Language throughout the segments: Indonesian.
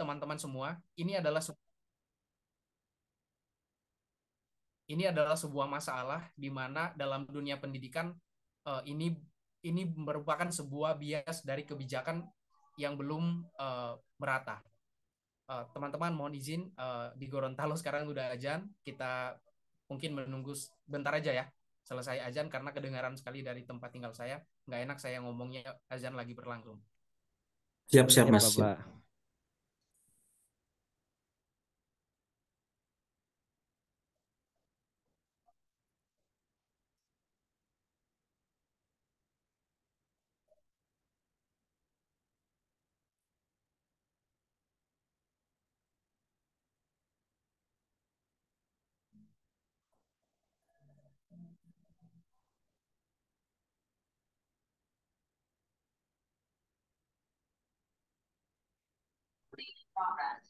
teman-teman semua, ini adalah ini adalah sebuah masalah di mana dalam dunia pendidikan uh, ini ini merupakan sebuah bias dari kebijakan yang belum uh, merata. Eh, teman-teman uh, mohon izin uh, di Gorontalo sekarang udah ajan, kita mungkin menunggu bentar aja ya selesai ajan karena kedengaran sekali dari tempat tinggal saya nggak enak saya ngomongnya ajan lagi berlangsung. Siap siap iya, mas. Bapak. progress.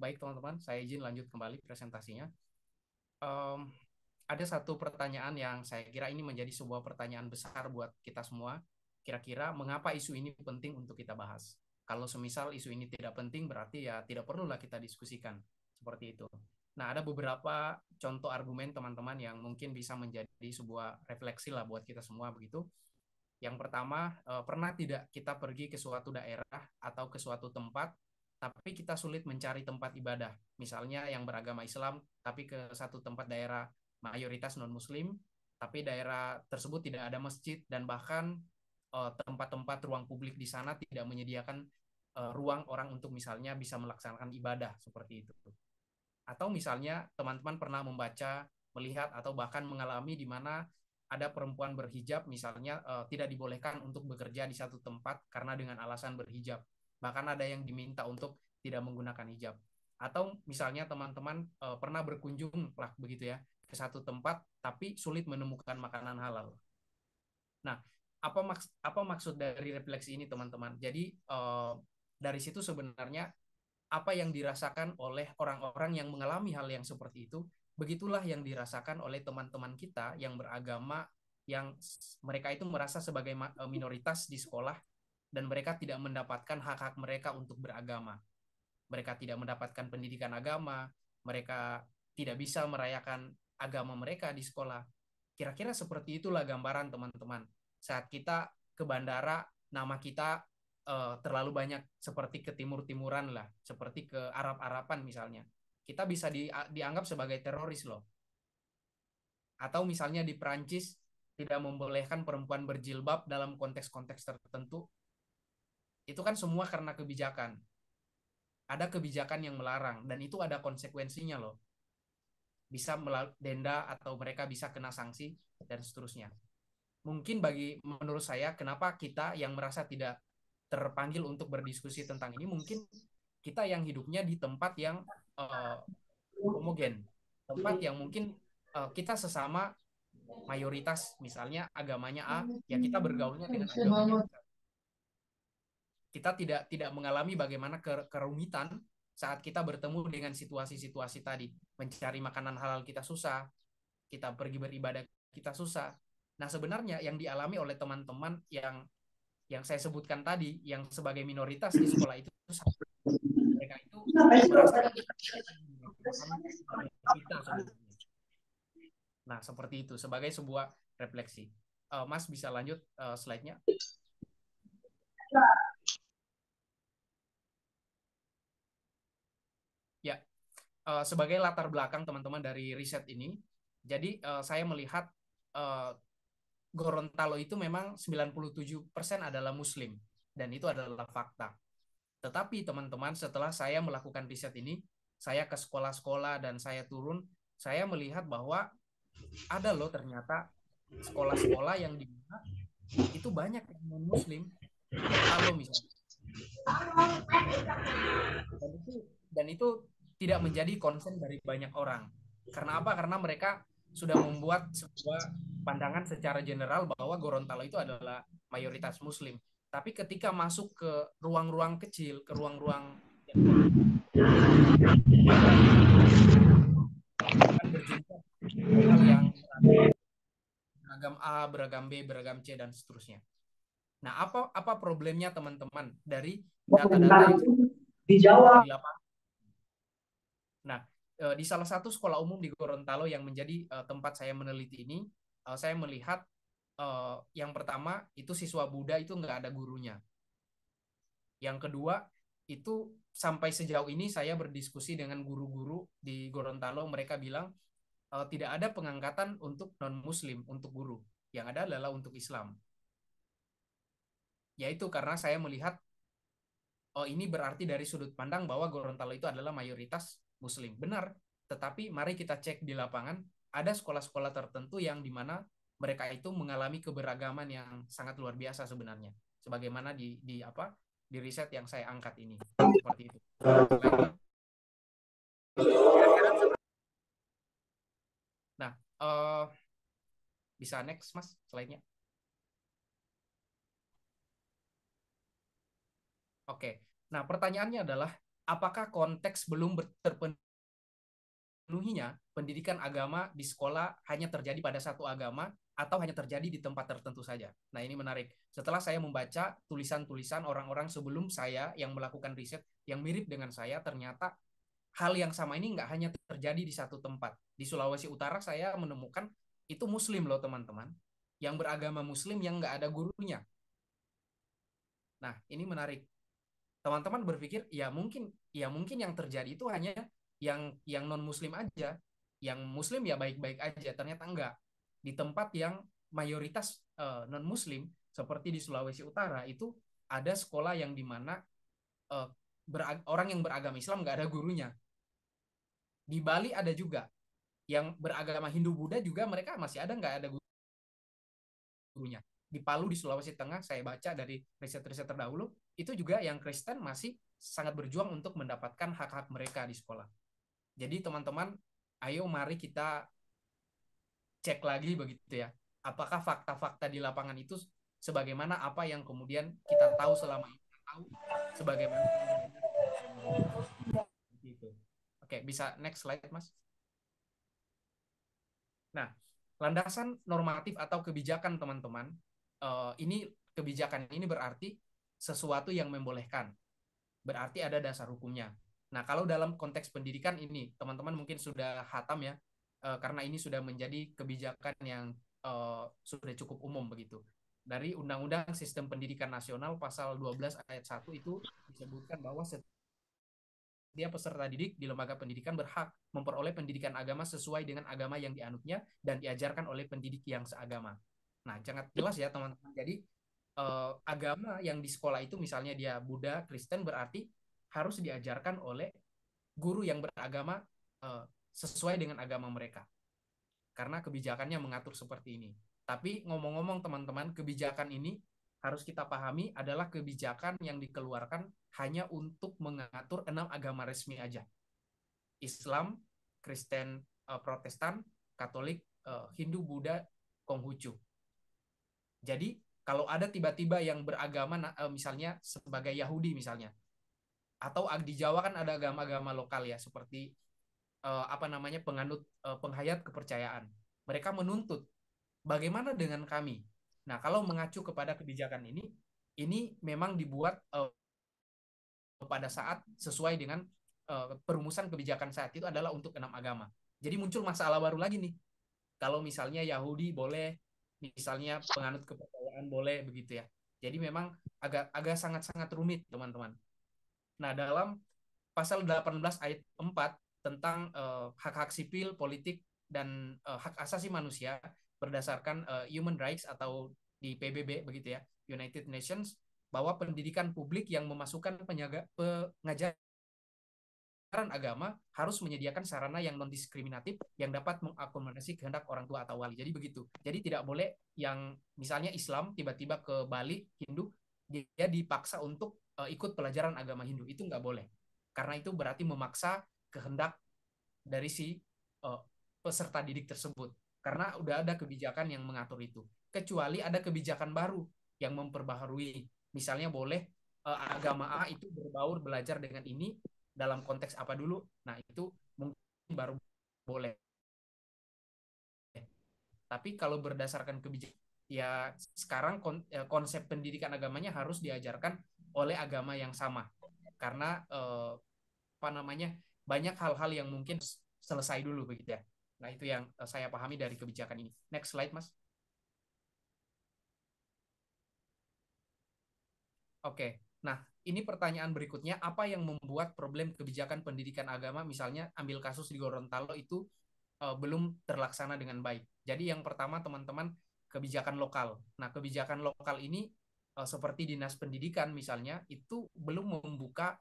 Baik teman-teman, saya izin lanjut kembali presentasinya. Um, ada satu pertanyaan yang saya kira ini menjadi sebuah pertanyaan besar buat kita semua. Kira-kira mengapa isu ini penting untuk kita bahas? Kalau semisal isu ini tidak penting, berarti ya tidak perlulah kita diskusikan. Seperti itu. Nah, ada beberapa contoh argumen teman-teman yang mungkin bisa menjadi sebuah refleksi lah buat kita semua begitu. Yang pertama, eh, pernah tidak kita pergi ke suatu daerah atau ke suatu tempat tapi kita sulit mencari tempat ibadah. Misalnya yang beragama Islam, tapi ke satu tempat daerah mayoritas non-Muslim, tapi daerah tersebut tidak ada masjid dan bahkan eh, tempat-tempat uh, ruang publik di sana tidak menyediakan uh, ruang orang untuk misalnya bisa melaksanakan ibadah seperti itu. Atau misalnya teman-teman pernah membaca, melihat atau bahkan mengalami di mana ada perempuan berhijab misalnya uh, tidak dibolehkan untuk bekerja di satu tempat karena dengan alasan berhijab bahkan ada yang diminta untuk tidak menggunakan hijab atau misalnya teman-teman e, pernah berkunjung lah begitu ya ke satu tempat tapi sulit menemukan makanan halal. Nah, apa maks apa maksud dari refleksi ini teman-teman? Jadi e, dari situ sebenarnya apa yang dirasakan oleh orang-orang yang mengalami hal yang seperti itu, begitulah yang dirasakan oleh teman-teman kita yang beragama yang mereka itu merasa sebagai minoritas di sekolah dan mereka tidak mendapatkan hak-hak mereka untuk beragama. Mereka tidak mendapatkan pendidikan agama, mereka tidak bisa merayakan agama mereka di sekolah. Kira-kira seperti itulah gambaran teman-teman. Saat kita ke bandara, nama kita uh, terlalu banyak seperti ke timur-timuran lah, seperti ke Arab-Arapan misalnya. Kita bisa di, dianggap sebagai teroris loh. Atau misalnya di Perancis tidak membolehkan perempuan berjilbab dalam konteks-konteks tertentu itu kan semua karena kebijakan. Ada kebijakan yang melarang dan itu ada konsekuensinya loh. Bisa denda atau mereka bisa kena sanksi dan seterusnya. Mungkin bagi menurut saya kenapa kita yang merasa tidak terpanggil untuk berdiskusi tentang ini mungkin kita yang hidupnya di tempat yang uh, homogen, tempat yang mungkin uh, kita sesama mayoritas misalnya agamanya A, ya kita bergaulnya dengan agamanya kita tidak tidak mengalami bagaimana kerumitan saat kita bertemu dengan situasi-situasi tadi. Mencari makanan halal kita susah, kita pergi beribadah kita susah. Nah, sebenarnya yang dialami oleh teman-teman yang yang saya sebutkan tadi yang sebagai minoritas di sekolah itu mereka itu Nah, seperti itu sebagai sebuah refleksi. Uh, Mas bisa lanjut uh, slide-nya. Eh, sebagai latar belakang teman-teman dari riset ini, jadi uh, saya melihat uh, Gorontalo itu memang 97% adalah muslim dan itu adalah fakta. Tetapi teman-teman setelah saya melakukan riset ini, saya ke sekolah-sekolah dan saya turun, saya melihat bahwa ada loh ternyata sekolah-sekolah yang di itu banyak yang non muslim kalau misalnya dan itu dan itu tidak hmm. menjadi concern dari banyak orang. Karena apa? Karena mereka sudah membuat sebuah pandangan secara general bahwa Gorontalo itu adalah mayoritas Muslim. Tapi ketika masuk ke ruang-ruang kecil, ke ruang-ruang yang beragam A, beragam B, beragam C dan seterusnya. Nah, apa apa problemnya teman-teman dari data-data yang di Jawa Nah, eh, di salah satu sekolah umum di Gorontalo yang menjadi eh, tempat saya meneliti ini, eh, saya melihat yang pertama itu siswa Buddha itu nggak ada gurunya. Yang kedua itu sampai sejauh ini saya berdiskusi dengan guru-guru di Gorontalo, mereka bilang tidak ada pengangkatan untuk non-Muslim untuk guru, yang ada adalah untuk Islam. Yaitu karena saya melihat oh ini berarti dari sudut pandang bahwa Gorontalo itu adalah mayoritas muslim. Benar, tetapi mari kita cek di lapangan ada sekolah-sekolah tertentu yang dimana mereka itu mengalami keberagaman yang sangat luar biasa sebenarnya. Sebagaimana di di apa? di riset yang saya angkat ini. Seperti itu. Nah, uh, bisa next Mas selainnya. nya Oke. Nah, pertanyaannya adalah apakah konteks belum terpenuhinya pendidikan agama di sekolah hanya terjadi pada satu agama atau hanya terjadi di tempat tertentu saja. Nah, ini menarik. Setelah saya membaca tulisan-tulisan orang-orang sebelum saya yang melakukan riset yang mirip dengan saya, ternyata hal yang sama ini nggak hanya terjadi di satu tempat. Di Sulawesi Utara saya menemukan itu muslim loh teman-teman, yang beragama muslim yang nggak ada gurunya. Nah, ini menarik. Teman-teman berpikir, ya mungkin ya mungkin yang terjadi itu hanya yang yang non muslim aja yang muslim ya baik-baik aja ternyata enggak di tempat yang mayoritas uh, eh, non muslim seperti di Sulawesi Utara itu ada sekolah yang dimana uh, eh, orang yang beragama Islam nggak ada gurunya di Bali ada juga yang beragama Hindu Buddha juga mereka masih ada nggak ada gurunya di Palu di Sulawesi Tengah saya baca dari riset-riset terdahulu itu juga yang Kristen masih sangat berjuang untuk mendapatkan hak-hak mereka di sekolah. Jadi teman-teman, ayo mari kita cek lagi begitu ya. Apakah fakta-fakta di lapangan itu sebagaimana apa yang kemudian kita tahu selama ini tahu sebagaimana gitu. Oke, bisa next slide, Mas. Nah, landasan normatif atau kebijakan, teman-teman, eh, ini kebijakan ini berarti sesuatu yang membolehkan berarti ada dasar hukumnya. Nah, kalau dalam konteks pendidikan ini, teman-teman mungkin sudah hatam ya, eh, karena ini sudah menjadi kebijakan yang eh, sudah cukup umum begitu. Dari Undang-Undang Sistem Pendidikan Nasional pasal 12 ayat 1 itu disebutkan bahwa dia peserta didik di lembaga pendidikan berhak memperoleh pendidikan agama sesuai dengan agama yang dianutnya dan diajarkan oleh pendidik yang seagama. Nah, sangat jelas ya teman-teman. Jadi uh, agama yang di sekolah itu misalnya dia Buddha, Kristen berarti harus diajarkan oleh guru yang beragama uh, sesuai dengan agama mereka. Karena kebijakannya mengatur seperti ini. Tapi ngomong-ngomong teman-teman, kebijakan ini harus kita pahami adalah kebijakan yang dikeluarkan hanya untuk mengatur enam agama resmi aja. Islam, Kristen, uh, Protestan, Katolik, uh, Hindu, Buddha, Konghucu. Jadi kalau ada tiba-tiba yang beragama eh, misalnya sebagai Yahudi misalnya, atau di Jawa kan ada agama-agama lokal ya seperti eh, apa namanya penganut eh, penghayat kepercayaan. Mereka menuntut bagaimana dengan kami. Nah kalau mengacu kepada kebijakan ini, ini memang dibuat pada saat sesuai dengan perumusan kebijakan saat itu adalah untuk enam agama. Jadi muncul masalah baru lagi nih. Kalau misalnya Yahudi boleh, misalnya penganut kepercayaan kan boleh begitu ya. Jadi memang agak agak sangat-sangat rumit, teman-teman. Nah, dalam pasal 18 ayat 4 tentang eh, hak-hak uh, sipil, politik dan uh, hak asasi manusia berdasarkan uh, human rights atau di PBB begitu ya, United Nations bahwa pendidikan publik yang memasukkan penyaga, pengajaran ajaran agama harus menyediakan sarana yang non diskriminatif yang dapat mengakomodasi kehendak orang tua atau wali. Jadi begitu. Jadi tidak boleh yang misalnya Islam tiba-tiba ke Bali Hindu dia dipaksa untuk uh, ikut pelajaran agama Hindu itu nggak boleh. Karena itu berarti memaksa kehendak dari si uh, peserta didik tersebut. Karena udah ada kebijakan yang mengatur itu. Kecuali ada kebijakan baru yang memperbaharui. Misalnya boleh uh, agama A itu berbaur belajar dengan ini, dalam konteks apa dulu nah itu mungkin baru boleh tapi kalau berdasarkan kebijakan ya sekarang eh, konsep pendidikan agamanya harus diajarkan oleh agama yang sama karena eh, apa namanya banyak hal-hal yang mungkin selesai dulu begitu ya nah itu yang eh, saya pahami dari kebijakan ini next slide mas oke nah ini pertanyaan berikutnya, apa yang membuat problem kebijakan pendidikan agama, misalnya ambil kasus di Gorontalo itu uh, belum terlaksana dengan baik. Jadi yang pertama teman-teman kebijakan lokal. Nah kebijakan lokal ini uh, seperti dinas pendidikan misalnya itu belum membuka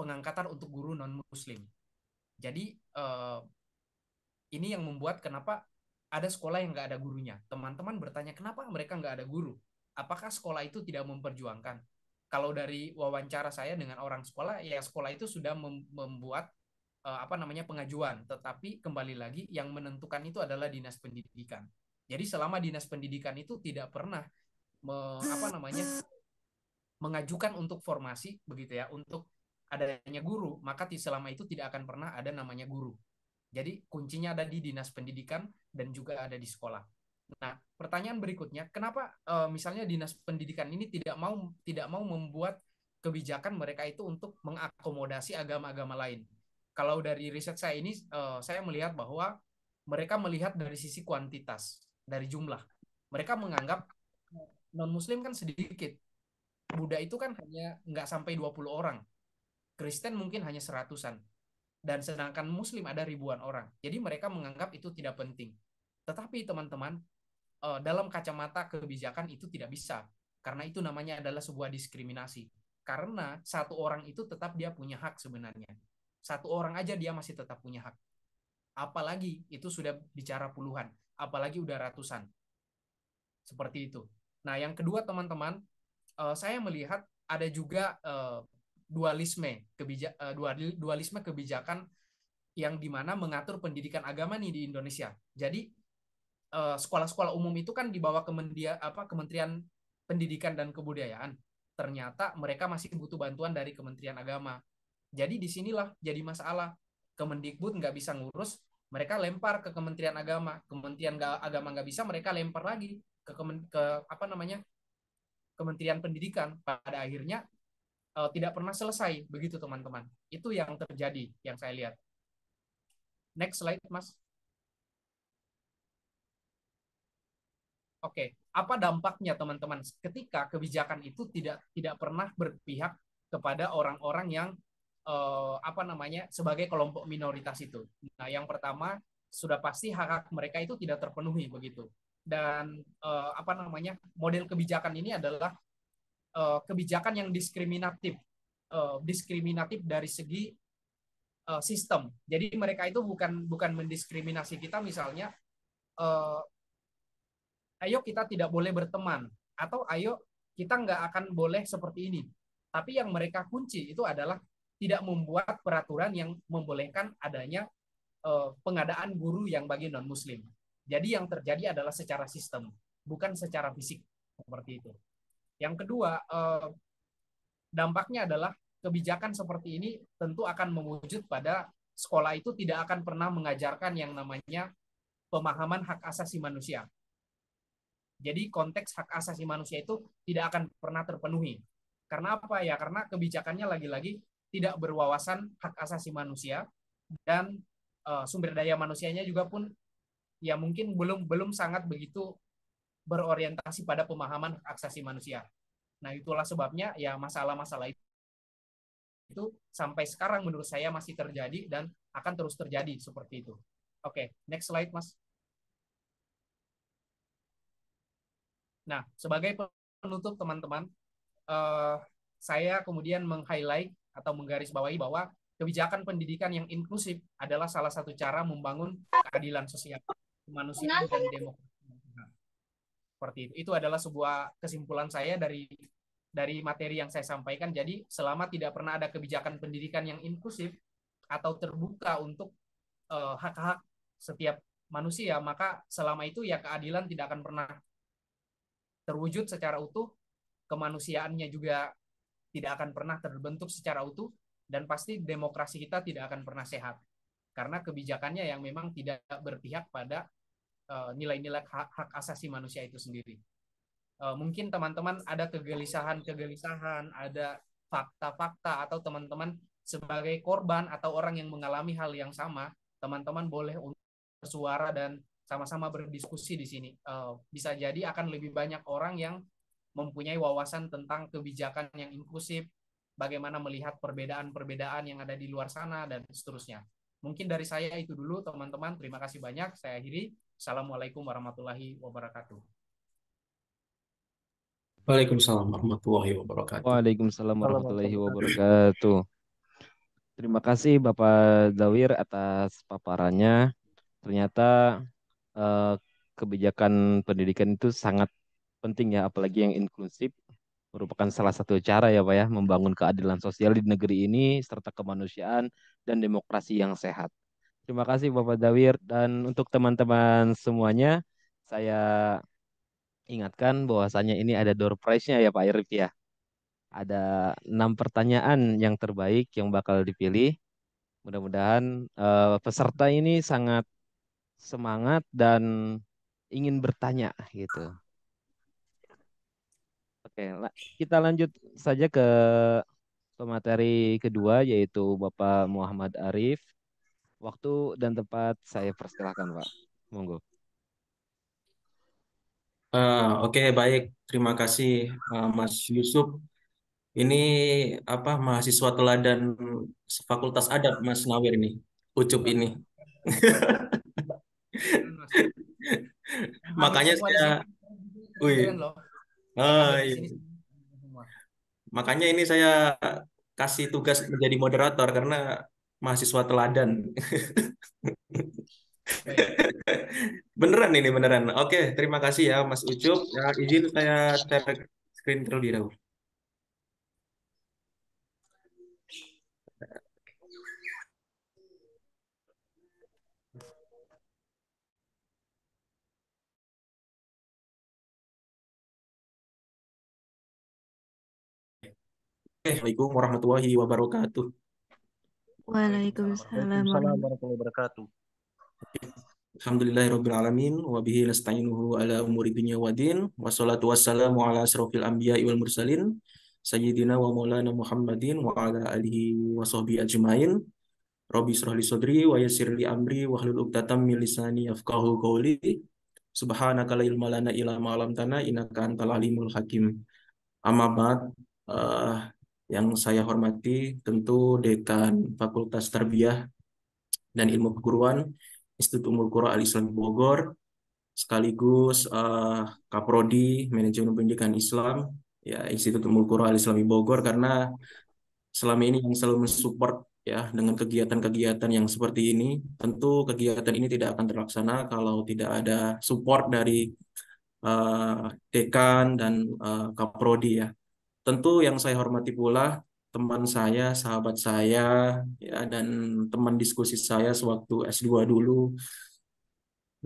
pengangkatan untuk guru non Muslim. Jadi uh, ini yang membuat kenapa ada sekolah yang nggak ada gurunya. Teman-teman bertanya kenapa mereka nggak ada guru? Apakah sekolah itu tidak memperjuangkan? kalau dari wawancara saya dengan orang sekolah ya sekolah itu sudah membuat uh, apa namanya pengajuan tetapi kembali lagi yang menentukan itu adalah dinas pendidikan jadi selama dinas pendidikan itu tidak pernah me, apa namanya mengajukan untuk formasi begitu ya untuk adanya guru maka selama itu tidak akan pernah ada namanya guru jadi kuncinya ada di dinas pendidikan dan juga ada di sekolah Nah, pertanyaan berikutnya, kenapa uh, misalnya dinas pendidikan ini tidak mau tidak mau membuat kebijakan mereka itu untuk mengakomodasi agama-agama lain? Kalau dari riset saya ini, uh, saya melihat bahwa mereka melihat dari sisi kuantitas, dari jumlah. Mereka menganggap non-muslim kan sedikit. Buddha itu kan hanya nggak sampai 20 orang. Kristen mungkin hanya seratusan. Dan sedangkan muslim ada ribuan orang. Jadi mereka menganggap itu tidak penting. Tetapi teman-teman, uh, dalam kacamata kebijakan itu tidak bisa karena itu namanya adalah sebuah diskriminasi karena satu orang itu tetap dia punya hak sebenarnya satu orang aja dia masih tetap punya hak apalagi itu sudah bicara puluhan apalagi udah ratusan seperti itu nah yang kedua teman-teman uh, saya melihat ada juga uh, dualisme kebijak uh, dualisme kebijakan yang dimana mengatur pendidikan agama nih di Indonesia jadi Eh, sekolah-sekolah umum itu kan dibawa ke mendia, apa Kementerian Pendidikan dan Kebudayaan. Ternyata mereka masih butuh bantuan dari Kementerian Agama. Jadi disinilah jadi masalah. Kemendikbud nggak bisa ngurus, mereka lempar ke Kementerian Agama. Kementerian Agama nggak bisa, mereka lempar lagi ke, kemen, ke apa namanya Kementerian Pendidikan. Pada akhirnya uh, tidak pernah selesai begitu teman-teman. Itu yang terjadi yang saya lihat. Next slide, Mas. okay, apa dampaknya teman-teman ketika kebijakan itu tidak tidak pernah berpihak kepada orang-orang yang eh, apa namanya sebagai kelompok minoritas itu. Nah, yang pertama sudah pasti hak hak mereka itu tidak terpenuhi begitu. Dan eh, apa namanya model kebijakan ini adalah eh, kebijakan yang diskriminatif, eh, diskriminatif dari segi eh, sistem. Jadi mereka itu bukan bukan mendiskriminasi kita misalnya Uh, ayo kita tidak boleh berteman atau ayo kita nggak akan boleh seperti ini. Tapi yang mereka kunci itu adalah tidak membuat peraturan yang membolehkan adanya eh, pengadaan guru yang bagi non-muslim. Jadi yang terjadi adalah secara sistem, bukan secara fisik seperti itu. Yang kedua, eh, dampaknya adalah kebijakan seperti ini tentu akan mewujud pada sekolah itu tidak akan pernah mengajarkan yang namanya pemahaman hak asasi manusia. Jadi konteks hak asasi manusia itu tidak akan pernah terpenuhi. Karena apa ya? Karena kebijakannya lagi-lagi tidak berwawasan hak asasi manusia dan uh, sumber daya manusianya juga pun ya mungkin belum belum sangat begitu berorientasi pada pemahaman hak asasi manusia. Nah, itulah sebabnya ya masalah-masalah itu itu sampai sekarang menurut saya masih terjadi dan akan terus terjadi seperti itu. Oke, okay, next slide, Mas. Nah, sebagai penutup teman-teman, uh, saya kemudian meng-highlight atau menggarisbawahi bahwa kebijakan pendidikan yang inklusif adalah salah satu cara membangun keadilan sosial, kemanusiaan dan demokrasi. Seperti itu. Itu adalah sebuah kesimpulan saya dari dari materi yang saya sampaikan. Jadi, selama tidak pernah ada kebijakan pendidikan yang inklusif atau terbuka untuk eh, hak-hak uh, hak -hak setiap manusia, maka selama itu ya keadilan tidak akan pernah terwujud secara utuh, kemanusiaannya juga tidak akan pernah terbentuk secara utuh, dan pasti demokrasi kita tidak akan pernah sehat. Karena kebijakannya yang memang tidak berpihak pada eh, nilai-nilai uh, hak, hak asasi manusia itu sendiri. Uh, mungkin teman-teman ada kegelisahan-kegelisahan, ada fakta-fakta, atau teman-teman sebagai korban atau orang yang mengalami hal yang sama, teman-teman boleh bersuara dan sama-sama berdiskusi di sini. Eh, bisa jadi akan lebih banyak orang yang mempunyai wawasan tentang kebijakan yang inklusif, bagaimana melihat perbedaan-perbedaan yang ada di luar sana, dan seterusnya. Mungkin dari saya itu dulu, teman-teman. Terima kasih banyak. Saya akhiri. Assalamualaikum warahmatullahi wabarakatuh. Waalaikumsalam warahmatullahi wabarakatuh. Waalaikumsalam warahmatullahi wabarakatuh. Terima kasih Bapak Dawir atas paparannya. Ternyata Eh, kebijakan pendidikan itu sangat penting ya, apalagi yang inklusif merupakan salah satu cara ya Pak ya membangun keadilan sosial di negeri ini serta kemanusiaan dan demokrasi yang sehat. Terima kasih Bapak Dawir dan untuk teman-teman semuanya saya ingatkan bahwasanya ini ada door prize-nya ya Pak Irif ya. Ada enam pertanyaan yang terbaik yang bakal dipilih. Mudah-mudahan uh, peserta ini sangat semangat dan ingin bertanya gitu. Oke, kita lanjut saja ke pemateri kedua yaitu Bapak Muhammad Arif. Waktu dan tempat saya persilahkan Pak. Monggo. Uh, Oke okay, baik, terima kasih uh, Mas Yusuf. Ini apa mahasiswa teladan Fakultas Adab Mas Nawir ini, Ucup ini. Makanya saya Wih. uh, iya. Makanya ini saya kasih tugas menjadi moderator karena mahasiswa teladan. beneran ini beneran. Oke, terima kasih ya Mas Ucup. Ya, izin saya share screen terlebih dahulu. Eh, Assalamualaikum warahmatullahi wabarakatuh. Waalaikumsalam warahmatullahi wabarakatuh. Alhamdulillahirabbil alamin wa bihi nasta'inuhu ala umuri dunya waddin wassalatu wassalamu ala asrofil anbiya'i wal mursalin sayyidina wa maulana Muhammadin wa ala alihi wa sahbihi ajmain. Rabbi israh li sadri wa yassir li amri wa hlul 'uqdatam min lisani yafqahu qawli. Subhanaka la ilma lana illa ma 'allamtana innaka antal alimul hakim. Amma ba'd. Uh, yang saya hormati tentu Dekan Fakultas Tarbiyah dan Ilmu Keguruan Institut Umul Qura Al Islam Bogor sekaligus uh, Kaprodi Manajemen Pendidikan Islam ya Institut Umul Qura Al Islami Bogor karena selama ini yang selalu mensupport ya dengan kegiatan-kegiatan yang seperti ini tentu kegiatan ini tidak akan terlaksana kalau tidak ada support dari uh, dekan dan uh, kaprodi ya Tentu yang saya hormati pula teman saya, sahabat saya, ya, dan teman diskusi saya sewaktu S2 dulu,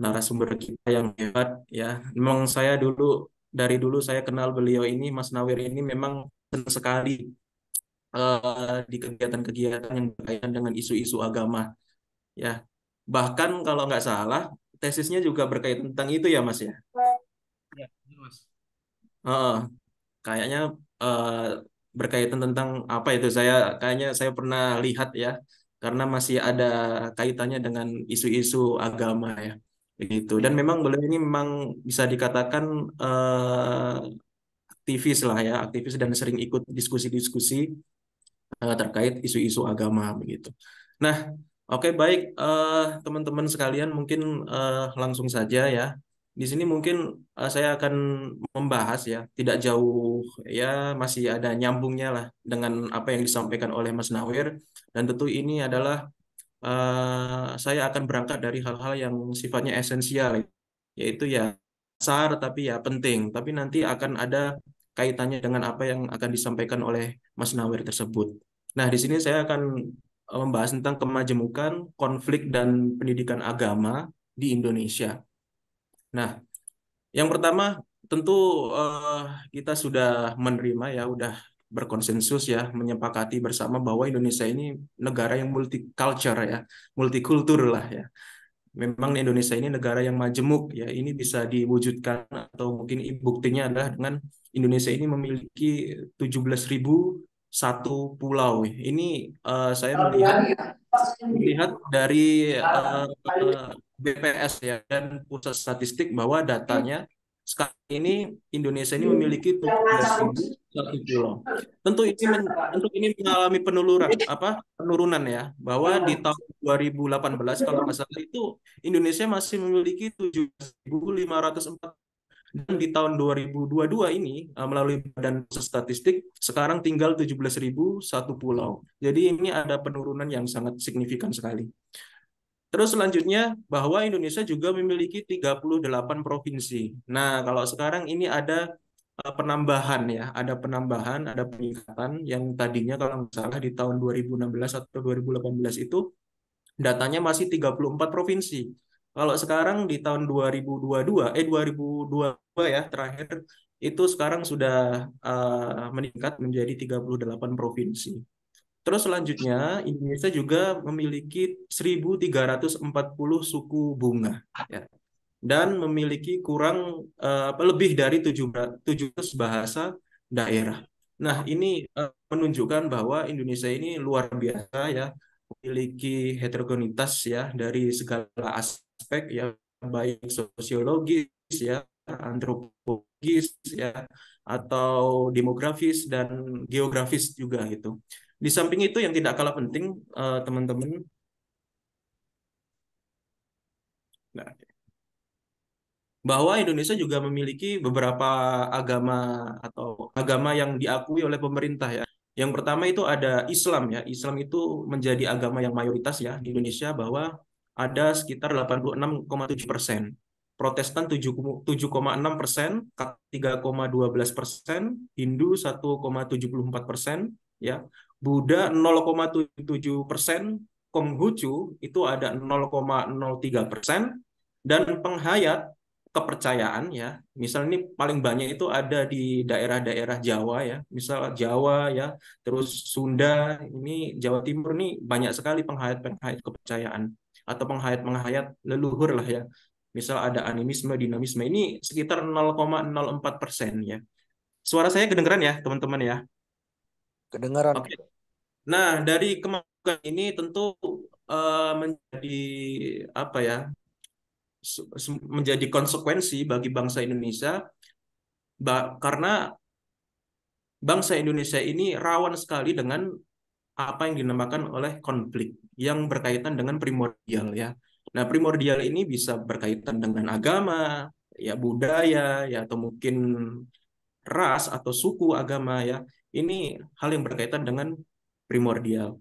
narasumber kita yang hebat, ya. Memang saya dulu, dari dulu saya kenal beliau ini, Mas Nawir ini memang senang sekali uh, di kegiatan-kegiatan yang berkaitan dengan isu-isu agama, ya. Bahkan kalau nggak salah, tesisnya juga berkaitan tentang itu ya, Mas, ya? Ya, Mas. Uh, kayaknya uh, berkaitan tentang apa itu saya kayaknya saya pernah lihat ya karena masih ada kaitannya dengan isu-isu agama ya begitu dan iya. memang beliau ini memang bisa dikatakan uh, aktivis lah ya aktivis dan sering ikut diskusi-diskusi uh, terkait isu-isu agama begitu nah oke okay, baik teman-teman uh, sekalian mungkin uh, langsung saja ya di sini mungkin eh, saya akan membahas ya, tidak jauh ya masih ada nyambungnya lah dengan apa yang disampaikan oleh Mas Nawir dan tentu ini adalah uh, saya akan berangkat dari hal-hal yang sifatnya esensial yaitu ya dasar tapi ya penting, tapi nanti akan ada kaitannya dengan apa yang akan disampaikan oleh Mas Nawir tersebut. Nah, di sini saya akan eh, membahas tentang kemajemukan, konflik, dan pendidikan agama di Indonesia. Nah, yang pertama tentu uh, kita sudah menerima ya, sudah berkonsensus ya menyepakati bersama bahwa Indonesia ini negara yang multikultur ya, multikultur lah ya. Memang Indonesia ini negara yang majemuk ya, ini bisa diwujudkan atau mungkin buktinya adalah dengan Indonesia ini memiliki satu pulau. Ini uh, saya melihat lihat dari uh, eh, BPS ya dan Pusat Statistik bahwa datanya sekarang ini Indonesia ini memiliki satu pulau. Tentu ini men, tentu ini mengalami penurunan apa penurunan ya bahwa di tahun 2018 kalau nggak salah itu Indonesia masih memiliki 7.540 dan di tahun 2022 ini eh, melalui Badan Statistik sekarang tinggal satu pulau. Jadi ini ada penurunan yang sangat signifikan sekali. Terus selanjutnya bahwa Indonesia juga memiliki 38 provinsi. Nah, kalau sekarang ini ada eh, penambahan ya, ada penambahan, ada peningkatan yang tadinya kalau nggak salah di tahun 2016 atau 2018 itu datanya masih 34 provinsi. Kalau sekarang di tahun 2022, eh 2022 ya terakhir, itu sekarang sudah uh, meningkat menjadi 38 provinsi. Terus selanjutnya Indonesia juga memiliki 1.340 suku bunga ya. dan memiliki kurang uh, lebih dari 700 bahasa daerah. Nah, ini uh, menunjukkan bahwa Indonesia ini luar biasa ya, memiliki heterogenitas ya dari segala aspek aspek ya baik sosiologis ya antropologis ya atau demografis dan geografis juga gitu. Di samping itu yang tidak kalah penting eh, teman-teman uh, nah, bahwa Indonesia juga memiliki beberapa agama atau agama yang diakui oleh pemerintah ya. Yang pertama itu ada Islam ya. Islam itu menjadi agama yang mayoritas ya di Indonesia bahwa ada sekitar 86,7 persen. Protestan 7,6 persen, 3,12 persen, Hindu 1,74 persen, ya, Buddha 0,77 persen, Konghucu itu ada 0,03 persen, dan penghayat kepercayaan ya, misal ini paling banyak itu ada di daerah-daerah Jawa ya, misal Jawa ya, terus Sunda ini Jawa Timur nih banyak sekali penghayat penghayat kepercayaan atau penghayat menghayat leluhur lah ya misal ada animisme dinamisme ini sekitar 0,04 persen ya suara saya kedengeran ya teman-teman ya kedengeran oke nah dari kemampuan ini tentu uh, menjadi apa ya menjadi konsekuensi bagi bangsa Indonesia ba karena bangsa Indonesia ini rawan sekali dengan apa yang dinamakan oleh konflik yang berkaitan dengan primordial ya. Nah, primordial ini bisa berkaitan dengan agama, ya budaya, ya atau mungkin ras atau suku agama ya. Ini hal yang berkaitan dengan primordial.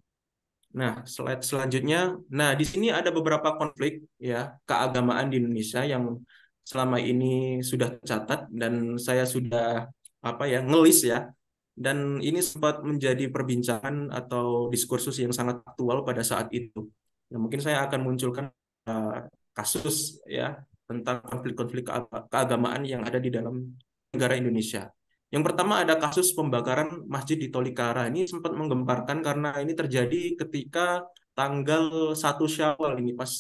Nah, slide selanjutnya. Nah, di sini ada beberapa konflik ya keagamaan di Indonesia yang selama ini sudah tercatat dan saya sudah apa ya ngelis ya dan ini sempat menjadi perbincangan atau diskursus yang sangat aktual pada saat itu. Ya, mungkin saya akan munculkan uh, kasus ya tentang konflik-konflik keagamaan yang ada di dalam negara Indonesia. Yang pertama ada kasus pembakaran masjid di Tolikara. Ini sempat menggemparkan karena ini terjadi ketika tanggal 1 Syawal ini pas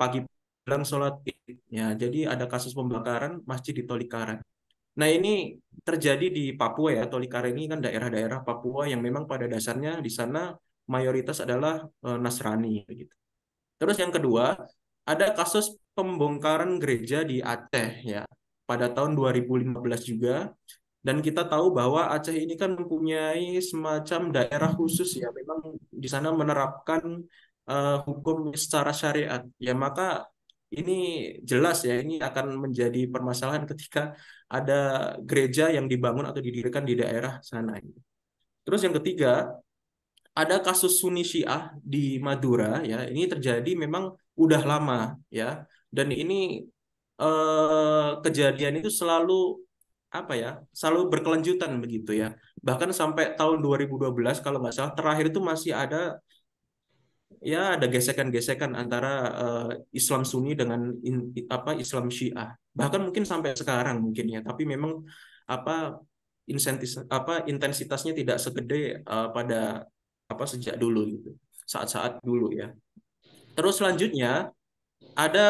pagi menjelang sholat id. Ya, jadi ada kasus pembakaran masjid di Tolikara. Nah ini terjadi di Papua ya, Tolikara ini kan daerah-daerah Papua yang memang pada dasarnya di sana mayoritas adalah eh, Nasrani. Gitu. Terus yang kedua, ada kasus pembongkaran gereja di Aceh ya pada tahun 2015 juga dan kita tahu bahwa Aceh ini kan mempunyai semacam daerah khusus ya memang di sana menerapkan uh, hukum secara syariat ya maka ini jelas ya ini akan menjadi permasalahan ketika ada gereja yang dibangun atau didirikan di daerah sana. Terus yang ketiga, ada kasus Sunni Syiah di Madura ya. Ini terjadi memang udah lama ya. Dan ini eh, kejadian itu selalu apa ya? Selalu berkelanjutan begitu ya. Bahkan sampai tahun 2012 kalau nggak salah terakhir itu masih ada ya ada gesekan-gesekan antara uh, Islam Sunni dengan in, apa Islam Syiah bahkan mungkin sampai sekarang mungkin ya tapi memang apa insentis apa intensitasnya tidak segede uh, pada apa sejak dulu gitu saat-saat dulu ya terus selanjutnya ada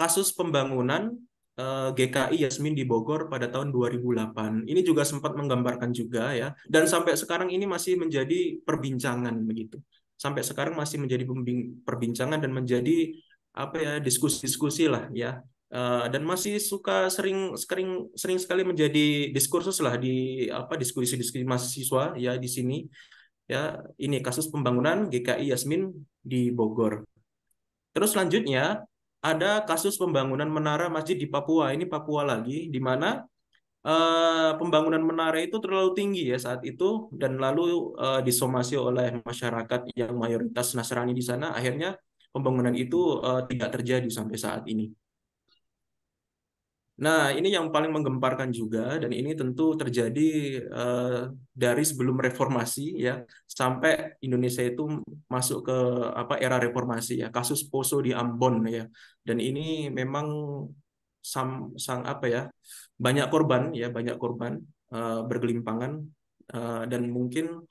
kasus pembangunan uh, eh, GKI Yasmin di Bogor pada tahun 2008 ini juga sempat menggambarkan juga ya dan sampai sekarang ini masih menjadi perbincangan begitu sampai sekarang masih menjadi perbincangan dan menjadi apa ya diskusi-diskusi lah ya uh, dan masih suka sering sering sering sekali menjadi diskursus lah di apa diskusi-diskusi mahasiswa ya di sini ya ini kasus pembangunan GKI Yasmin di Bogor terus selanjutnya ada kasus pembangunan menara masjid di Papua ini Papua lagi di mana Eh, pembangunan menara itu terlalu tinggi ya saat itu dan lalu uh, disomasi oleh masyarakat yang mayoritas Nasrani di sana akhirnya pembangunan itu uh, tidak terjadi sampai saat ini. Nah, ini yang paling menggemparkan juga dan ini tentu terjadi uh, dari sebelum reformasi ya sampai Indonesia itu masuk ke apa era reformasi ya, kasus Poso di Ambon ya. Dan ini memang sam, sang apa ya banyak korban ya banyak korban uh, bergelimpangan uh, dan mungkin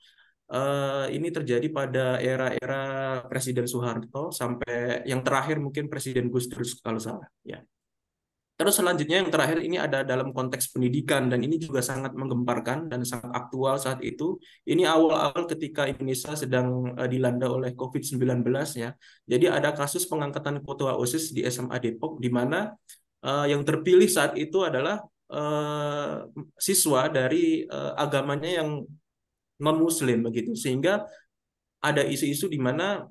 uh, ini terjadi pada era-era Presiden Soeharto sampai yang terakhir mungkin Presiden Gus Dur kalau salah ya terus selanjutnya yang terakhir ini ada dalam konteks pendidikan dan ini juga sangat menggemparkan dan sangat aktual saat itu ini awal-awal ketika Indonesia sedang uh, dilanda oleh COVID-19 ya jadi ada kasus pengangkatan ketua OSIS di SMA Depok di mana uh, yang terpilih saat itu adalah eh, siswa dari eh, agamanya yang non muslim begitu sehingga ada isu-isu di mana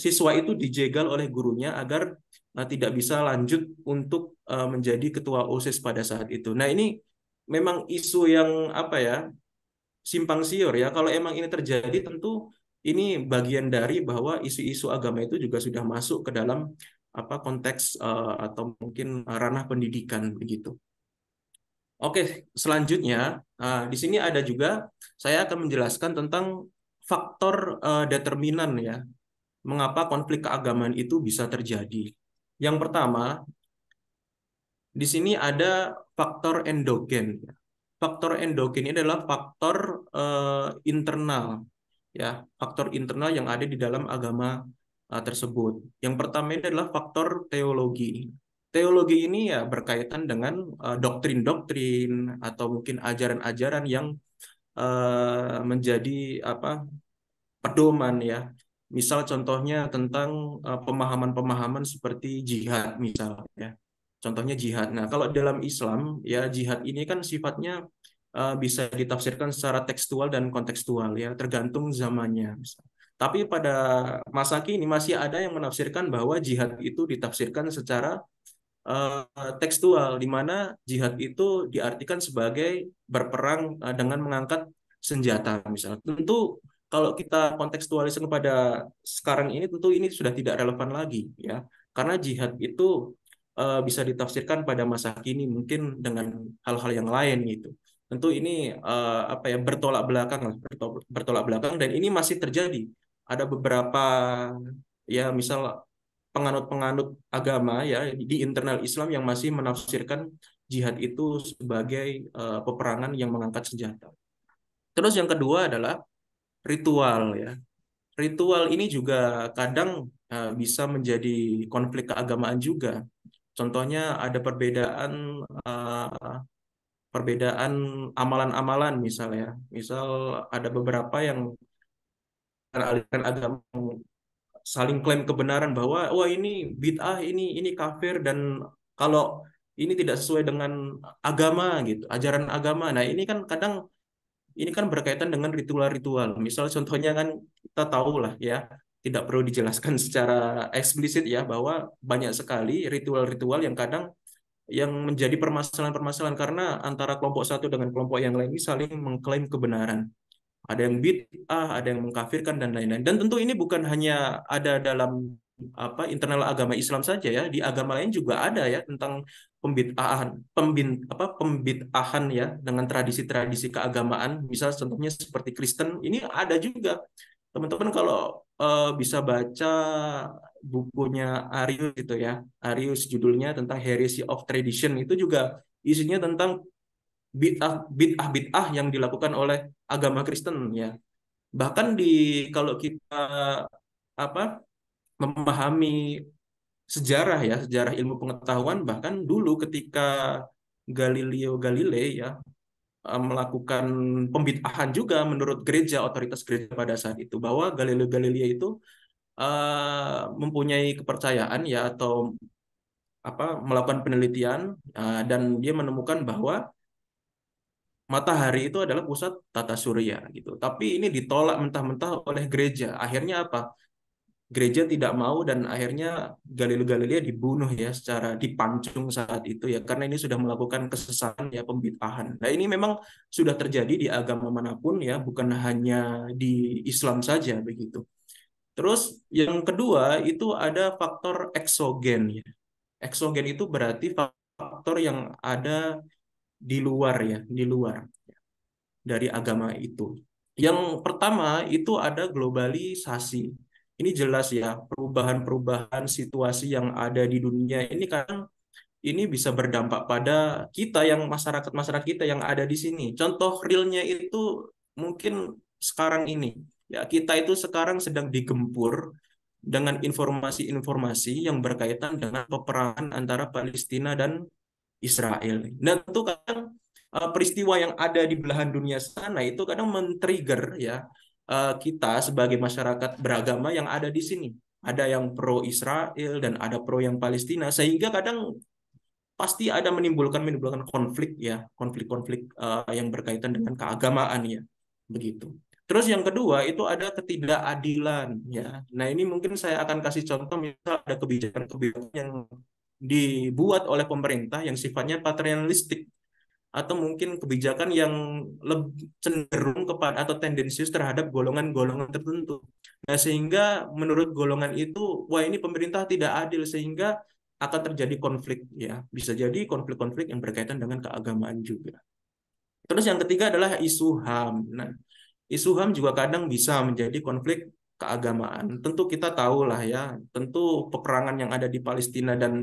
siswa itu dijegal oleh gurunya agar uh, tidak bisa lanjut untuk uh, menjadi ketua OSIS pada saat itu. Nah, ini memang isu yang apa ya? simpang siur ya. Kalau emang ini terjadi tentu ini bagian dari bahwa isu-isu agama itu juga sudah masuk ke dalam apa konteks uh, atau mungkin ranah pendidikan begitu. Oke, selanjutnya nah, di sini ada juga saya akan menjelaskan tentang faktor uh, determinan ya. Mengapa konflik keagamaan itu bisa terjadi? Yang pertama, di sini ada faktor endogen. Ya. Faktor endogen ini adalah faktor uh, internal ya, faktor internal yang ada di dalam agama uh, tersebut. Yang pertama ini adalah faktor teologi teologi ini ya berkaitan dengan eh, doktrin-doktrin uh, atau mungkin ajaran-ajaran yang uh, menjadi apa pedoman ya. Misal contohnya tentang pemahaman pemahaman-pemahaman seperti jihad misalnya. Contohnya jihad. Nah, kalau dalam Islam ya jihad ini kan sifatnya uh, bisa ditafsirkan secara tekstual dan kontekstual ya, tergantung zamannya Misal. Tapi pada masa kini masih ada yang menafsirkan bahwa jihad itu ditafsirkan secara Eh, tekstual di mana jihad itu diartikan sebagai berperang eh, dengan mengangkat senjata misalnya. Tentu kalau kita kontekstualisasi kepada sekarang ini tentu ini sudah tidak relevan lagi ya. Karena jihad itu uh, bisa ditafsirkan pada masa kini mungkin dengan hal-hal yang lain gitu. Tentu ini uh, apa ya bertolak belakang bertolak belakang dan ini masih terjadi. Ada beberapa ya misal penganut-penganut agama ya di internal Islam yang masih menafsirkan jihad itu sebagai uh, peperangan yang mengangkat senjata. Terus yang kedua adalah ritual ya. Ritual ini juga kadang uh, bisa menjadi konflik keagamaan juga. Contohnya ada perbedaan uh, perbedaan amalan-amalan misalnya. Misal ada beberapa yang aliran agama saling klaim kebenaran bahwa wah ini bid'ah ini ini kafir dan kalau ini tidak sesuai dengan agama gitu ajaran agama nah ini kan kadang ini kan berkaitan dengan ritual-ritual misal contohnya kan kita tahu lah ya tidak perlu dijelaskan secara eksplisit ya bahwa banyak sekali ritual-ritual yang kadang yang menjadi permasalahan-permasalahan karena antara kelompok satu dengan kelompok yang lain ini saling mengklaim kebenaran ada yang bid'ah, ada yang mengkafirkan dan lain-lain. Dan tentu ini bukan hanya ada dalam apa internal agama Islam saja ya, di agama lain juga ada ya tentang pembid'ahan, pembin apa pembid'ahan ya dengan tradisi-tradisi keagamaan. Misal contohnya seperti Kristen, ini ada juga. Teman-teman kalau uh, bisa baca bukunya Arius itu ya. Arius judulnya tentang Heresy of Tradition itu juga isinya tentang bid'ah bid'ah bid'ah yang dilakukan oleh agama Kristen ya. Bahkan di kalau kita apa memahami sejarah ya, sejarah ilmu pengetahuan bahkan dulu ketika Galileo Galilei ya eh, melakukan pembid'ahan juga menurut gereja otoritas gereja pada saat itu bahwa Galileo Galilei itu uh, mempunyai kepercayaan ya atau apa melakukan penelitian uh, dan dia menemukan bahwa matahari itu adalah pusat tata surya gitu. Tapi ini ditolak mentah-mentah oleh gereja. Akhirnya apa? Gereja tidak mau dan akhirnya Galileo Galilei dibunuh ya secara dipancung saat itu ya karena ini sudah melakukan kesesatan ya pembitahan. Nah ini memang sudah terjadi di agama manapun ya bukan hanya di Islam saja begitu. Terus yang kedua itu ada faktor eksogen ya. Eksogen itu berarti faktor yang ada di luar ya, di luar dari agama itu. Yang pertama itu ada globalisasi. Ini jelas ya, perubahan-perubahan situasi yang ada di dunia ini kan ini bisa berdampak pada kita yang masyarakat-masyarakat kita yang ada di sini. Contoh realnya itu mungkin sekarang ini. Ya, kita itu sekarang sedang digempur dengan informasi-informasi yang berkaitan dengan peperangan antara Palestina dan Israel. Dan itu kadang eh, peristiwa yang ada di belahan dunia sana itu kadang men-trigger ya eh, kita sebagai masyarakat beragama yang ada di sini. Ada yang pro Israel dan ada pro yang Palestina sehingga kadang pasti ada menimbulkan menimbulkan konflik ya, konflik-konflik uh, yang berkaitan dengan keagamaan ya. Begitu. Terus yang kedua itu ada ketidakadilan ya. Nah, ini mungkin saya akan kasih contoh misal ada kebijakan-kebijakan yang dibuat oleh pemerintah yang sifatnya paternalistik atau mungkin kebijakan yang lebih cenderung kepada atau tendensius terhadap golongan-golongan tertentu. Nah, sehingga menurut golongan itu, wah ini pemerintah tidak adil sehingga akan terjadi konflik ya, bisa jadi konflik-konflik yang berkaitan dengan keagamaan juga. Terus yang ketiga adalah isu HAM. Nah, isu HAM juga kadang bisa menjadi konflik keagamaan. Tentu kita tahu lah ya, tentu peperangan yang ada di Palestina dan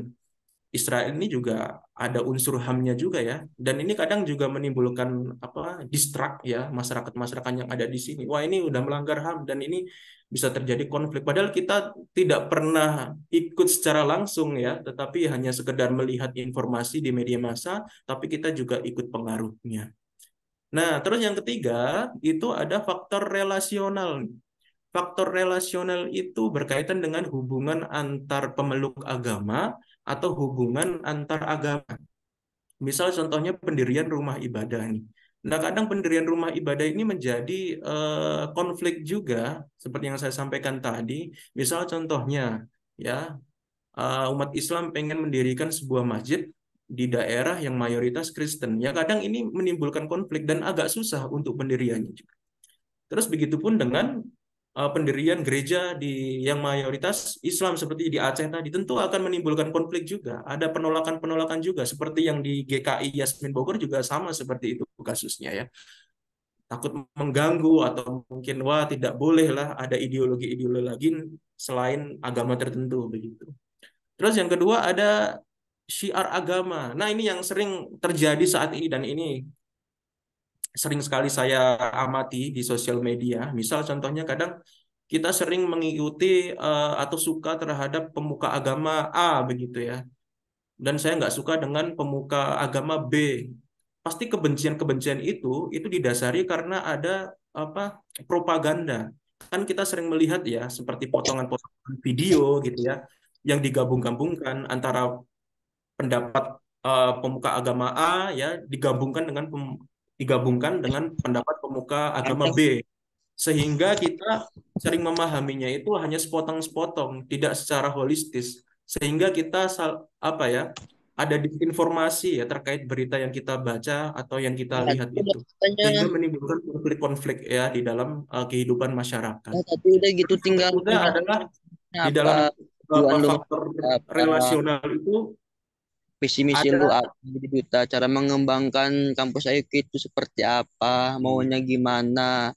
Israel ini juga ada unsur hamnya juga ya dan ini kadang juga menimbulkan apa distrak ya masyarakat-masyarakat yang ada di sini wah ini udah melanggar ham dan ini bisa terjadi konflik padahal kita tidak pernah ikut secara langsung ya tetapi hanya sekedar melihat informasi di media massa tapi kita juga ikut pengaruhnya nah terus yang ketiga itu ada faktor relasional faktor relasional itu berkaitan dengan hubungan antar pemeluk agama atau hubungan antar agama. Misal contohnya pendirian rumah ibadah ini. Nah, kadang pendirian rumah ibadah ini menjadi uh, konflik juga seperti yang saya sampaikan tadi. Misal contohnya ya uh, umat Islam pengen mendirikan sebuah masjid di daerah yang mayoritas Kristen. Ya kadang ini menimbulkan konflik dan agak susah untuk pendiriannya juga. Terus begitu pun dengan Eh, pendirian gereja di yang mayoritas Islam seperti di Aceh tadi tentu akan menimbulkan konflik juga. Ada penolakan-penolakan juga seperti yang di GKI Yasmin Bogor juga sama seperti itu kasusnya ya. Takut mengganggu atau mungkin wah tidak boleh lah ada ideologi-ideologi lagi selain agama tertentu begitu. Terus yang kedua ada syiar agama. Nah, ini yang sering terjadi saat ini dan ini sering sekali saya amati di sosial media. Misal contohnya kadang kita sering mengikuti uh, atau suka terhadap pemuka agama A begitu ya. Dan saya nggak suka dengan pemuka agama B. Pasti kebencian-kebencian itu itu didasari karena ada apa propaganda. Kan kita sering melihat ya seperti potongan-potongan video gitu ya yang digabung-gabungkan antara pendapat uh, pemuka agama A ya digabungkan dengan digabungkan dengan pendapat pemuka agama B sehingga kita sering memahaminya itu hanya sepotong-sepotong tidak secara holistis sehingga kita sal, apa ya ada disinformasi ya terkait berita yang kita baca atau yang kita nah, lihat itu sehingga menimbulkan konflik-konflik ya di dalam uh, kehidupan masyarakat. Nah, tapi udah gitu tinggal udah adalah nah, di dalam apa, faktor relasional itu visi misi lu apa jadi duta cara mengembangkan kampus IUK itu seperti apa maunya gimana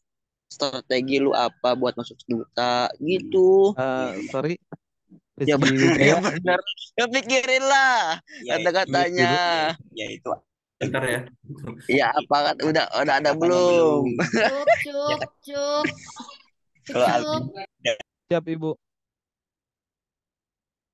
strategi lu apa buat masuk duta gitu uh, sorry ya benar ya benar ya pikirin lah ya, kata katanya ya, ya itu bentar ya ya apa kan? udah udah ada belum cuk cuk cuk cuk siap ibu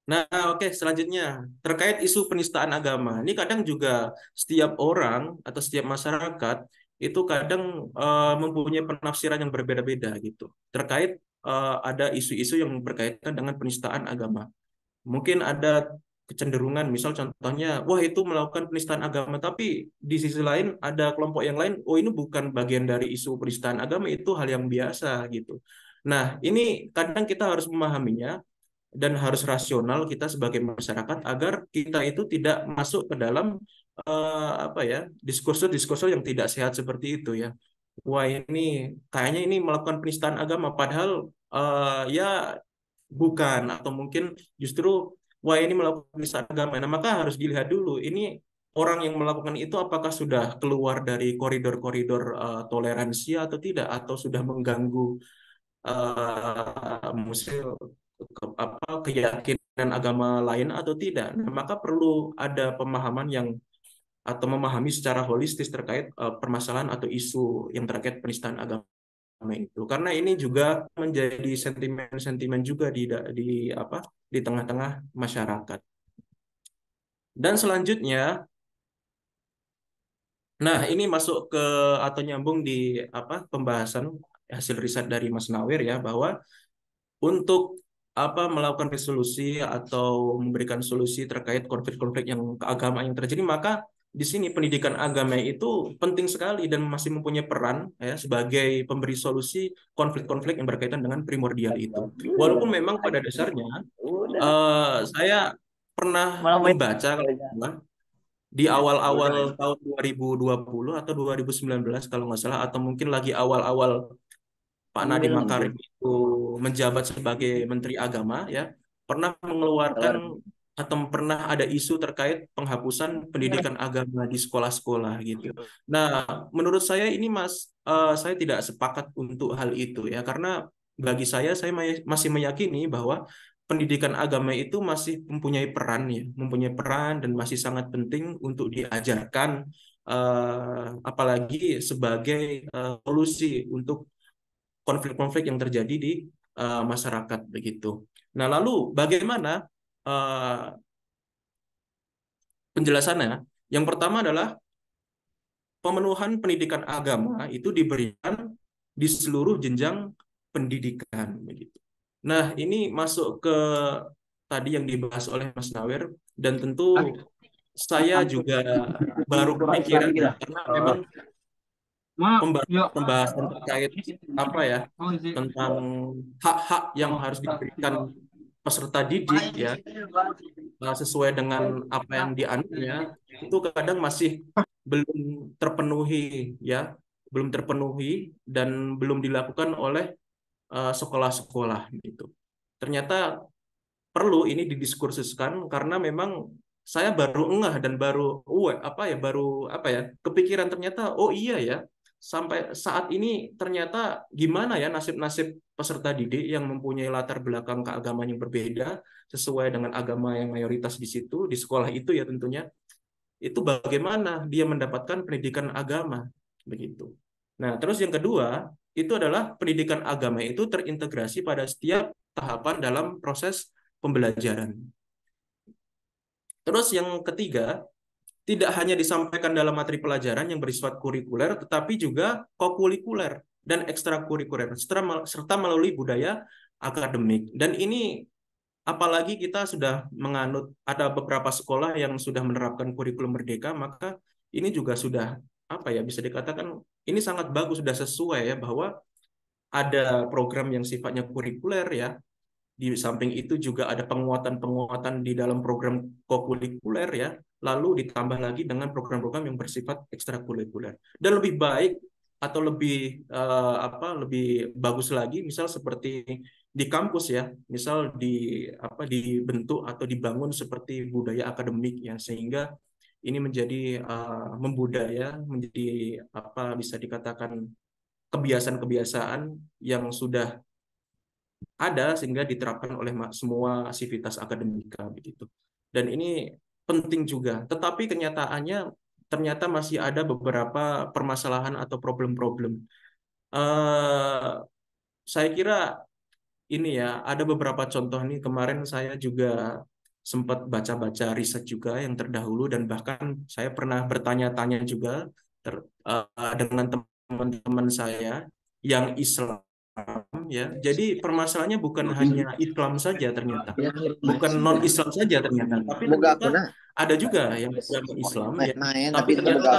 Nah, oke, okay, selanjutnya terkait isu penistaan agama. Ini kadang juga setiap orang atau setiap masyarakat itu kadang uh, mempunyai penafsiran yang berbeda-beda gitu. Terkait uh, ada isu-isu yang berkaitan dengan penistaan agama. Mungkin ada kecenderungan, misal contohnya, wah itu melakukan penistaan agama, tapi di sisi lain ada kelompok yang lain, oh ini bukan bagian dari isu penistaan agama, itu hal yang biasa gitu. Nah, ini kadang kita harus memahaminya dan harus rasional kita sebagai masyarakat agar kita itu tidak masuk ke dalam uh, apa ya diskursus-diskursus yang tidak sehat seperti itu ya. Wah ini kayaknya ini melakukan penistaan agama padahal uh, ya bukan atau mungkin justru wah ini melakukan penistaan agama. Nah maka harus dilihat dulu ini orang yang melakukan itu apakah sudah keluar dari koridor-koridor uh, toleransi atau tidak atau sudah mengganggu uh, muslim ke, apa keyakinan agama lain atau tidak. Nah, maka perlu ada pemahaman yang atau memahami secara holistis terkait uh, permasalahan atau isu yang terkait penistaan agama itu. Karena ini juga menjadi sentimen-sentimen juga di di apa di tengah-tengah masyarakat. Dan selanjutnya Nah, ini masuk ke atau nyambung di apa pembahasan hasil riset dari Mas Nawir ya bahwa untuk apa melakukan resolusi atau memberikan solusi terkait konflik-konflik yang keagamaan yang terjadi maka di sini pendidikan agama itu penting sekali dan masih mempunyai peran ya, sebagai pemberi solusi konflik-konflik yang berkaitan dengan primordial itu. Walaupun memang pada dasarnya uh, saya pernah membaca kalau di iya, awal-awal tahun 2020 atau 2019 kalau nggak salah atau mungkin lagi awal-awal Pak Nadiem hmm. Makarim itu menjabat sebagai Menteri Agama ya pernah mengeluarkan atau pernah ada isu terkait penghapusan pendidikan ya. agama di sekolah-sekolah gitu. Nah, menurut saya ini Mas, uh, saya tidak sepakat untuk hal itu ya karena bagi saya saya masih meyakini bahwa pendidikan agama itu masih mempunyai peran ya, mempunyai peran dan masih sangat penting untuk diajarkan uh, apalagi sebagai uh, solusi untuk konflik-konflik yang terjadi di uh, masyarakat begitu. Nah, lalu bagaimana uh, penjelasannya? Yang pertama adalah pemenuhan pendidikan agama itu diberikan di seluruh jenjang pendidikan begitu. Nah, ini masuk ke tadi yang dibahas oleh Mas Nawir dan tentu saya juga baru kepikiran karena memang pembahasan, ya, pembahasan terkait apa ya oh, tentang hak-hak yang harus diberikan peserta didik ya eh, sesuai dengan apa yang dianunya itu kadang masih belum terpenuhi ya belum terpenuhi dan belum dilakukan oleh eh, sekolah-sekolah uh, gitu ternyata perlu ini didiskursuskan karena memang saya baru engah dan baru uh, apa ya baru apa ya kepikiran ternyata oh iya ya sampai saat ini ternyata gimana ya nasib-nasib peserta didik yang mempunyai latar belakang keagamaan yang berbeda sesuai dengan agama yang mayoritas di situ di sekolah itu ya tentunya itu bagaimana dia mendapatkan pendidikan agama begitu. Nah, terus yang kedua itu adalah pendidikan agama itu terintegrasi pada setiap tahapan dalam proses pembelajaran. Terus yang ketiga tidak hanya disampaikan dalam materi pelajaran yang bersifat kurikuler, tetapi juga kokulikuler dan ekstrakurikuler serta melalui budaya akademik. Dan ini apalagi kita sudah menganut ada beberapa sekolah yang sudah menerapkan kurikulum merdeka, maka ini juga sudah apa ya bisa dikatakan ini sangat bagus sudah sesuai ya bahwa ada program yang sifatnya kurikuler ya di samping itu juga ada penguatan-penguatan di dalam program kokulikuler ya, lalu ditambah lagi dengan program-program yang bersifat ekstrakurikuler. Dan lebih baik atau lebih uh, apa lebih bagus lagi misal seperti di kampus ya misal di apa dibentuk atau dibangun seperti budaya akademik ya sehingga ini menjadi uh, membudaya menjadi apa bisa dikatakan kebiasaan-kebiasaan yang sudah ada sehingga diterapkan oleh semua sivitas akademika begitu. Dan ini penting juga. Tetapi kenyataannya ternyata masih ada beberapa permasalahan atau problem-problem. Uh, saya kira ini ya ada beberapa contoh nih kemarin saya juga sempat baca-baca riset juga yang terdahulu dan bahkan saya pernah bertanya-tanya juga ter, uh, dengan teman-teman saya yang Islam ya. Jadi permasalahannya bukan iya. hanya Islam saja ternyata, iya, iya, bukan non Islam saja ternyata, tapi ternyata ada juga yang bukan Islam ya. Tapi ternyata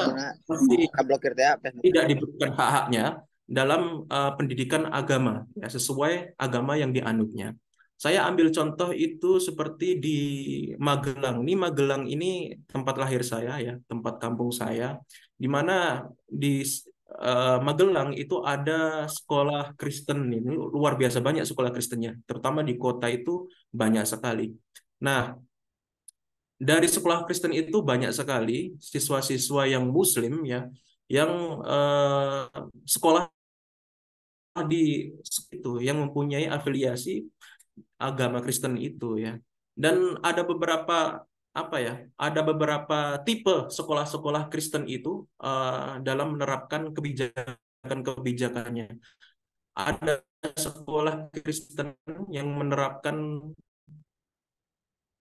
tidak diberikan hak-haknya dalam uh, pendidikan agama ya, sesuai agama yang dianutnya. Saya ambil contoh itu seperti di Magelang. Ini Magelang ini tempat lahir saya ya, tempat kampung saya, di mana di Eh, Magelang itu ada sekolah Kristen ini luar biasa banyak sekolah Kristennya, terutama di kota itu banyak sekali. Nah, dari sekolah Kristen itu banyak sekali siswa-siswa yang Muslim ya, yang eh, sekolah di situ yang mempunyai afiliasi agama Kristen itu ya. Dan ada beberapa apa ya ada beberapa tipe sekolah-sekolah Kristen itu uh, dalam menerapkan kebijakan-kebijakannya ada sekolah Kristen yang menerapkan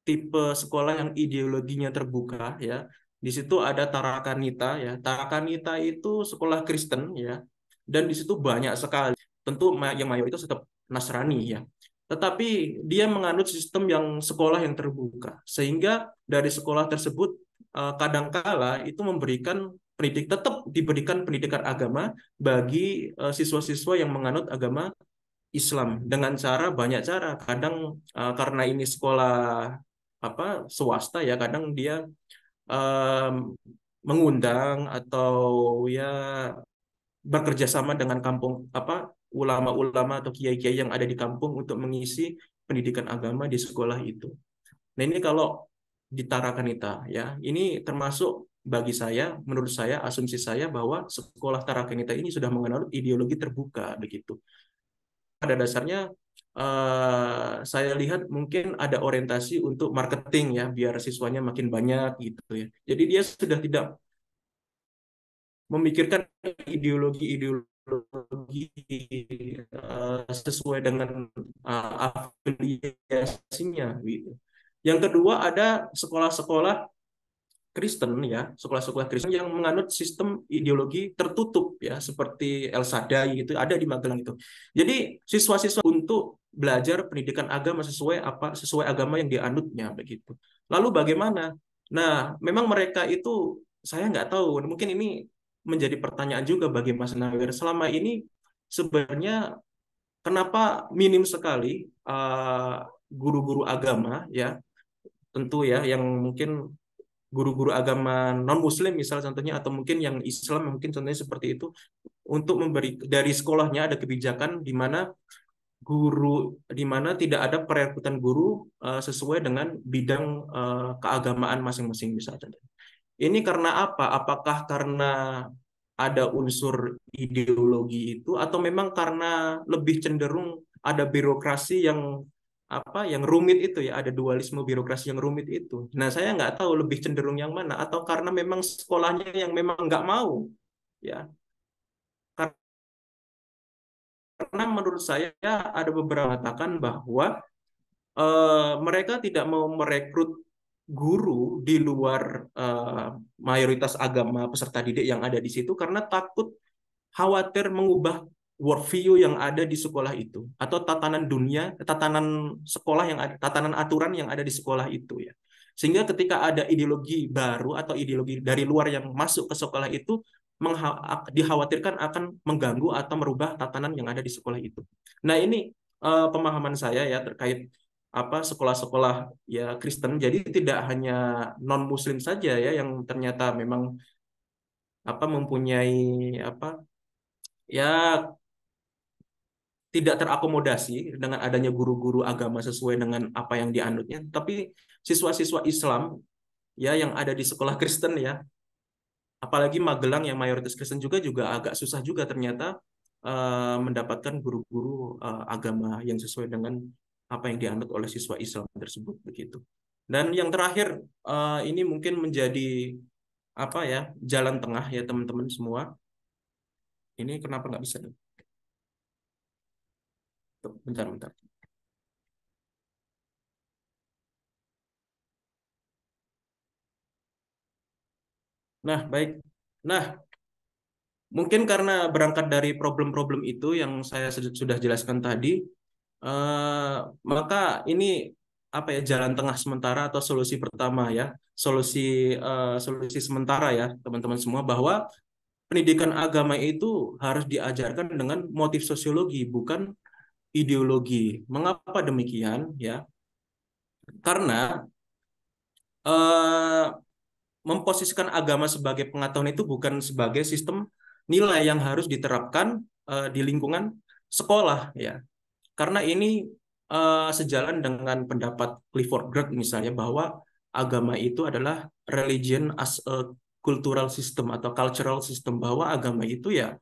tipe sekolah yang ideologinya terbuka ya di situ ada Tarakanita ya Tarakanita itu sekolah Kristen ya dan di situ banyak sekali tentu yang itu tetap Nasrani ya tetapi dia menganut sistem yang sekolah yang terbuka. Sehingga dari sekolah tersebut eh, kadangkala itu memberikan pendidik tetap diberikan pendidikan agama bagi eh, siswa-siswa yang menganut agama Islam dengan cara banyak cara. Kadang eh, karena ini sekolah apa swasta ya kadang dia um, mengundang atau ya bekerja sama dengan kampung apa ulama-ulama atau kiai-kiai yang ada di kampung untuk mengisi pendidikan agama di sekolah itu. Nah ini kalau di Tarakanita ya ini termasuk bagi saya menurut saya asumsi saya bahwa sekolah Tarakanita ini sudah mengenal ideologi terbuka begitu. Pada dasarnya Uh, saya lihat mungkin ada orientasi untuk marketing ya biar siswanya makin banyak gitu ya. Jadi dia sudah tidak memikirkan ideologi-ideologi uh, sesuai dengan uh, afiliasinya gitu. Yang kedua ada sekolah-sekolah Kristen ya, sekolah-sekolah Kristen yang menganut sistem ideologi tertutup ya, seperti El Sadai gitu, ada di Magelang itu. Jadi siswa-siswa untuk belajar pendidikan agama sesuai apa sesuai agama yang dianutnya begitu. Lalu bagaimana? Nah, memang mereka itu saya nggak tahu, mungkin ini menjadi pertanyaan juga bagi Mas Nawir selama ini sebenarnya kenapa minim sekali eh, guru-guru uh, agama ya tentu ya yang mungkin guru-guru agama non muslim misal contohnya atau mungkin yang Islam mungkin contohnya seperti itu untuk memberi dari sekolahnya ada kebijakan di mana guru di mana tidak ada perekrutan guru uh, sesuai dengan bidang uh, keagamaan masing-masing misalnya. Ini karena apa? Apakah karena ada unsur ideologi itu atau memang karena lebih cenderung ada birokrasi yang apa yang rumit itu ya ada dualisme birokrasi yang rumit itu. Nah saya nggak tahu lebih cenderung yang mana atau karena memang sekolahnya yang memang nggak mau ya karena menurut saya ada beberapa katakan bahwa uh, mereka tidak mau merekrut guru di luar uh, mayoritas agama peserta didik yang ada di situ karena takut khawatir mengubah worldview yang ada di sekolah itu atau tatanan dunia, tatanan sekolah yang ada, tatanan aturan yang ada di sekolah itu ya. Sehingga ketika ada ideologi baru atau ideologi dari luar yang masuk ke sekolah itu dikhawatirkan akan mengganggu atau merubah tatanan yang ada di sekolah itu. Nah, ini uh, pemahaman saya ya terkait apa sekolah-sekolah ya Kristen. Jadi tidak hanya non Muslim saja ya yang ternyata memang apa mempunyai apa ya tidak terakomodasi dengan adanya guru-guru agama sesuai dengan apa yang dianutnya, tapi siswa-siswa Islam ya yang ada di sekolah Kristen ya, apalagi Magelang yang mayoritas Kristen juga juga agak susah juga ternyata uh, mendapatkan guru-guru uh, agama yang sesuai dengan apa yang dianut oleh siswa Islam tersebut begitu. Dan yang terakhir eh, ini mungkin menjadi apa ya jalan tengah ya teman-teman semua. Ini kenapa nggak bisa? bentar, bentar. Nah, baik. Nah, mungkin karena berangkat dari problem-problem itu yang saya sudah jelaskan tadi, Eh, maka ini apa ya jalan tengah sementara atau solusi pertama ya solusi uh, solusi sementara ya teman-teman semua bahwa pendidikan agama itu harus diajarkan dengan motif sosiologi bukan ideologi mengapa demikian ya karena uh, memposisikan agama sebagai pengetahuan itu bukan sebagai sistem nilai yang harus diterapkan uh, di lingkungan sekolah ya karena ini uh, sejalan dengan pendapat Clifford Gregg misalnya bahwa agama itu adalah religion as a cultural system atau cultural system bahwa agama itu ya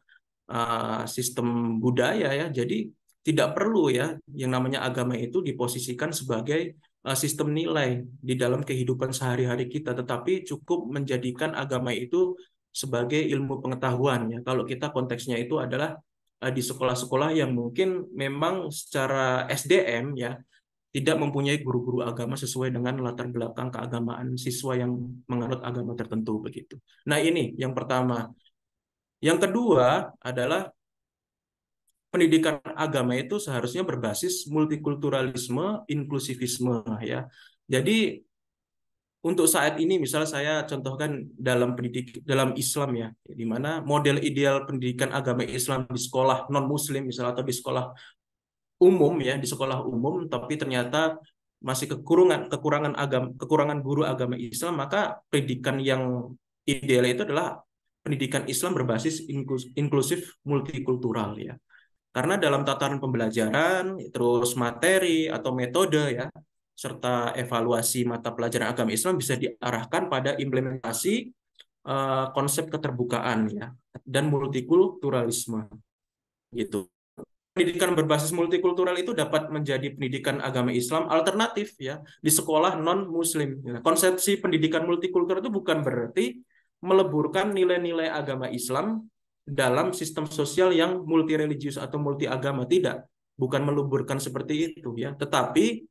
uh, sistem budaya ya. Jadi tidak perlu ya yang namanya agama itu diposisikan sebagai uh, sistem nilai di dalam kehidupan sehari-hari kita tetapi cukup menjadikan agama itu sebagai ilmu pengetahuan ya kalau kita konteksnya itu adalah Eh, di sekolah-sekolah yang mungkin memang secara SDM ya tidak mempunyai guru-guru agama sesuai dengan latar belakang keagamaan siswa yang menganut agama tertentu begitu. Nah, ini yang pertama. Yang kedua adalah pendidikan agama itu seharusnya berbasis multikulturalisme, inklusivisme ya. Jadi untuk saat ini misalnya saya contohkan dalam pendidik dalam Islam ya di mana model ideal pendidikan agama Islam di sekolah non muslim misalnya atau di sekolah umum ya di sekolah umum tapi ternyata masih kekurangan kekurangan agama kekurangan guru agama Islam maka pendidikan yang ideal itu adalah pendidikan Islam berbasis inklusif multikultural ya karena dalam tataran pembelajaran terus materi atau metode ya serta evaluasi mata pelajaran agama Islam bisa diarahkan pada implementasi uh, konsep keterbukaan ya dan multikulturalisme gitu. Pendidikan berbasis multikultural itu dapat menjadi pendidikan agama Islam alternatif ya di sekolah non muslim. Ya, konsepsi pendidikan multikultural itu bukan berarti meleburkan nilai-nilai agama Islam dalam sistem sosial yang multireligius atau multiagama tidak, bukan meluburkan seperti itu ya, tetapi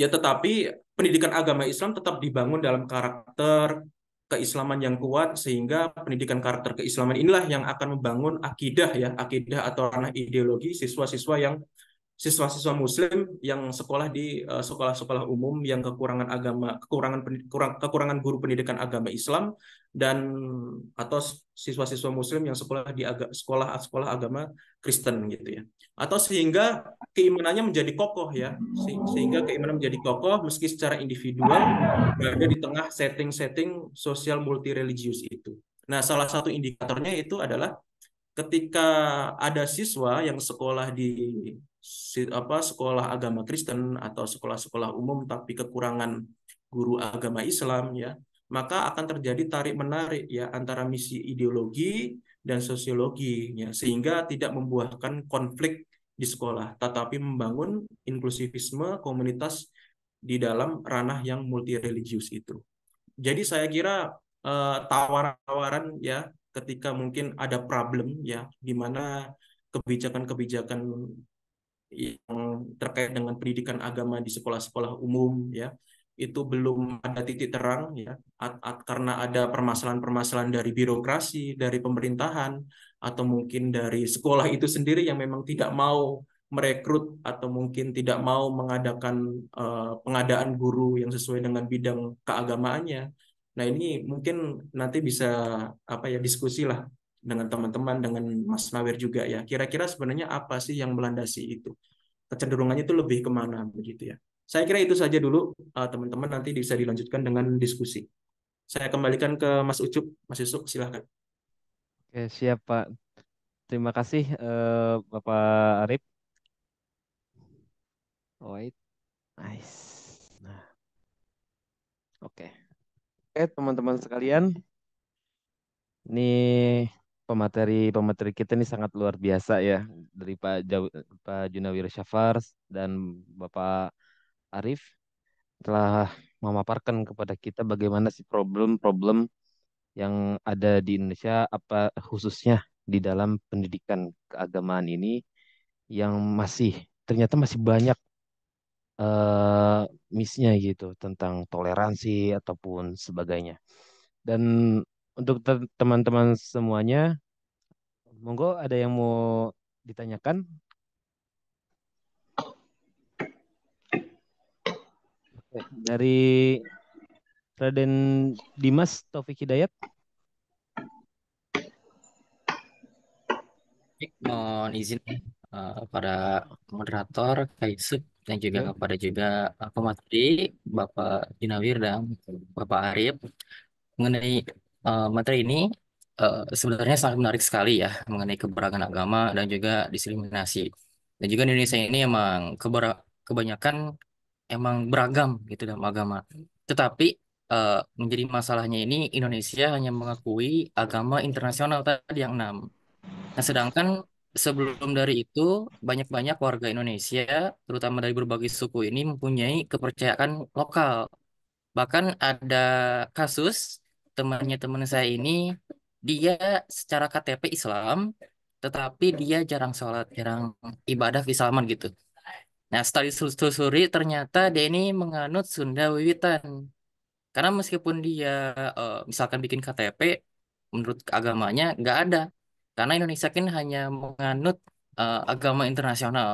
Ya tetapi pendidikan agama Islam tetap dibangun dalam karakter keislaman yang kuat sehingga pendidikan karakter keislaman inilah yang akan membangun akidah ya, akidah atau ranah ideologi siswa-siswa yang siswa-siswa muslim yang sekolah di eh, sekolah-sekolah umum yang kekurangan agama kekurangan kurang, kekurangan guru pendidikan agama Islam dan atau siswa-siswa muslim yang sekolah di sekolah sekolah agama Kristen gitu ya atau sehingga keimanannya menjadi kokoh ya sehingga keimanan menjadi kokoh meski secara individual berada di tengah setting-setting sosial religius itu. Nah, salah satu indikatornya itu adalah ketika ada siswa yang sekolah di apa sekolah agama Kristen atau sekolah-sekolah umum tapi kekurangan guru agama Islam ya, maka akan terjadi tarik menarik ya antara misi ideologi dan sosiologinya sehingga tidak membuahkan konflik di sekolah tetapi membangun inklusivisme komunitas di dalam ranah yang multi-religius itu. Jadi saya kira eh, tawaran-tawaran ya ketika mungkin ada problem ya di mana kebijakan-kebijakan yang terkait dengan pendidikan agama di sekolah-sekolah umum ya itu belum ada titik terang ya at, at, karena ada permasalahan-permasalahan dari birokrasi, dari pemerintahan atau mungkin dari sekolah itu sendiri yang memang tidak mau merekrut atau mungkin tidak mau mengadakan uh, pengadaan guru yang sesuai dengan bidang keagamaannya. Nah, ini mungkin nanti bisa apa ya diskusilah dengan teman-teman dengan Mas Nawir juga ya. Kira-kira sebenarnya apa sih yang melandasi itu? Kecenderungannya itu lebih kemana begitu ya? Saya kira itu saja dulu eh, teman-teman nanti bisa dilanjutkan dengan diskusi. Saya kembalikan ke Mas Ucup, Mas Yusuf silahkan. Oke siap Pak. Terima kasih eh, Bapak Arif. Wait, oh, nice. Nah. Oke. Oke teman-teman sekalian, ini pemateri-pemateri kita ini sangat luar biasa ya dari Pak Jau Pak Junawir Syafar dan Bapak Arif telah memaparkan kepada kita bagaimana sih problem-problem yang ada di Indonesia apa khususnya di dalam pendidikan keagamaan ini yang masih ternyata masih banyak uh, eh, misnya gitu tentang toleransi ataupun sebagainya. Dan untuk teman-teman semuanya, monggo ada yang mau ditanyakan Dari Raden Dimas Taufik Hidayat. Mohon izin uh, eh, pada moderator, Kaisub, dan juga ya. kepada juga eh, Pak Matri, Bapak Dinawir, dan Bapak Arif. Mengenai uh, materi ini, uh, sebenarnya sangat menarik sekali ya, mengenai keberagaman agama dan juga diskriminasi. Dan juga di Indonesia ini emang kebanyakan emang beragam gitu dalam agama. Tetapi uh, menjadi masalahnya ini Indonesia hanya mengakui agama internasional tadi yang enam. Nah, sedangkan sebelum dari itu banyak-banyak warga Indonesia, terutama dari berbagai suku ini mempunyai kepercayaan lokal. Bahkan ada kasus temannya teman saya ini dia secara KTP Islam, tetapi dia jarang sholat, jarang ibadah di Salman gitu. Nah, setelah ditelusuri ternyata dia ini menganut Sunda Wiwitan. Karena meskipun dia uh, misalkan bikin KTP menurut agamanya nggak ada. Karena Indonesia kan hanya menganut uh, agama internasional.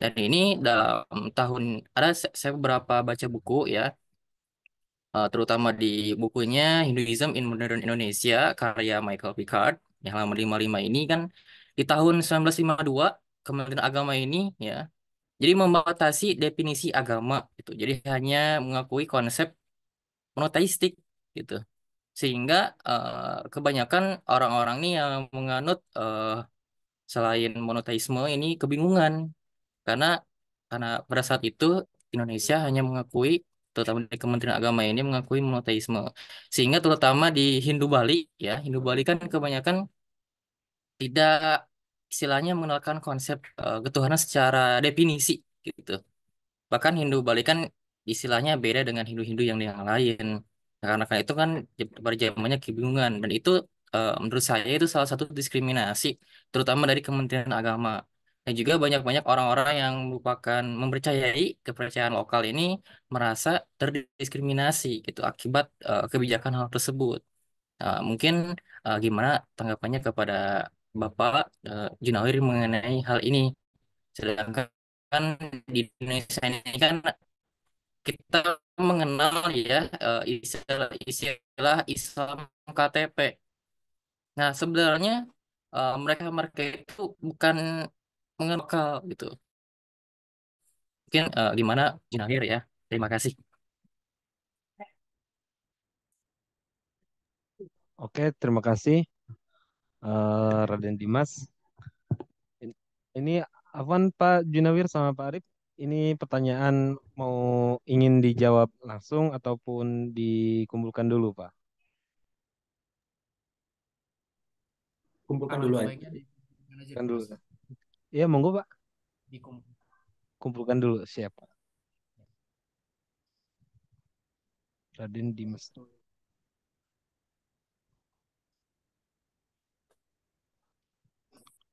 Dan ini dalam tahun ada saya beberapa baca buku ya. Uh, terutama di bukunya Hinduism in Modern Indonesia karya Michael Picard yang halaman 55 ini kan di tahun 1952 Kementerian Agama ini ya jadi membatasi definisi agama itu, Jadi hanya mengakui konsep monoteistik gitu. Sehingga uh, kebanyakan orang-orang nih yang menganut uh, selain monoteisme ini kebingungan karena karena pada saat itu Indonesia hanya mengakui terutama di Kementerian Agama ini mengakui monoteisme sehingga terutama di Hindu Bali ya Hindu Bali kan kebanyakan tidak istilahnya mengenalkan konsep uh, ketuhanan secara definisi gitu. Bahkan Hindu balikan istilahnya beda dengan Hindu-Hindu yang yang lain. Nah, karena kan itu kan pada zamannya kebingungan dan itu uh, menurut saya itu salah satu diskriminasi terutama dari Kementerian Agama dan juga banyak-banyak orang-orang yang merupakan mempercayai kepercayaan lokal ini merasa terdiskriminasi gitu akibat uh, kebijakan hal tersebut. Uh, mungkin uh, gimana tanggapannya kepada Bapak uh, mengenai hal ini. Sedangkan di Indonesia ini kan kita mengenal ya uh, istilah, istilah Islam KTP. Nah, sebenarnya uh, eh, mereka mereka itu bukan mengenal gitu. Mungkin uh, gimana Junawir ya? Terima kasih. Oke, terima kasih. Eh, Raden Dimas. Ini Avan Pak Junawir sama Pak Arif, ini pertanyaan mau ingin dijawab langsung ataupun dikumpulkan dulu, Pak? Kumpulkan dulu aja. Kan dulu. Iya, monggo, Pak. Dikumpulkan. Kumpulkan dulu, siapa? Raden Dimas.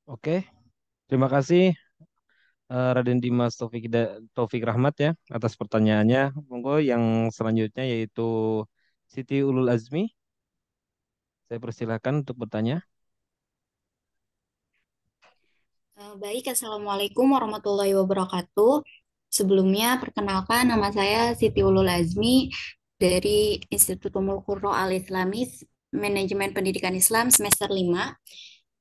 Oke, terima kasih uh, Raden Dimas Taufik Taufik Rahmat ya atas pertanyaannya. Monggo yang selanjutnya yaitu Siti Ulul Azmi. Saya persilahkan untuk bertanya. Eh, baik, Assalamualaikum warahmatullahi wabarakatuh. Sebelumnya, perkenalkan nama saya Siti Ulul Azmi dari Institut Umul Al-Islamis, Manajemen Pendidikan Islam semester 5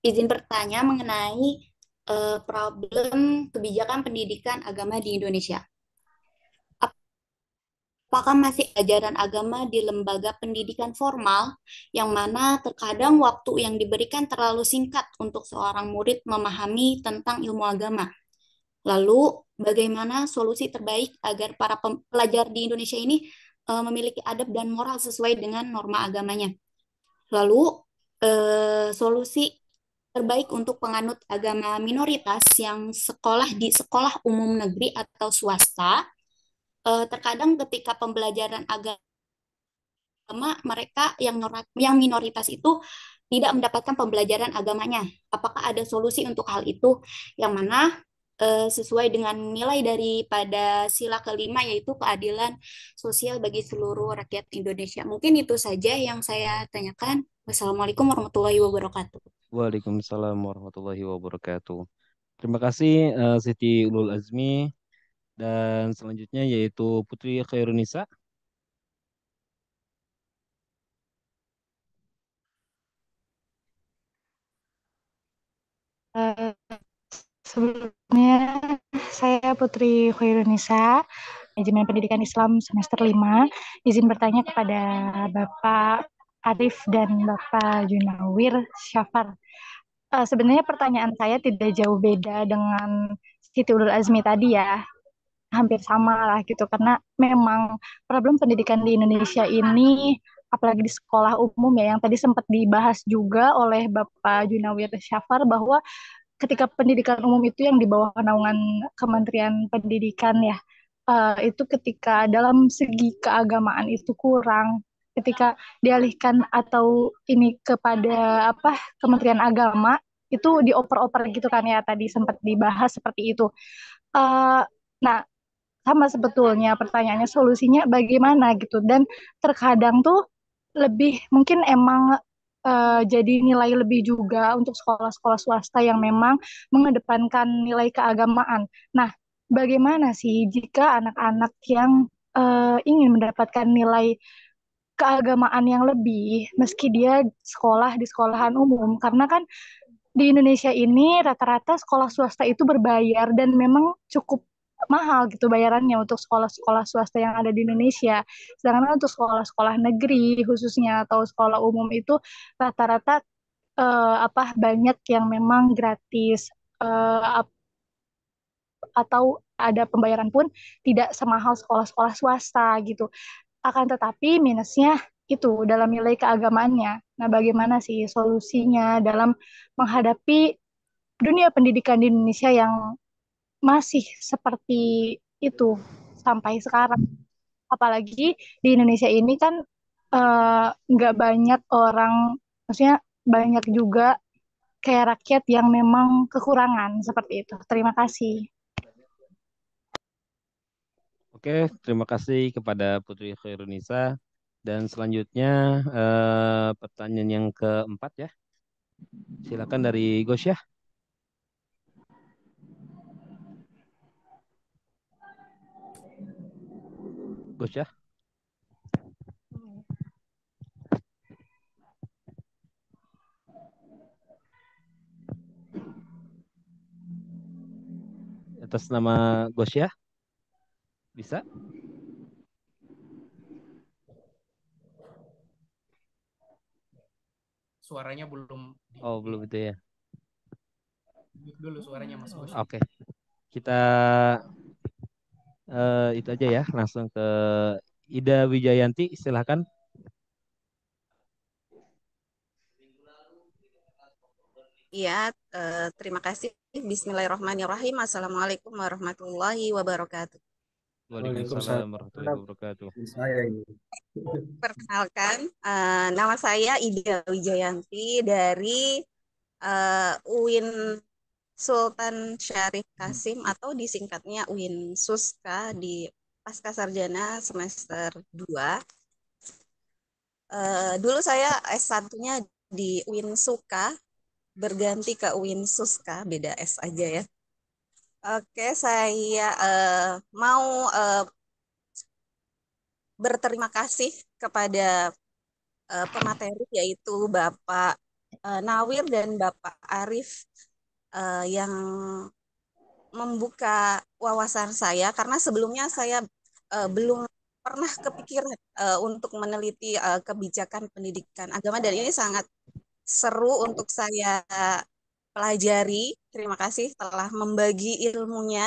izin bertanya mengenai uh, problem kebijakan pendidikan agama di Indonesia. Apakah masih ajaran agama di lembaga pendidikan formal yang mana terkadang waktu yang diberikan terlalu singkat untuk seorang murid memahami tentang ilmu agama? Lalu, bagaimana solusi terbaik agar para pelajar di Indonesia ini uh, memiliki adab dan moral sesuai dengan norma agamanya? Lalu, uh, solusi terbaik untuk penganut agama minoritas yang sekolah di sekolah umum negeri atau swasta. Eh, terkadang ketika pembelajaran agama mereka yang yang minoritas itu tidak mendapatkan pembelajaran agamanya. Apakah ada solusi untuk hal itu? Yang mana eh, sesuai dengan nilai daripada sila kelima yaitu keadilan sosial bagi seluruh rakyat Indonesia. Mungkin itu saja yang saya tanyakan. Wassalamualaikum warahmatullahi wabarakatuh. Waalaikumsalam warahmatullahi wabarakatuh. Terima kasih uh, Siti Ulul Azmi dan selanjutnya yaitu Putri Khairunisa. Eh, sebelumnya saya Putri Khairunisa, Manajemen Pendidikan Islam semester 5. Izin bertanya kepada Bapak Arif dan Bapak Junawir Syafar. Uh, sebenarnya pertanyaan saya tidak jauh beda dengan Siti Ulul Azmi tadi ya. Hampir sama lah gitu, karena memang problem pendidikan di Indonesia ini, apalagi di sekolah umum ya, yang tadi sempat dibahas juga oleh Bapak Junawir Syafar bahwa ketika pendidikan umum itu yang di bawah naungan Kementerian Pendidikan ya, uh, itu ketika dalam segi keagamaan itu kurang ketika dialihkan atau ini kepada apa Kementerian Agama itu dioper-oper gitu kan ya tadi sempat dibahas seperti itu. Uh, nah sama sebetulnya pertanyaannya solusinya bagaimana gitu dan terkadang tuh lebih mungkin emang uh, jadi nilai lebih juga untuk sekolah-sekolah swasta yang memang mengedepankan nilai keagamaan. Nah, bagaimana sih jika anak-anak yang uh, ingin mendapatkan nilai keagamaan yang lebih meski dia sekolah di sekolahan umum karena kan di Indonesia ini rata-rata sekolah swasta itu berbayar dan memang cukup mahal gitu bayarannya untuk sekolah-sekolah swasta yang ada di Indonesia. Sedangkan untuk sekolah-sekolah negeri khususnya atau sekolah umum itu rata-rata uh, apa banyak yang memang gratis uh, atau ada pembayaran pun tidak semahal sekolah-sekolah swasta gitu. Akan tetapi minusnya itu dalam nilai keagamaannya. Nah, bagaimana sih solusinya dalam menghadapi dunia pendidikan di Indonesia yang masih seperti itu sampai sekarang? Apalagi di Indonesia ini kan eh, nggak uh, banyak orang, maksudnya banyak juga kayak rakyat yang memang kekurangan seperti itu. Terima kasih. Oke, terima kasih kepada Putri Khairunisa. Dan selanjutnya eh, pertanyaan yang keempat ya. Silakan dari Gosh ya. ya. Atas nama ya. Bisa? Suaranya belum. Oh, belum itu ya. Dulu suaranya Mas Oke. Okay. Kita uh, itu aja ya, langsung ke Ida Wijayanti, silahkan. Iya, eh, terima kasih. Bismillahirrahmanirrahim. Assalamualaikum warahmatullahi wabarakatuh. Waalaikumsalam warahmatullahi wabarakatuh. Perkenalkan, uh, nama saya Ida Wijayanti dari uh, UIN Sultan Syarif Kasim atau disingkatnya UIN Suska di Pasca Sarjana semester 2. Uh, eh, dulu saya S1-nya di UIN Suka, berganti ke UIN Suska, beda S aja ya. Oke, saya uh, mau uh, berterima kasih kepada uh, pemateri yaitu Bapak uh, Nawir dan Bapak Arif uh, yang membuka wawasan saya karena sebelumnya saya uh, belum pernah kepikiran uh, untuk meneliti uh, kebijakan pendidikan agama dan ini sangat seru untuk saya pelajari. Terima kasih telah membagi ilmunya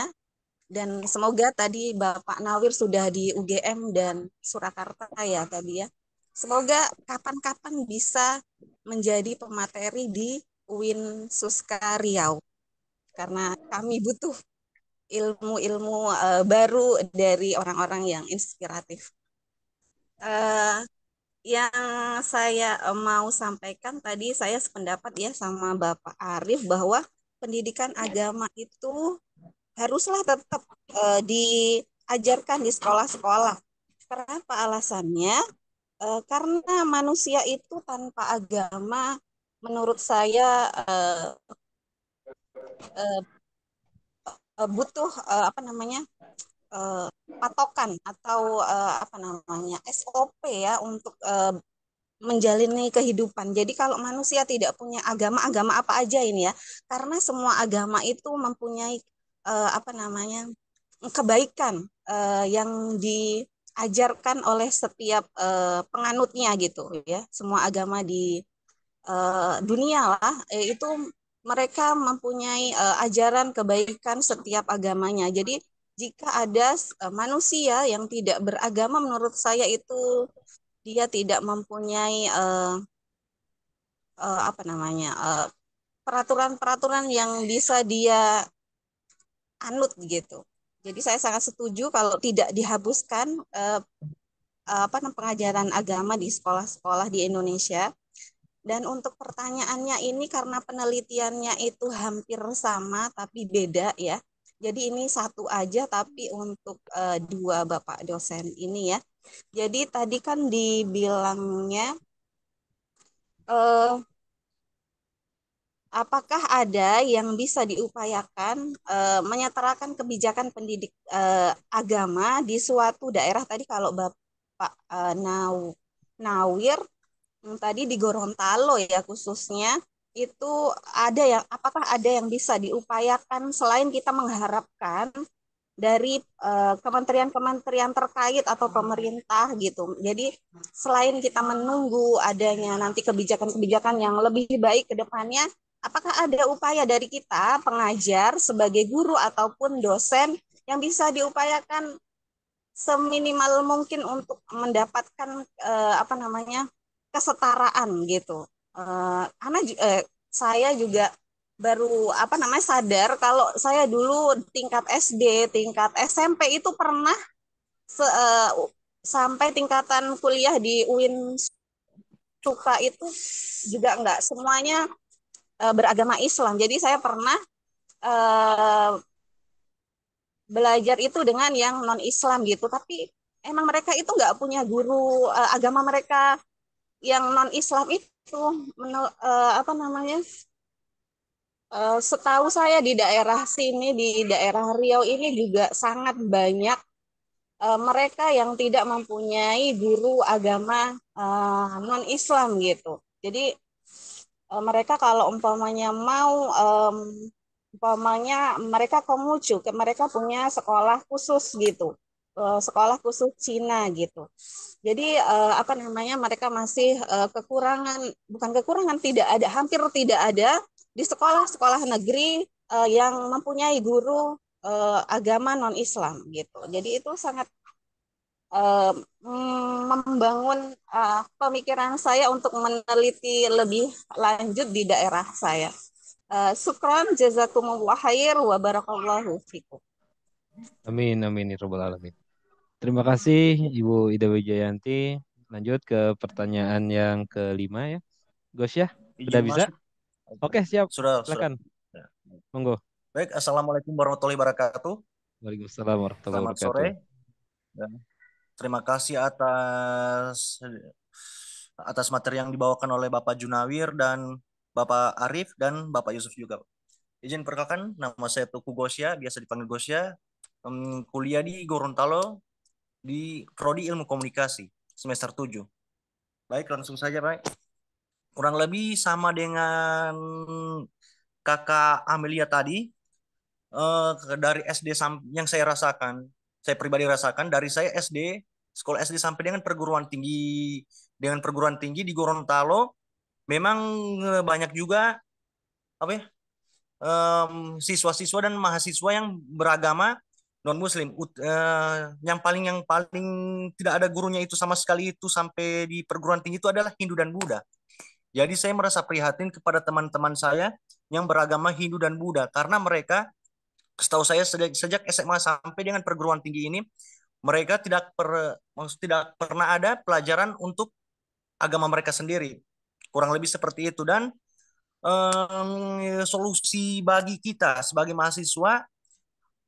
dan semoga tadi Bapak Nawir sudah di UGM dan Surakarta ya tadi ya. Semoga kapan-kapan bisa menjadi pemateri di UIN Suska Riau. Karena kami butuh ilmu-ilmu uh, baru dari orang-orang yang inspiratif. Uh, yang saya eh, mau sampaikan tadi saya sependapat ya sama Bapak Arif bahwa pendidikan ya. agama itu haruslah tetap e, diajarkan di sekolah-sekolah. Kenapa alasannya? E, karena manusia itu tanpa agama menurut saya e, e, butuh e, apa namanya? Eh, patokan atau uh, apa namanya SOP ya untuk uh, menjalani kehidupan. Jadi kalau manusia tidak punya agama, agama apa aja ini ya? Karena semua agama itu mempunyai uh, apa namanya kebaikan uh, yang diajarkan oleh setiap uh, penganutnya gitu ya. Semua agama di uh, dunia lah itu mereka mempunyai uh, ajaran kebaikan setiap agamanya. Jadi jika ada eh, manusia yang tidak beragama menurut saya itu dia tidak mempunyai uh, uh, apa namanya peraturan peraturan-peraturan yang bisa dia anut gitu. Jadi saya sangat setuju kalau tidak dihapuskan uh, apa pengajaran agama di sekolah-sekolah di Indonesia. Dan untuk pertanyaannya ini karena penelitiannya itu hampir sama tapi beda ya. Jadi ini satu aja tapi untuk uh, dua Bapak dosen ini ya. Jadi tadi kan dibilangnya uh, apakah ada yang bisa diupayakan uh, menyetarakan kebijakan pendidik uh, agama di suatu daerah tadi kalau Bapak uh, Naw Nawir tadi di Gorontalo ya khususnya itu ada yang apakah ada yang bisa diupayakan selain kita mengharapkan dari eh, kementerian-kementerian uh, terkait atau hmm. pemerintah gitu. Jadi hmm. selain kita menunggu adanya nanti kebijakan-kebijakan yang lebih baik ke depannya, apakah ada upaya dari kita pengajar sebagai guru ataupun dosen yang bisa diupayakan seminimal mungkin untuk mendapatkan uh, apa namanya kesetaraan gitu uh, eh, Ana uh, eh, saya juga baru apa namanya sadar kalau saya dulu tingkat SD, tingkat SMP itu pernah se, uh, sampai tingkatan kuliah di UIN Cuka itu juga nggak semuanya uh, beragama Islam. Jadi saya pernah uh, belajar itu dengan yang non Islam gitu. Tapi emang mereka itu nggak punya guru uh, agama mereka yang non Islam itu tuh oh, menel, uh, apa namanya uh, setahu saya di daerah sini di daerah Riau ini juga sangat banyak uh, mereka yang tidak mempunyai guru agama uh, non Islam gitu jadi uh, mereka kalau umpamanya mau um, umpamanya mereka komucu mereka punya sekolah khusus gitu Eh, sekolah khusus Cina gitu. Jadi uh, apa namanya mereka masih uh, kekurangan bukan kekurangan tidak ada hampir tidak ada di sekolah-sekolah negeri uh, yang mempunyai guru uh, agama non Islam gitu. Jadi itu sangat uh, membangun uh, pemikiran saya untuk meneliti lebih lanjut di daerah saya. Uh, sukron jazakumullah khair wa barakallahu fikum. Amin amin ya rabbal alamin. Terima kasih Ibu Ida Wijayanti. Lanjut ke pertanyaan yang kelima ya. Gus ya, sudah iya, bisa? Oke, siap. Sudah, silakan. Sudah. Ya. Monggo. Baik, Assalamualaikum warahmatullahi wabarakatuh. Waalaikumsalam warahmatullahi wabarakatuh. Selamat sore. terima kasih atas atas materi yang dibawakan oleh Bapak Junawir dan Bapak Arif dan Bapak Yusuf juga. Izin perkenalkan, nama saya Tuku Gosya, biasa dipanggil Gosia. Ya. Um, kuliah di Gorontalo, di prodi ilmu komunikasi semester 7. Baik, langsung saja, Pak. Kurang lebih sama dengan Kakak Amelia tadi eh, dari SD yang saya rasakan, saya pribadi rasakan dari saya SD sekolah SD sampai dengan perguruan tinggi dengan perguruan tinggi di Gorontalo memang eh, banyak juga apa ya siswa-siswa dan mahasiswa yang beragama non muslim uh, eh, yang paling yang paling tidak ada gurunya itu sama sekali itu sampai di perguruan tinggi itu adalah Hindu dan Buddha. Jadi saya merasa prihatin kepada teman-teman saya yang beragama Hindu dan Buddha karena mereka setahu saya sejak, SMA sampai dengan perguruan tinggi ini mereka tidak per maksud tidak pernah ada pelajaran untuk agama mereka sendiri. Kurang lebih seperti itu dan um, solusi bagi kita sebagai mahasiswa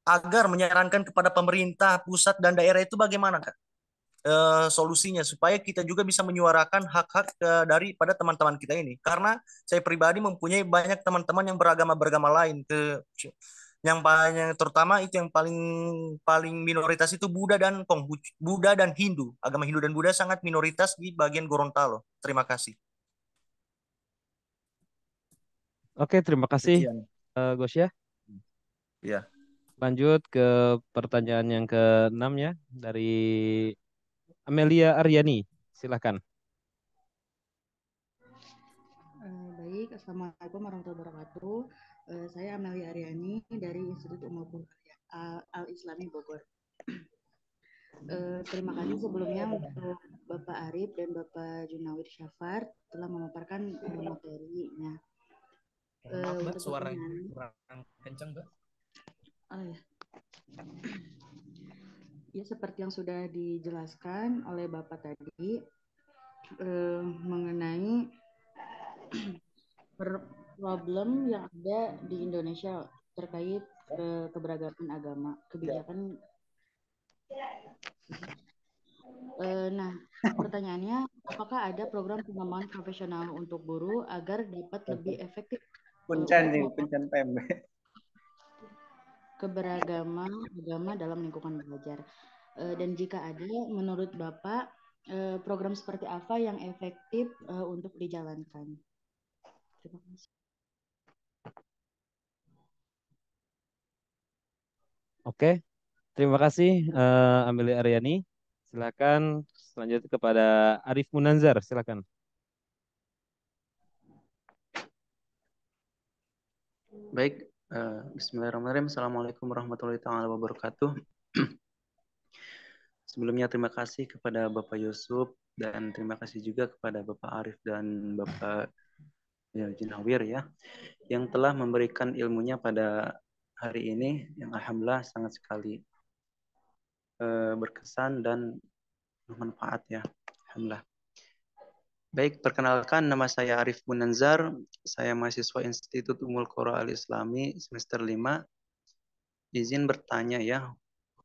agar menyarankan kepada pemerintah pusat dan daerah itu bagaimana kak e, solusinya supaya kita juga bisa menyuarakan hak-hak e, daripada teman-teman kita ini karena saya pribadi mempunyai banyak teman-teman yang beragama beragama lain ke yang paling terutama itu yang paling paling minoritas itu Buddha dan Konghucu, Buddha dan Hindu. Agama Hindu dan Buddha sangat minoritas di bagian Gorontalo. Terima kasih. Oke, terima kasih. Uh, Gosya. Ya lanjut ke pertanyaan yang ke-6 ya dari Amelia Aryani. Silahkan. Eh, baik, Assalamualaikum warahmatullahi wabarakatuh. Eh, saya Amelia Aryani dari Institut Umum Al-Islami Bogor. Eh, terima kasih sebelumnya untuk Bapak Arif dan Bapak Junawir Syafar telah memaparkan materinya. Maaf, Mbak, kurang kencang, Mbak oh ya. ya seperti yang sudah dijelaskan oleh Bapak tadi eh, mengenai problem yang ada di Indonesia terkait eh, keberagaman agama, kebijakan. Ya. Eh, nah, pertanyaannya, apakah ada program pengembangan profesional untuk guru agar dapat lebih efektif? Pencan eh, pencan PMB keberagaman agama dalam lingkungan belajar. E, dan jika ada, menurut Bapak, e, program seperti apa yang efektif e, untuk dijalankan? Terima kasih. Oke, terima kasih uh, Amelia Aryani. Silakan selanjutnya kepada Arif Munanzar, silakan. Baik, Eh, bismillahirrahmanirrahim. Assalamualaikum warahmatullahi taala wabarakatuh. Sebelumnya terima kasih kepada Bapak Yusuf dan terima kasih juga kepada Bapak Arif dan Bapak ya, Jinawir ya yang telah memberikan ilmunya pada hari ini yang alhamdulillah sangat sekali eh, berkesan dan bermanfaat ya. Alhamdulillah. Baik, perkenalkan nama saya Arif Munanzar. Saya mahasiswa Institut Umul Qura Al-Islami semester 5. Izin bertanya ya,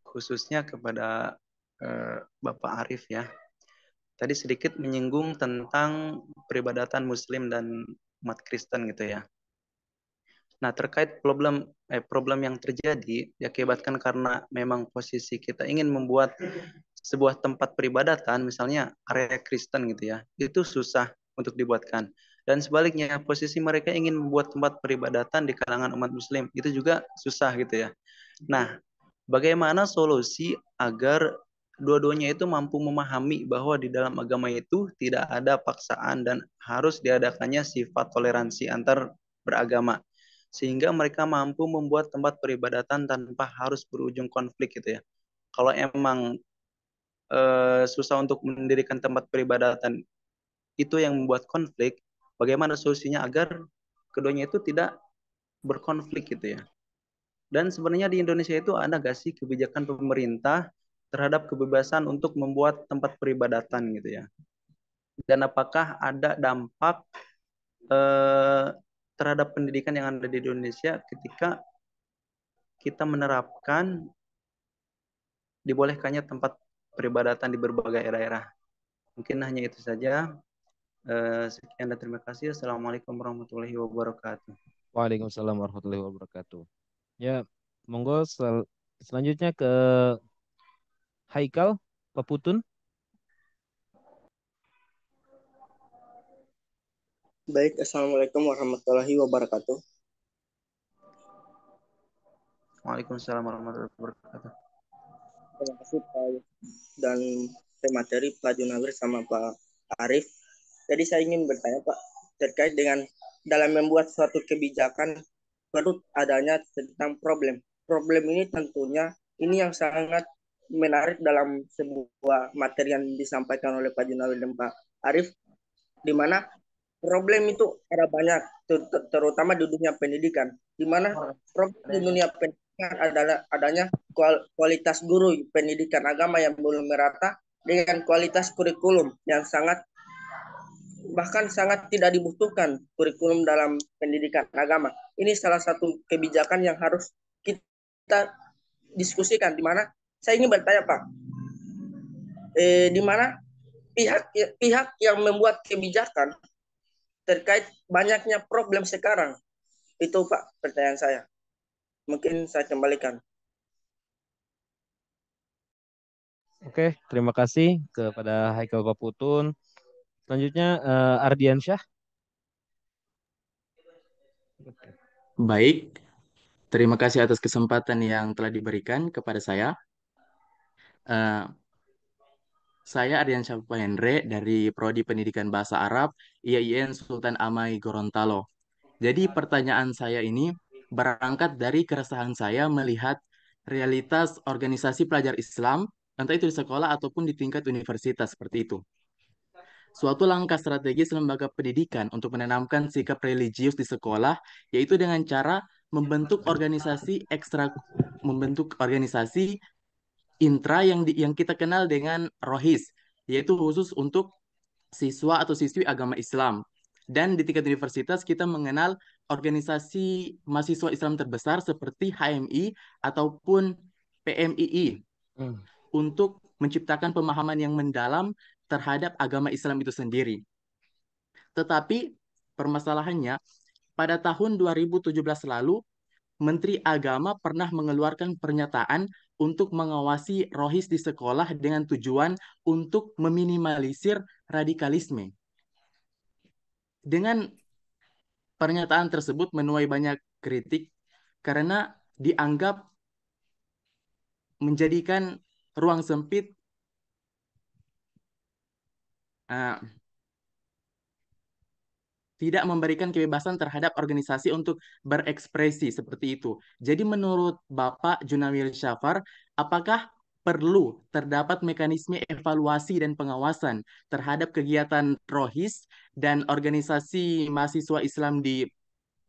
khususnya kepada eh, Bapak Arif ya. Tadi sedikit menyinggung tentang peribadatan muslim dan umat Kristen gitu ya. Nah, terkait problem eh problem yang terjadi diakibatkan karena memang posisi kita ingin membuat sebuah tempat peribadatan, misalnya area Kristen gitu ya, itu susah untuk dibuatkan. Dan sebaliknya, posisi mereka ingin membuat tempat peribadatan di kalangan umat muslim, itu juga susah gitu ya. Nah, bagaimana solusi agar dua-duanya itu mampu memahami bahwa di dalam agama itu tidak ada paksaan dan harus diadakannya sifat toleransi antar beragama. Sehingga mereka mampu membuat tempat peribadatan tanpa harus berujung konflik gitu ya. Kalau emang Eh, susah untuk mendirikan tempat peribadatan itu yang membuat konflik bagaimana solusinya agar keduanya itu tidak berkonflik gitu ya dan sebenarnya di Indonesia itu ada gak sih kebijakan pemerintah terhadap kebebasan untuk membuat tempat peribadatan gitu ya dan apakah ada dampak eh, terhadap pendidikan yang ada di Indonesia ketika kita menerapkan dibolehkannya tempat peribadatan di berbagai daerah. Mungkin hanya itu saja. Eh, sekian dan terima kasih. Assalamualaikum warahmatullahi wabarakatuh. Waalaikumsalam warahmatullahi wabarakatuh. Ya, monggo sel selanjutnya ke Haikal Paputun. Baik, Assalamualaikum warahmatullahi wabarakatuh. Waalaikumsalam warahmatullahi wabarakatuh. Terima kasih eh, Pak dan materi Pak Junawir sama Pak Arif. Jadi saya ingin bertanya Pak terkait dengan dalam membuat suatu kebijakan perlu adanya tentang problem. Problem ini tentunya ini yang sangat menarik dalam sebuah materi yang disampaikan oleh Pak Junawir dan Pak Arif di mana problem itu ada banyak terutama di dunia pendidikan di mana problem di dunia pendidikan Kan adalah adanya kualitas guru pendidikan agama yang belum merata dengan kualitas kurikulum yang sangat bahkan sangat tidak dibutuhkan kurikulum dalam pendidikan agama. Ini salah satu kebijakan yang harus kita diskusikan di mana saya ingin bertanya Pak. Eh, di mana pihak pihak yang membuat kebijakan terkait banyaknya problem sekarang. Itu Pak pertanyaan saya mungkin saya kembalikan. Oke, terima kasih kepada Haikal Paputun. Selanjutnya uh, Ardian Syah. Baik, terima kasih atas kesempatan yang telah diberikan kepada saya. Uh, saya Ardian Hendre dari Prodi Pendidikan Bahasa Arab IAIN Sultan Amai Gorontalo. Jadi pertanyaan saya ini, berangkat dari keresahan saya melihat realitas organisasi pelajar Islam, entah itu di sekolah ataupun di tingkat universitas seperti itu. Suatu langkah strategis lembaga pendidikan untuk menanamkan sikap religius di sekolah yaitu dengan cara membentuk organisasi ekstra membentuk organisasi intra yang di, yang kita kenal dengan rohis yaitu khusus untuk siswa atau siswi agama Islam dan di tingkat universitas kita mengenal organisasi mahasiswa Islam terbesar seperti HMI ataupun PMII hmm. untuk menciptakan pemahaman yang mendalam terhadap agama Islam itu sendiri. Tetapi permasalahannya pada tahun 2017 lalu Menteri Agama pernah mengeluarkan pernyataan untuk mengawasi rohis di sekolah dengan tujuan untuk meminimalisir radikalisme dengan pernyataan tersebut menuai banyak kritik karena dianggap menjadikan ruang sempit uh, tidak memberikan kebebasan terhadap organisasi untuk berekspresi seperti itu. Jadi menurut Bapak Junawir Syafar, apakah perlu terdapat mekanisme evaluasi dan pengawasan terhadap kegiatan rohis dan organisasi mahasiswa Islam di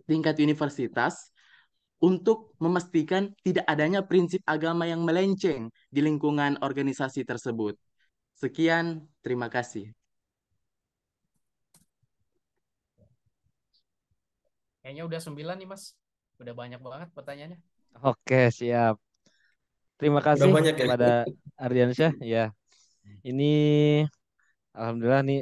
tingkat universitas untuk memastikan tidak adanya prinsip agama yang melenceng di lingkungan organisasi tersebut. Sekian, terima kasih. Kayaknya udah sembilan nih mas, udah banyak banget pertanyaannya. Oke siap. Terima kasih banyak ya, kepada ya. Ardiansyah. Ya, ini alhamdulillah nih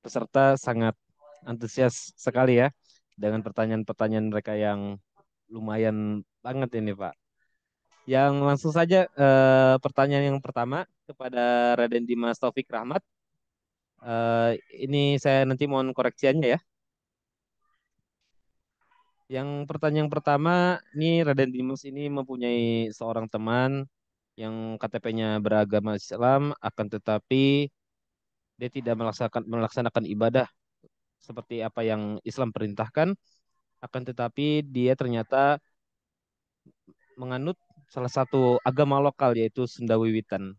peserta sangat antusias sekali ya dengan pertanyaan-pertanyaan mereka yang lumayan banget ini Pak. Yang langsung saja eh, pertanyaan yang pertama kepada Raden Dimas Taufik Rahmat. Eh, ini saya nanti mohon koreksiannya ya. Yang pertanyaan pertama, ini Raden Dimas ini mempunyai seorang teman yang KTP-nya beragama Islam, akan tetapi dia tidak melaksanakan melaksanakan ibadah seperti apa yang Islam perintahkan, akan tetapi dia ternyata menganut salah satu agama lokal yaitu Sunda Wiwitan.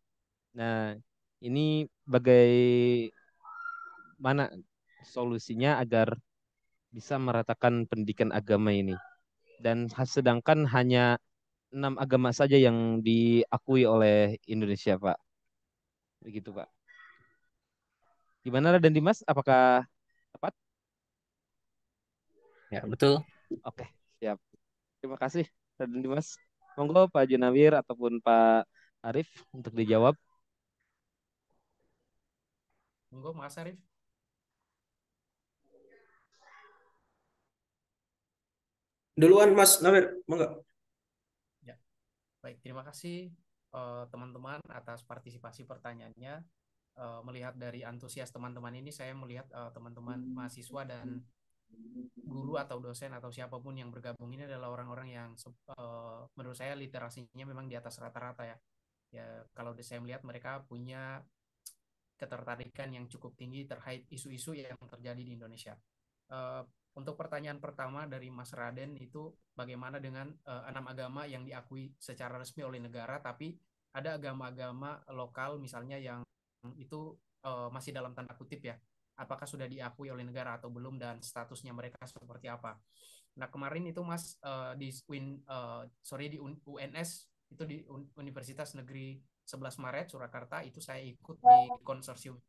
Nah, ini bagaimana solusinya agar bisa meratakan pendidikan agama ini. Dan sedangkan hanya enam agama saja yang diakui oleh Indonesia, Pak. Begitu, Pak. Gimana Raden Dimas? Apakah tepat? Ya. ya, betul. Oke, siap. Terima kasih Raden Dimas. Monggo Pak Junawir ataupun Pak Arif untuk dijawab. Monggo, Mas Arif. Duluan Mas Nawir, monggo. Ya. Baik, terima kasih eh, teman-teman uh, atas partisipasi pertanyaannya. Uh, melihat dari antusias teman-teman ini, saya melihat eh, teman-teman uh, mahasiswa dan guru atau dosen atau siapapun yang bergabung ini adalah orang-orang yang uh, menurut saya literasinya memang di atas rata-rata ya. Ya, kalau saya melihat mereka punya ketertarikan yang cukup tinggi terkait isu-isu yang terjadi di Indonesia. Uh, untuk pertanyaan pertama dari Mas Raden itu bagaimana dengan uh, enam agama yang diakui secara resmi oleh negara tapi ada agama-agama lokal misalnya yang itu uh, masih dalam tanda kutip ya. Apakah sudah diakui oleh negara atau belum dan statusnya mereka seperti apa? Nah kemarin itu Mas uh, di Win uh, sorry di UNS itu di Universitas Negeri 11 Maret Surakarta itu saya ikut di konsorsium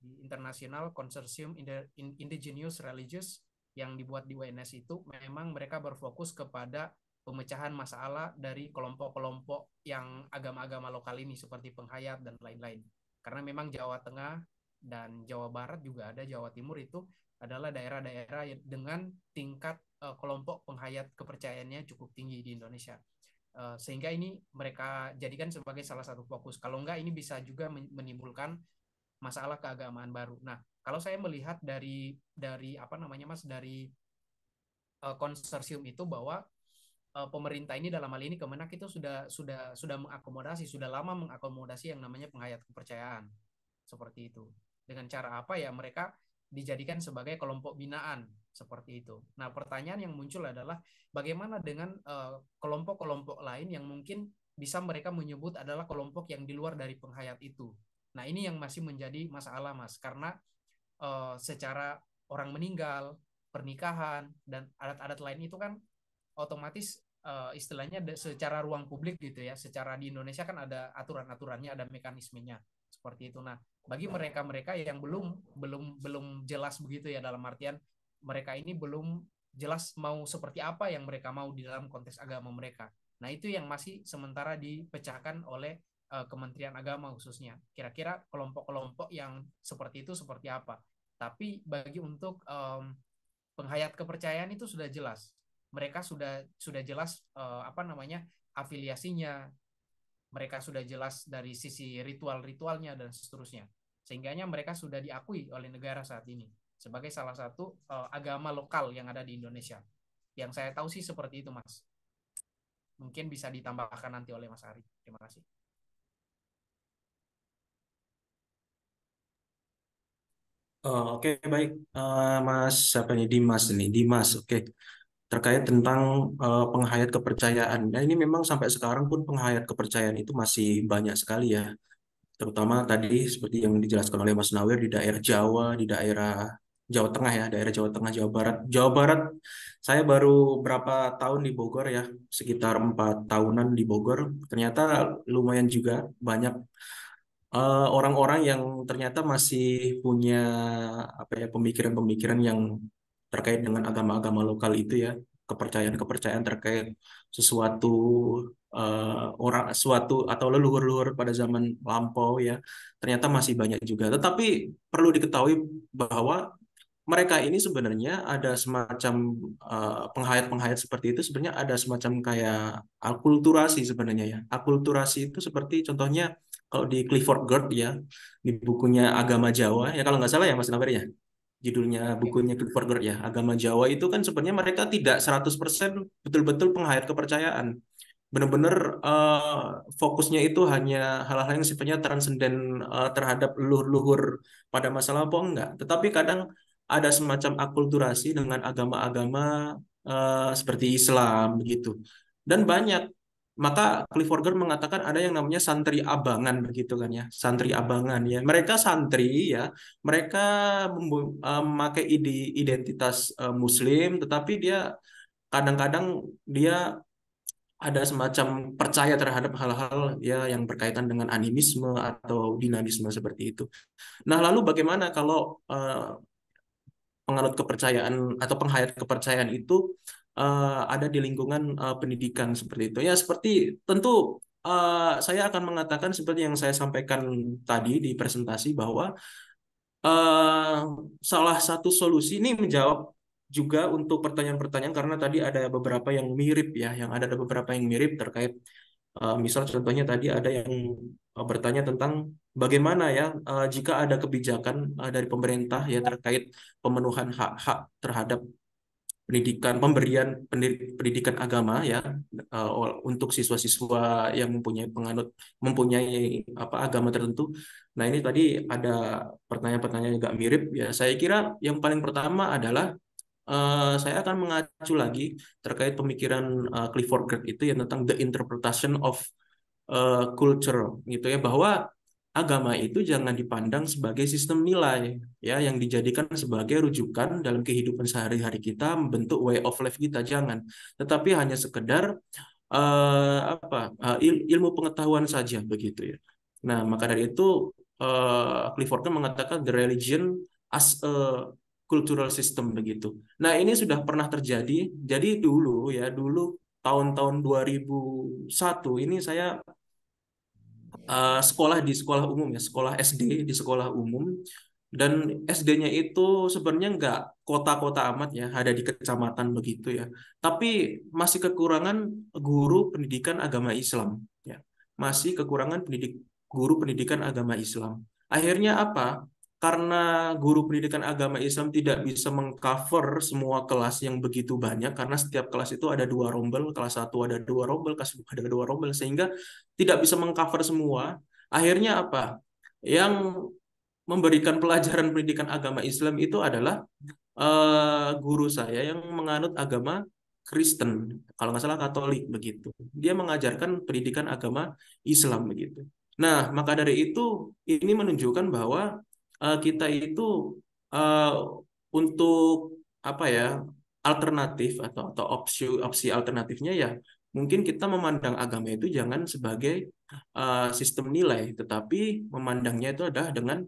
di internasional konsorsium Indigenous Religious yang dibuat di WNS itu memang mereka berfokus kepada pemecahan masalah dari kelompok-kelompok yang agama-agama lokal ini seperti penghayat dan lain-lain. Karena memang Jawa Tengah dan Jawa Barat juga ada Jawa Timur itu adalah daerah-daerah dengan tingkat uh, kelompok penghayat kepercayaannya cukup tinggi di Indonesia. Uh, sehingga ini mereka jadikan sebagai salah satu fokus. Kalau enggak ini bisa juga menimbulkan masalah keagamaan baru. Nah, kalau saya melihat dari dari apa namanya Mas dari uh, konsorsium itu bahwa uh, pemerintah ini dalam hal ini Kemenak itu sudah sudah sudah mengakomodasi, sudah lama mengakomodasi yang namanya penghayat kepercayaan. Seperti itu. Dengan cara apa ya mereka dijadikan sebagai kelompok binaan seperti itu. Nah, pertanyaan yang muncul adalah bagaimana dengan eh, kelompok-kelompok uh, kelompok -kelompok lain yang mungkin bisa mereka menyebut adalah kelompok yang di luar dari penghayat itu. Nah, ini yang masih menjadi masalah, Mas, karena uh, secara orang meninggal, pernikahan dan adat-adat lain itu kan otomatis uh, istilahnya secara ruang publik gitu ya. Secara di Indonesia kan ada aturan-aturannya, ada mekanismenya seperti itu. Nah, bagi nah. mereka-mereka yang belum belum belum jelas begitu ya dalam artian mereka ini belum jelas mau seperti apa yang mereka mau di dalam konteks agama mereka. Nah, itu yang masih sementara dipecahkan oleh uh, Kementerian Agama khususnya. Kira-kira kelompok-kelompok yang seperti itu seperti apa? Tapi bagi untuk um, penghayat kepercayaan itu sudah jelas. Mereka sudah sudah jelas uh, apa namanya afiliasinya. Mereka sudah jelas dari sisi ritual-ritualnya dan seterusnya. Sehingganya mereka sudah diakui oleh negara saat ini sebagai salah satu uh, agama lokal yang ada di Indonesia. Yang saya tahu sih seperti itu, Mas. Mungkin bisa ditambahkan nanti oleh Mas Ari. Terima kasih. Oh, oke okay, baik uh, Mas siapa ini Dimas ini Dimas oke okay. terkait tentang uh, penghayat kepercayaan. Nah ini memang sampai sekarang pun penghayat kepercayaan itu masih banyak sekali ya terutama tadi seperti yang dijelaskan oleh Mas Nawir di daerah Jawa di daerah Jawa Tengah ya daerah Jawa Tengah Jawa Barat Jawa Barat saya baru berapa tahun di Bogor ya sekitar empat tahunan di Bogor ternyata lumayan juga banyak orang eh, orang-orang yang ternyata masih punya apa ya pemikiran-pemikiran yang terkait dengan agama-agama lokal itu ya kepercayaan-kepercayaan terkait sesuatu uh, orang suatu atau leluhur-leluhur pada zaman lampau ya ternyata masih banyak juga tetapi perlu diketahui bahwa mereka ini sebenarnya ada semacam uh, penghayat-penghayat seperti itu sebenarnya ada semacam kayak akulturasi sebenarnya ya akulturasi itu seperti contohnya kalau di Clifford Gerd ya di bukunya Agama Jawa ya kalau nggak salah ya Mas Naber ya judulnya bukunya Clifford Gerd ya Agama Jawa itu kan sebenarnya mereka tidak 100% betul-betul penghayat kepercayaan benar-benar uh, fokusnya itu hanya hal-hal yang sifatnya transenden uh, terhadap leluhur-leluhur pada masa lampau enggak tetapi kadang ada semacam akulturasi dengan agama-agama uh, seperti Islam begitu dan banyak maka Clifford Gertz mengatakan ada yang namanya santri abangan begitu kan ya santri abangan ya mereka santri ya mereka eh, memakai ide identitas eh, muslim tetapi dia kadang-kadang dia ada semacam percaya terhadap hal-hal ya yang berkaitan dengan animisme atau dinamisme seperti itu. Nah, lalu bagaimana kalau uh, penganut kepercayaan atau penghayat kepercayaan itu uh, ada di lingkungan uh, pendidikan seperti itu. Ya seperti tentu uh, saya akan mengatakan seperti yang saya sampaikan tadi di presentasi bahwa uh, salah satu solusi ini menjawab juga untuk pertanyaan-pertanyaan karena tadi ada beberapa yang mirip ya, yang ada, ada beberapa yang mirip terkait misal contohnya tadi ada yang bertanya tentang bagaimana ya jika ada kebijakan dari pemerintah ya terkait pemenuhan hak-hak terhadap pendidikan pemberian pendidikan agama ya eh, untuk siswa-siswa yang mempunyai penganut mempunyai apa agama tertentu. Nah, ini tadi ada pertanyaan-pertanyaan agak mirip ya. Saya kira yang paling pertama adalah eh, saya akan mengacu lagi terkait pemikiran eh, Clifford Geertz itu yang tentang the interpretation of culture gitu ya bahwa agama itu jangan dipandang sebagai sistem nilai ya yang dijadikan sebagai rujukan dalam kehidupan sehari-hari kita membentuk way of life kita jangan tetapi hanya sekedar uh, apa uh, ilmu pengetahuan saja begitu ya nah maka dari itu uh, eh, Clifford kan mengatakan the religion as a cultural system begitu nah ini sudah pernah terjadi jadi dulu ya dulu tahun-tahun 2001 ini saya Eh, sekolah di sekolah umum ya sekolah SD hmm. di sekolah umum dan SD-nya itu sebenarnya nggak kota-kota amat ya ada di kecamatan begitu ya tapi masih kekurangan guru pendidikan agama Islam ya masih kekurangan pendidik guru pendidikan agama Islam akhirnya apa karena guru pendidikan agama Islam tidak bisa mengcover semua kelas yang begitu banyak karena setiap kelas itu ada dua rombel kelas satu ada dua rombel kelas dua ada dua rombel sehingga tidak bisa mengcover semua akhirnya apa yang memberikan pelajaran pendidikan agama Islam itu adalah uh, guru saya yang menganut agama Kristen kalau nggak salah Katolik begitu dia mengajarkan pendidikan agama Islam begitu nah maka dari itu ini menunjukkan bahwa uh, kita itu uh, untuk apa ya alternatif atau atau opsi opsi alternatifnya ya mungkin kita memandang agama itu jangan sebagai uh, sistem nilai tetapi memandangnya itu adalah dengan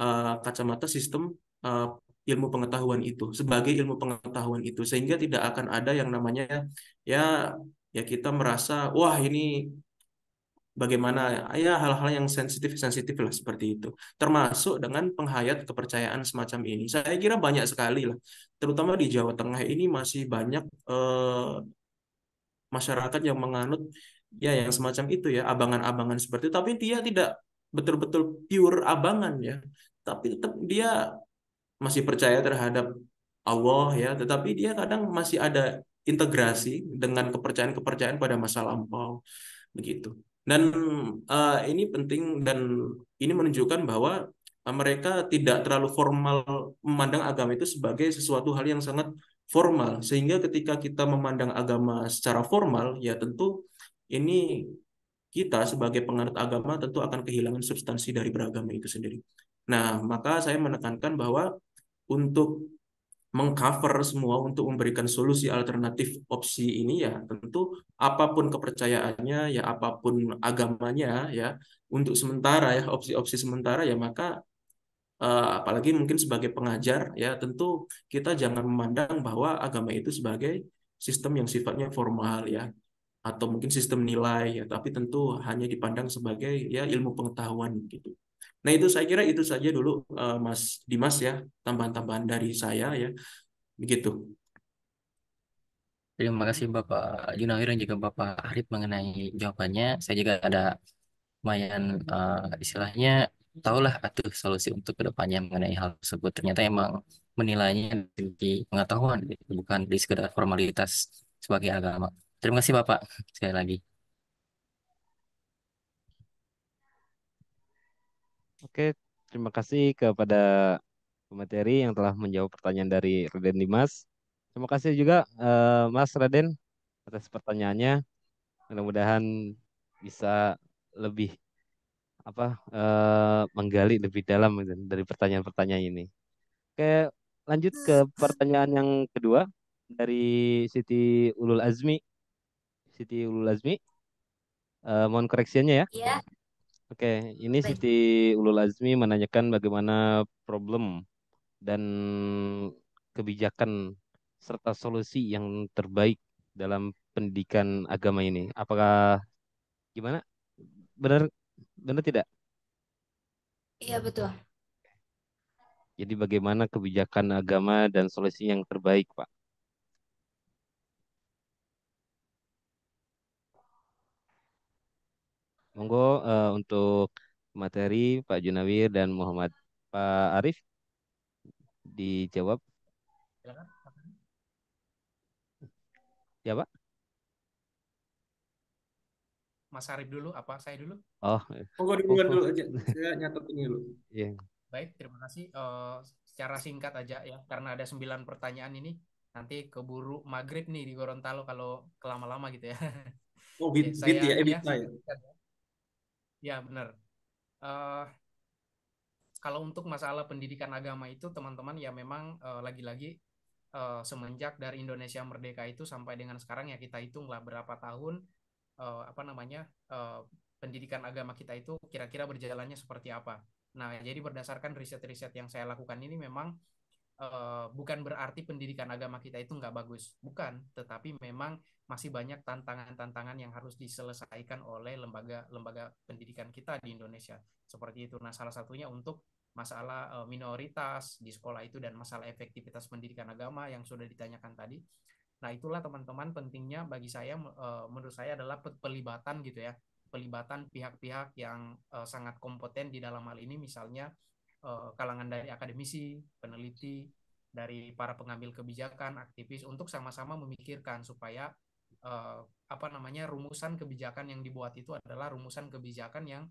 uh, kacamata sistem uh, ilmu pengetahuan itu sebagai ilmu pengetahuan itu sehingga tidak akan ada yang namanya ya ya kita merasa wah ini bagaimana ya hal-hal yang sensitif sensitif lah seperti itu termasuk dengan penghayat kepercayaan semacam ini saya kira banyak sekali lah terutama di Jawa Tengah ini masih banyak eh, masyarakat yang menganut ya yang semacam itu ya abangan-abangan seperti itu tapi dia tidak betul-betul pure abangan ya tapi tetap dia masih percaya terhadap Allah ya tetapi dia kadang masih ada integrasi dengan kepercayaan-kepercayaan pada masa lampau begitu dan uh, ini penting dan ini menunjukkan bahwa eh, mereka tidak terlalu formal memandang agama itu sebagai sesuatu hal yang sangat formal. Sehingga ketika kita memandang agama secara formal, ya tentu ini kita sebagai penganut agama tentu akan kehilangan substansi dari beragama itu sendiri. Nah, maka saya menekankan bahwa untuk mengcover semua untuk memberikan solusi alternatif opsi ini ya tentu apapun kepercayaannya ya apapun agamanya ya untuk sementara ya opsi-opsi sementara ya maka uh, apalagi mungkin sebagai pengajar ya tentu kita jangan memandang bahwa agama itu sebagai sistem yang sifatnya formal ya atau mungkin sistem nilai ya tapi tentu hanya dipandang sebagai ya ilmu pengetahuan gitu. Nah itu saya kira itu saja dulu uh, Mas Dimas ya tambahan-tambahan dari saya ya begitu. Ya, terima kasih Bapak Junawir dan juga Bapak Arif mengenai jawabannya. Saya juga ada lumayan uh, istilahnya tahulah atuh solusi untuk kedepannya mengenai hal tersebut. Ternyata emang menilainya di pengetahuan, bukan di sekedar formalitas sebagai agama. Terima kasih Bapak sekali lagi. Oke, terima kasih kepada pemateri yang telah menjawab pertanyaan dari Raden Dimas. Terima kasih juga uh, Mas Raden atas pertanyaannya. Mudah-mudahan bisa lebih apa uh, menggali lebih dalam dari pertanyaan-pertanyaan ini. Oke, lanjut ke pertanyaan yang kedua dari Siti Ulul Azmi. Siti Ulul Azmi. Uh, mohon koreksinya ya. Iya. Oke, ini Siti Ulul Azmi menanyakan bagaimana problem dan kebijakan serta solusi yang terbaik dalam pendidikan agama ini. Apakah gimana? Benar benar tidak? Iya, betul. Jadi bagaimana kebijakan agama dan solusi yang terbaik, Pak? Monggo uh, untuk materi Pak Junawir dan Muhammad Pak Arif dijawab. Silakan. Ya Pak. Mas Arif dulu, apa saya dulu? Oh, monggo dulu aja. Saya nyatet ini dulu. Iya. Baik, terima kasih. Uh, secara singkat aja ya, karena ada sembilan pertanyaan ini nanti keburu maghrib nih di Gorontalo kalau kelama-lama gitu ya. Oh, gitu, ya, bit eh, ya, ya, ya, ya. Ya, benar. Uh, kalau untuk masalah pendidikan agama itu, teman-teman, ya memang lagi eh, lagi-lagi uh, semenjak dari Indonesia merdeka itu sampai dengan sekarang ya kita hitunglah berapa tahun uh, apa namanya uh, pendidikan agama kita itu kira-kira berjalannya seperti apa. Nah, jadi berdasarkan riset-riset yang saya lakukan ini memang Eh, bukan berarti pendidikan agama kita itu nggak bagus, bukan. Tetapi memang masih banyak tantangan-tantangan yang harus diselesaikan oleh lembaga-lembaga pendidikan kita di Indonesia. Seperti itu. Nah, salah satunya untuk masalah eh, minoritas di sekolah itu dan masalah efektivitas pendidikan agama yang sudah ditanyakan tadi. Nah, itulah teman-teman pentingnya bagi saya eh, menurut saya adalah pelibatan gitu ya. Pelibatan pihak-pihak yang sangat kompeten di dalam hal ini misalnya Eh, kalangan dari akademisi, peneliti, dari para pengambil kebijakan, aktivis untuk sama-sama memikirkan supaya eh, apa namanya rumusan kebijakan yang dibuat itu adalah rumusan kebijakan yang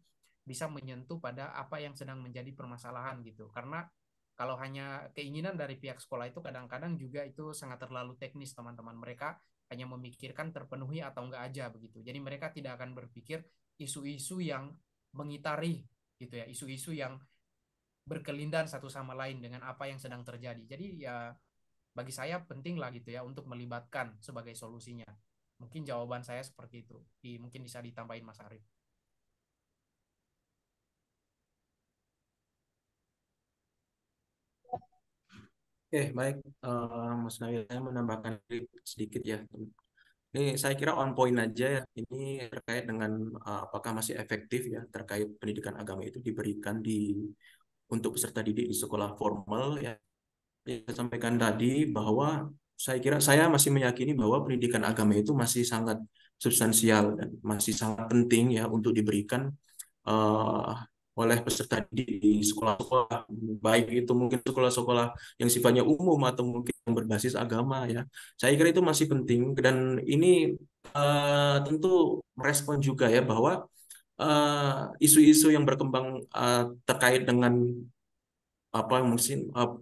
bisa menyentuh pada apa yang sedang menjadi permasalahan gitu. Karena kalau hanya keinginan dari pihak sekolah itu kadang-kadang juga itu sangat terlalu teknis teman-teman mereka hanya memikirkan terpenuhi atau enggak aja begitu. Jadi mereka tidak akan berpikir isu-isu yang mengitari gitu ya, isu-isu yang berkelindan satu sama lain dengan apa yang sedang terjadi. Jadi ya bagi saya penting lah gitu ya untuk melibatkan sebagai solusinya. Mungkin jawaban saya seperti itu. Di, mungkin bisa ditambahin Mas Arif. Oke, okay, baik. Uh, Mas Nabil, saya menambahkan sedikit ya. Ini saya kira on point aja ya. Ini terkait dengan uh, apakah masih efektif ya terkait pendidikan agama itu diberikan di untuk peserta didik di sekolah formal ya saya sampaikan tadi bahwa saya kira saya masih meyakini bahwa pendidikan agama itu masih sangat substansial dan masih sangat penting ya untuk diberikan uh, oleh peserta didik di sekolah-sekolah baik itu mungkin sekolah-sekolah yang sifatnya umum atau mungkin yang berbasis agama ya saya kira itu masih penting dan ini uh, tentu merespon juga ya bahwa Eh, isu-isu uh, yang berkembang uh, terkait dengan apa mungkin uh,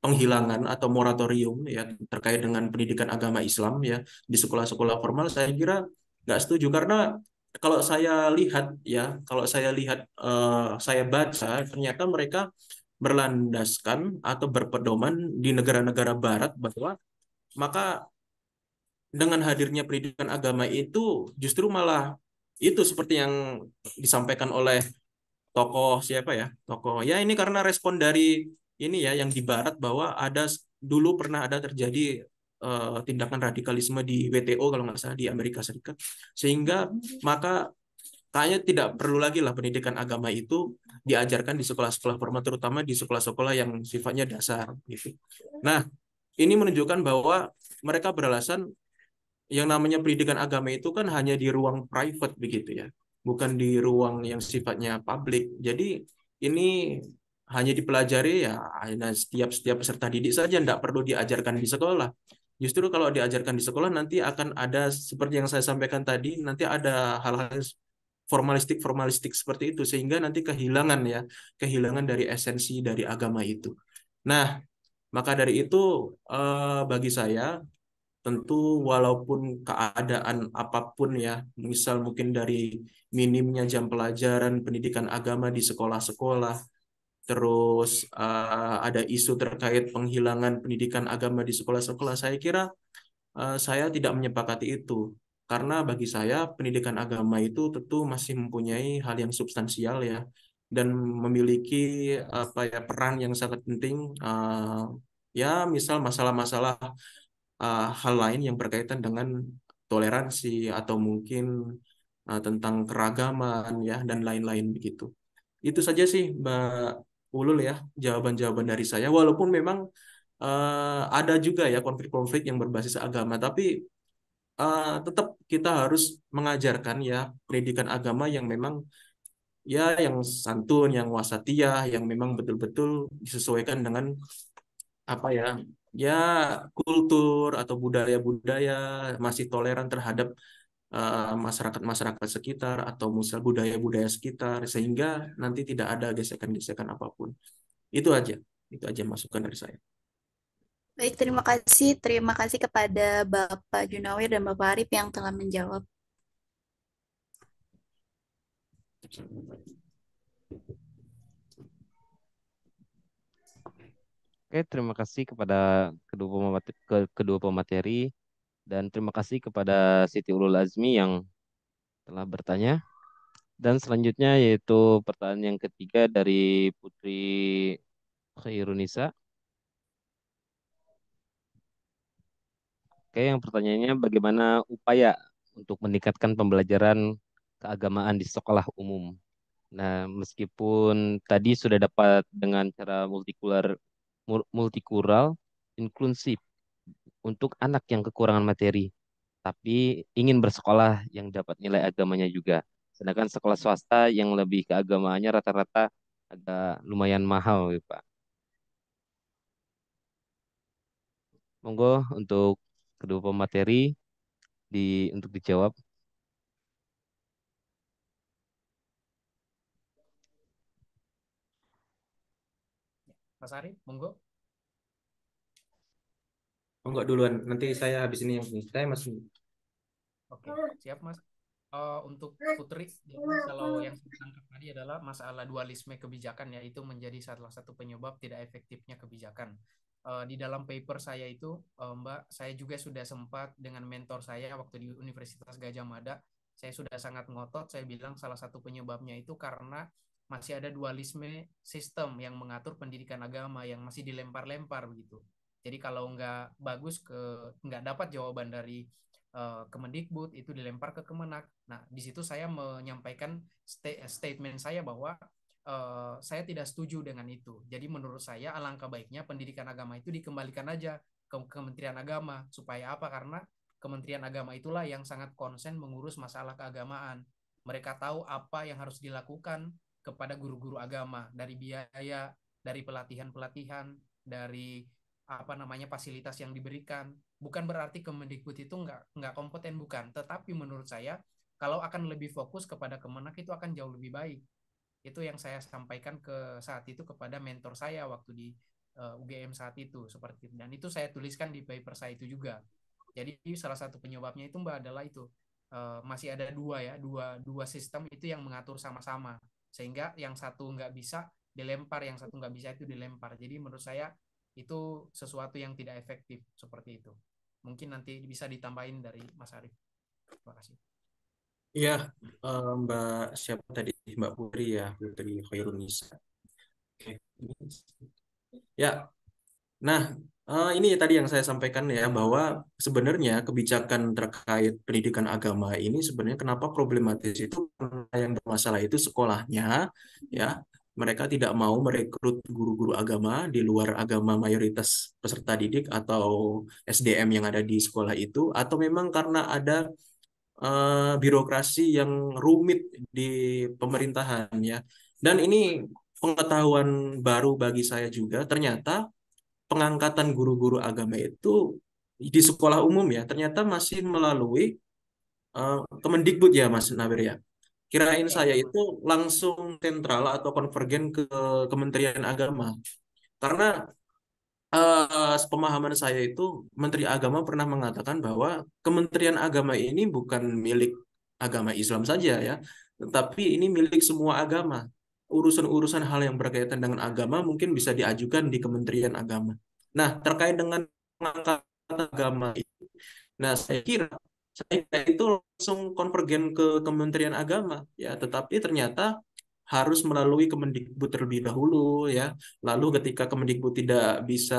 penghilangan atau moratorium ya terkait dengan pendidikan agama Islam ya di sekolah-sekolah formal saya kira nggak setuju karena kalau saya lihat ya kalau saya lihat uh, saya baca ternyata mereka berlandaskan atau berpedoman di negara-negara barat bahwa maka dengan hadirnya pendidikan agama itu justru malah itu seperti yang disampaikan oleh tokoh siapa ya tokoh ya ini karena respon dari ini ya yang di barat bahwa ada dulu pernah ada terjadi uh, tindakan radikalisme di WTO kalau nggak salah di Amerika Serikat sehingga maka kayaknya tidak perlu lagi lah pendidikan agama itu diajarkan di sekolah-sekolah formal terutama di sekolah-sekolah yang sifatnya dasar gitu. Nah, ini menunjukkan bahwa mereka beralasan yang namanya pendidikan agama itu kan hanya di ruang private begitu ya, bukan di ruang yang sifatnya publik. Jadi ini hanya dipelajari ya hanya setiap setiap peserta didik saja, tidak perlu diajarkan di sekolah. Justru kalau diajarkan di sekolah nanti akan ada seperti yang saya sampaikan tadi, nanti ada hal-hal formalistik formalistik seperti itu sehingga nanti kehilangan ya kehilangan dari esensi dari agama itu. Nah maka dari itu eh, bagi saya tentu walaupun keadaan apapun ya, misal mungkin dari minimnya jam pelajaran pendidikan agama di sekolah-sekolah, terus uh, ada isu terkait penghilangan pendidikan agama di sekolah-sekolah, saya kira uh, saya tidak menyepakati itu. Karena bagi saya pendidikan agama itu tentu masih mempunyai hal yang substansial ya dan memiliki apa ya peran yang sangat penting uh, ya misal masalah-masalah uh, hal lain yang berkaitan dengan toleransi atau mungkin uh, tentang keragaman ya dan lain-lain begitu. Itu saja sih Mbak Ulul ya jawaban-jawaban dari saya walaupun memang uh, ada juga ya konflik-konflik yang berbasis agama tapi uh, tetap kita harus mengajarkan ya pendidikan agama yang memang ya yang santun, yang wasatiyah, yang memang betul-betul disesuaikan dengan apa ya ya kultur atau budaya-budaya masih toleran terhadap eh, masyarakat-masyarakat uh, sekitar atau misal budaya-budaya sekitar sehingga nanti tidak ada gesekan-gesekan apapun. Itu aja. Itu aja masukan dari saya. Baik, terima kasih. Terima kasih kepada Bapak Junawir dan Bapak Arif yang telah menjawab. Oke, terima kasih kepada kedua pemateri, kedua pemateri dan terima kasih kepada Siti Ulul Azmi yang telah bertanya. Dan selanjutnya yaitu pertanyaan yang ketiga dari Putri Khairunisa. Oke, yang pertanyaannya bagaimana upaya untuk meningkatkan pembelajaran keagamaan di sekolah umum? Nah, meskipun tadi sudah dapat dengan cara multikular multikural, inklusif untuk anak yang kekurangan materi, tapi ingin bersekolah yang dapat nilai agamanya juga. Sedangkan sekolah swasta yang lebih keagamaannya rata-rata agak lumayan mahal, ya, Pak. Monggo untuk kedua pemateri di untuk dijawab. Mas Ari, monggo. Monggo duluan, nanti saya habis ini yang Saya masih. Oke, siap Mas. Uh, untuk Putri, kalau yang saya tangkap tadi adalah masalah dualisme kebijakan ya, itu menjadi salah satu penyebab tidak efektifnya kebijakan. Eh, di dalam paper saya itu, eh, Mbak, saya juga sudah sempat dengan mentor saya waktu di Universitas Gajah Mada, saya sudah sangat ngotot, saya bilang salah satu penyebabnya itu karena masih ada dualisme sistem yang mengatur pendidikan agama yang masih dilempar-lempar begitu. Jadi kalau nggak bagus ke nggak dapat jawaban dari uh, Kemendikbud itu dilempar ke Kemenak. Nah di situ saya menyampaikan st eh, statement saya bahwa uh, saya tidak setuju dengan itu. Jadi menurut saya alangkah baiknya pendidikan agama itu dikembalikan aja ke Kementerian Agama supaya apa? Karena Kementerian Agama itulah yang sangat konsen mengurus masalah keagamaan. Mereka tahu apa yang harus dilakukan kepada guru-guru agama dari biaya, dari pelatihan-pelatihan, dari apa namanya fasilitas yang diberikan. Bukan berarti Kemendikbud itu nggak nggak kompeten bukan, tetapi menurut saya kalau akan lebih fokus kepada Kemenak itu akan jauh lebih baik. Itu yang saya sampaikan ke saat itu kepada mentor saya waktu di uh, eh, UGM saat itu seperti itu. Dan itu saya tuliskan di paper saya itu juga. Jadi salah satu penyebabnya itu mbak adalah itu uh, masih ada dua ya dua dua sistem itu yang mengatur sama-sama sehingga yang satu nggak bisa dilempar yang satu nggak bisa itu dilempar jadi menurut saya itu sesuatu yang tidak efektif seperti itu mungkin nanti bisa ditambahin dari Mas Arief terima kasih Iya, eh, Mbak siapa tadi Mbak Putri ya Putri Khairunisa. Oke, ya. Nah, Uh, ini tadi yang saya sampaikan ya bahwa sebenarnya kebijakan terkait pendidikan agama ini sebenarnya kenapa problematis itu yang bermasalah itu sekolahnya ya mereka tidak mau merekrut guru-guru agama di luar agama mayoritas peserta didik atau SDM yang ada di sekolah itu atau memang karena ada uh, birokrasi yang rumit di pemerintahan ya dan ini pengetahuan baru bagi saya juga ternyata pengangkatan guru-guru agama itu di sekolah umum ya ternyata masih melalui uh, Kemendikbud ya Mas Nabir ya. Kirain saya itu langsung sentral atau konvergen ke Kementerian Agama. Karena uh, eh, pemahaman saya itu Menteri Agama pernah mengatakan bahwa Kementerian Agama ini bukan milik agama Islam saja ya, tetapi ini milik semua agama urusan-urusan hal yang berkaitan dengan agama mungkin bisa diajukan di Kementerian Agama. Nah, terkait dengan pengangkatan agama itu, nah saya kira saya itu langsung konvergen ke Kementerian Agama ya, tetapi ternyata harus melalui Kemendikbud terlebih dahulu ya. Lalu ketika Kemendikbud tidak bisa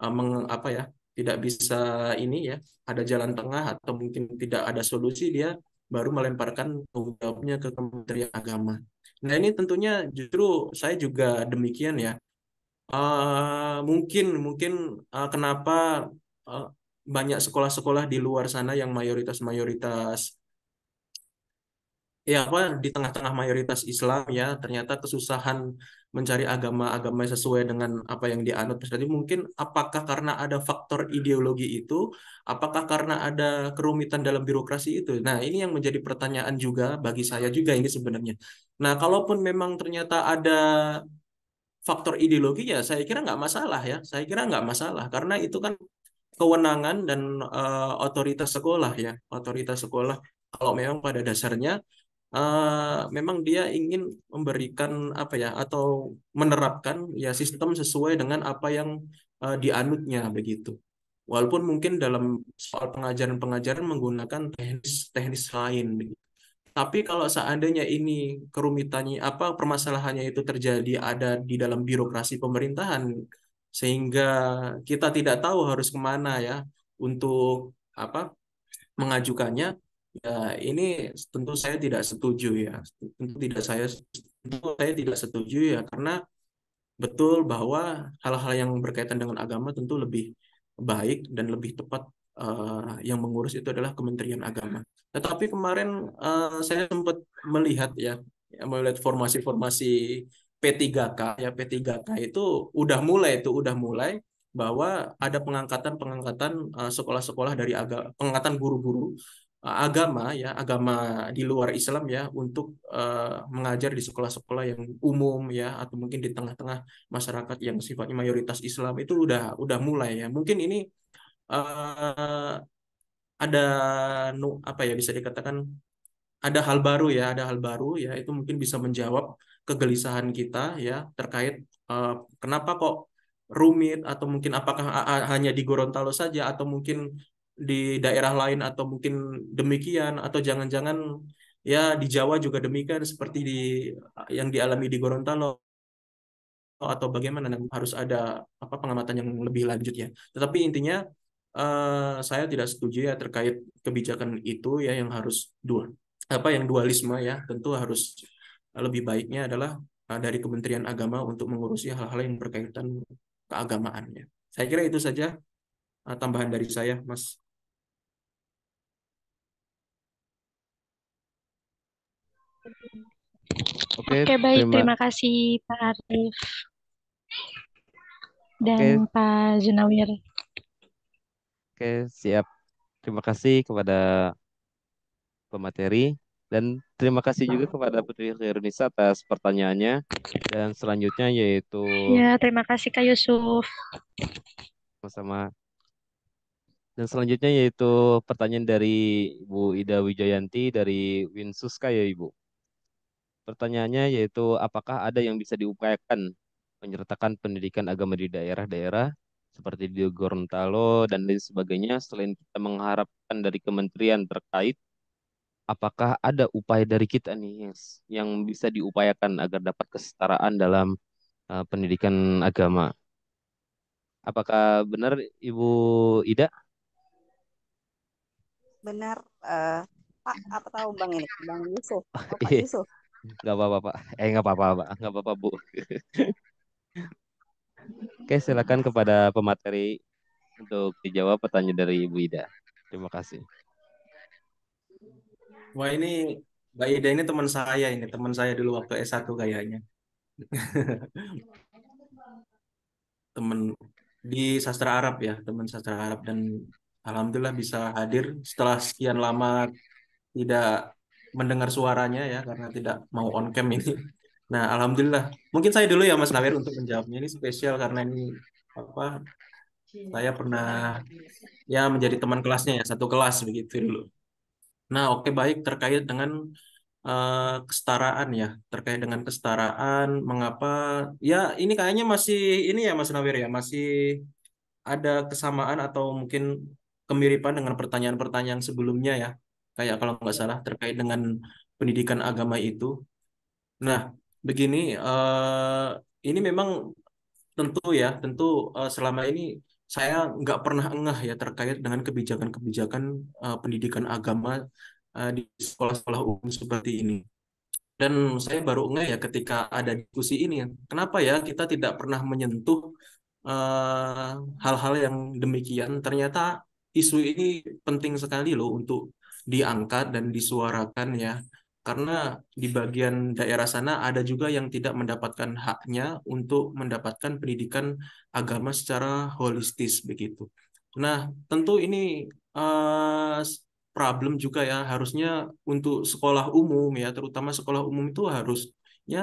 uh, meng, apa ya, tidak bisa ini ya, ada jalan tengah atau mungkin tidak ada solusi dia baru melemparkan tanggung jawabnya ke Kementerian Agama. Nah ini tentunya justru saya juga demikian ya. Uh, mungkin mungkin uh, kenapa uh, banyak sekolah-sekolah di luar sana yang mayoritas-mayoritas ya apa di tengah-tengah mayoritas Islam ya ternyata kesusahan mencari agama-agama sesuai dengan apa yang dianut Jadi mungkin apakah karena ada faktor ideologi itu, apakah karena ada kerumitan dalam birokrasi itu. Nah, ini yang menjadi pertanyaan juga bagi saya juga ini sebenarnya. Nah, kalaupun memang ternyata ada faktor ideologi ya saya kira nggak masalah ya. Saya kira nggak masalah karena itu kan kewenangan dan uh, otoritas sekolah ya, otoritas sekolah kalau memang pada dasarnya uh, memang dia ingin memberikan apa ya atau menerapkan ya sistem sesuai dengan apa yang uh, dianutnya begitu. Walaupun mungkin dalam soal pengajaran-pengajaran menggunakan teknis-teknis lain. Begitu. Tapi kalau seandainya ini kerumitannya apa permasalahannya itu terjadi ada di dalam birokrasi pemerintahan sehingga kita tidak tahu harus kemana ya untuk apa mengajukannya Ya, ini tentu saya tidak setuju ya. Tentu tidak saya tentu saya tidak setuju ya karena betul bahwa hal-hal yang berkaitan dengan agama tentu lebih baik dan lebih tepat uh, yang mengurus itu adalah Kementerian Agama. Tetapi kemarin uh, saya sempat melihat ya, ya melihat formasi-formasi P3K ya P3K itu udah mulai itu udah mulai bahwa ada pengangkatan-pengangkatan eh, sekolah-sekolah dari agama, pengangkatan guru-guru Eh, agama ya agama di luar Islam ya untuk uh, mengajar di sekolah-sekolah yang umum ya atau mungkin di tengah-tengah masyarakat yang sifatnya mayoritas Islam itu udah udah mulai ya mungkin ini uh, ada nu apa ya bisa dikatakan ada hal baru ya ada hal baru ya itu mungkin bisa menjawab kegelisahan kita ya terkait uh, kenapa kok rumit atau mungkin apakah hanya di Gorontalo saja atau mungkin di daerah lain atau mungkin demikian atau jangan-jangan ya di Jawa juga demikian seperti di yang dialami di Gorontalo atau bagaimana nah, harus ada apa pengamatan yang lebih lanjut ya. Tetapi intinya uh, saya tidak setuju ya terkait kebijakan itu ya yang harus dua apa yang dualisme ya tentu harus lebih baiknya adalah uh, dari Kementerian Agama untuk mengurusi hal-hal yang berkaitan keagamaan ya. Saya kira itu saja uh, tambahan dari saya, Mas. Oke, okay, baik. Terima... terima kasih Pak Arif dan okay. Pak Junawir. Oke, okay, siap. Terima kasih kepada pemateri dan terima kasih juga kepada Putri Khairunisa atas pertanyaannya dan selanjutnya yaitu Ya, terima kasih Kak Yusuf. Sama-sama. Dan selanjutnya yaitu pertanyaan dari Bu Ida Wijayanti dari Winsuska ya Ibu. Pertanyaannya yaitu apakah ada yang bisa diupayakan menyertakan pendidikan agama di daerah-daerah seperti di Gorontalo dan lain sebagainya selain kita mengharapkan dari kementerian terkait apakah ada upaya dari kita nih yes, yang bisa diupayakan agar dapat kesetaraan dalam uh, pendidikan agama. Apakah benar Ibu Ida? Benar uh, Pak apa tahu Bang ini Bang Yusuf. Oh, Bang iya. Yusuf. Gak apa-apa Pak. Eh nggak apa-apa Pak. Nggak apa-apa Bu. Oke silakan kepada pemateri untuk dijawab pertanyaan dari Bu Ida. Terima kasih. Wah ini Mbak Ida ini teman saya ini teman saya dulu waktu S1 kayaknya. teman di sastra Arab ya teman sastra Arab dan alhamdulillah bisa hadir setelah sekian lama tidak mendengar suaranya ya karena tidak iya. mau on cam ini. Nah, alhamdulillah. Mungkin saya dulu ya Mas Nawir untuk menjawabnya ini spesial karena ini apa saya pernah ya menjadi teman kelasnya ya satu kelas begitu dulu. Nah, oke okay, baik terkait dengan uh, kesetaraan ya, terkait dengan kesetaraan mengapa ya ini kayaknya masih ini ya Mas Nawir ya, masih ada kesamaan atau mungkin kemiripan dengan pertanyaan-pertanyaan sebelumnya ya kayak kalau nggak salah terkait dengan pendidikan agama itu. Nah, begini, uh, ini memang tentu ya, tentu uh, selama ini saya nggak pernah engah ya terkait dengan kebijakan-kebijakan uh, pendidikan agama uh, di sekolah-sekolah umum seperti ini. Dan saya baru engah ya ketika ada diskusi ini. Ya, kenapa ya kita tidak pernah menyentuh hal-hal uh, hal -hal yang demikian? Ternyata isu ini penting sekali loh untuk diangkat dan disuarakan ya karena di bagian daerah sana ada juga yang tidak mendapatkan haknya untuk mendapatkan pendidikan agama secara holistis begitu. Nah, tentu ini uh, problem juga ya harusnya untuk sekolah umum ya terutama sekolah umum itu harusnya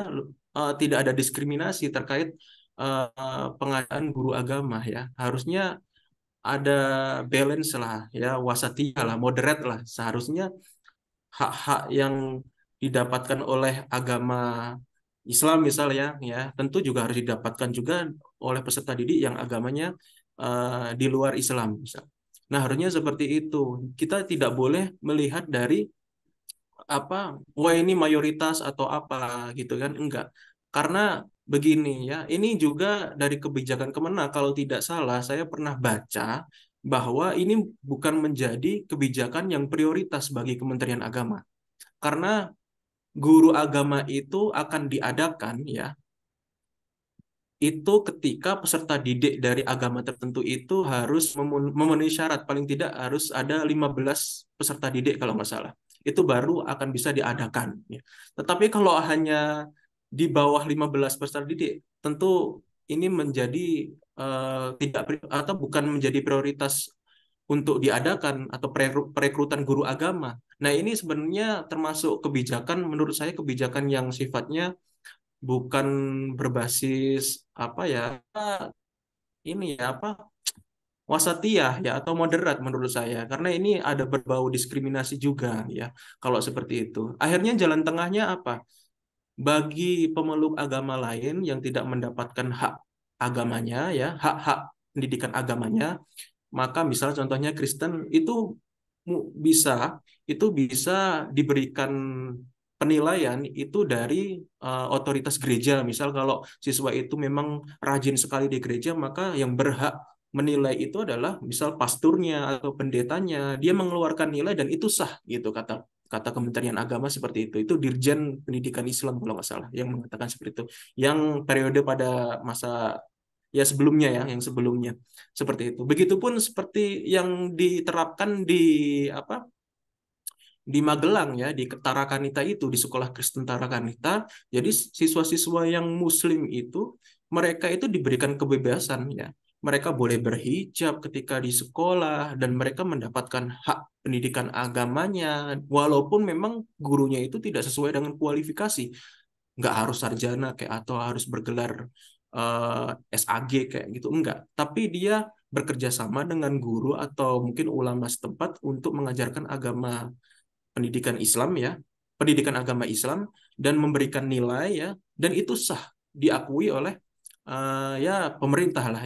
uh, tidak ada diskriminasi terkait uh, pengadaan guru agama ya. Harusnya ada balance lah ya wasatiyah lah moderate lah seharusnya hak-hak yang didapatkan oleh agama Islam misalnya ya tentu juga harus didapatkan juga oleh peserta didik yang agamanya uh, di luar Islam misal. Nah harusnya seperti itu kita tidak boleh melihat dari apa wah ini mayoritas atau apa gitu kan enggak karena begini ya, ini juga dari kebijakan Kemenak kalau tidak salah saya pernah baca bahwa ini bukan menjadi kebijakan yang prioritas bagi Kementerian Agama. Karena guru agama itu akan diadakan ya itu ketika peserta didik dari agama tertentu itu harus memenuhi syarat paling tidak harus ada 15 peserta didik kalau nggak salah itu baru akan bisa diadakan. Ya. Tetapi kalau hanya di bawah 15 peserta didik tentu ini menjadi uh, tidak atau bukan menjadi prioritas untuk diadakan atau perekrutan guru agama. Nah, ini sebenarnya termasuk kebijakan menurut saya kebijakan yang sifatnya bukan berbasis apa ya ini ya apa wasatiyah ya atau moderat menurut saya karena ini ada berbau diskriminasi juga ya kalau seperti itu. Akhirnya jalan tengahnya apa? bagi pemeluk agama lain yang tidak mendapatkan hak agamanya ya hak-hak pendidikan agamanya maka misalnya contohnya Kristen itu bisa itu bisa diberikan penilaian itu dari uh, otoritas gereja misal kalau siswa itu memang rajin sekali di gereja maka yang berhak menilai itu adalah misal pasturnya atau pendetanya dia mengeluarkan nilai dan itu sah gitu kata kata Kementerian Agama seperti itu itu Dirjen Pendidikan Islam kalau nggak salah yang mengatakan seperti itu yang periode pada masa ya sebelumnya ya yang sebelumnya seperti itu begitupun seperti yang diterapkan di apa di Magelang ya di Tarakanita itu di sekolah Kristen Tarakanita jadi siswa-siswa yang Muslim itu mereka itu diberikan kebebasan ya mereka boleh berhijab ketika di sekolah dan mereka mendapatkan hak pendidikan agamanya walaupun memang gurunya itu tidak sesuai dengan kualifikasi nggak harus sarjana kayak atau harus bergelar uh, eh, SAG kayak gitu enggak tapi dia bekerja sama dengan guru atau mungkin ulama setempat untuk mengajarkan agama pendidikan Islam ya pendidikan agama Islam dan memberikan nilai ya dan itu sah diakui oleh uh, ya pemerintah lah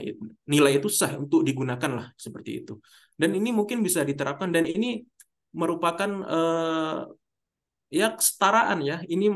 nilai itu sah untuk digunakan lah seperti itu dan ini mungkin bisa diterapkan dan ini merupakan uh, ya kesetaraan ya ini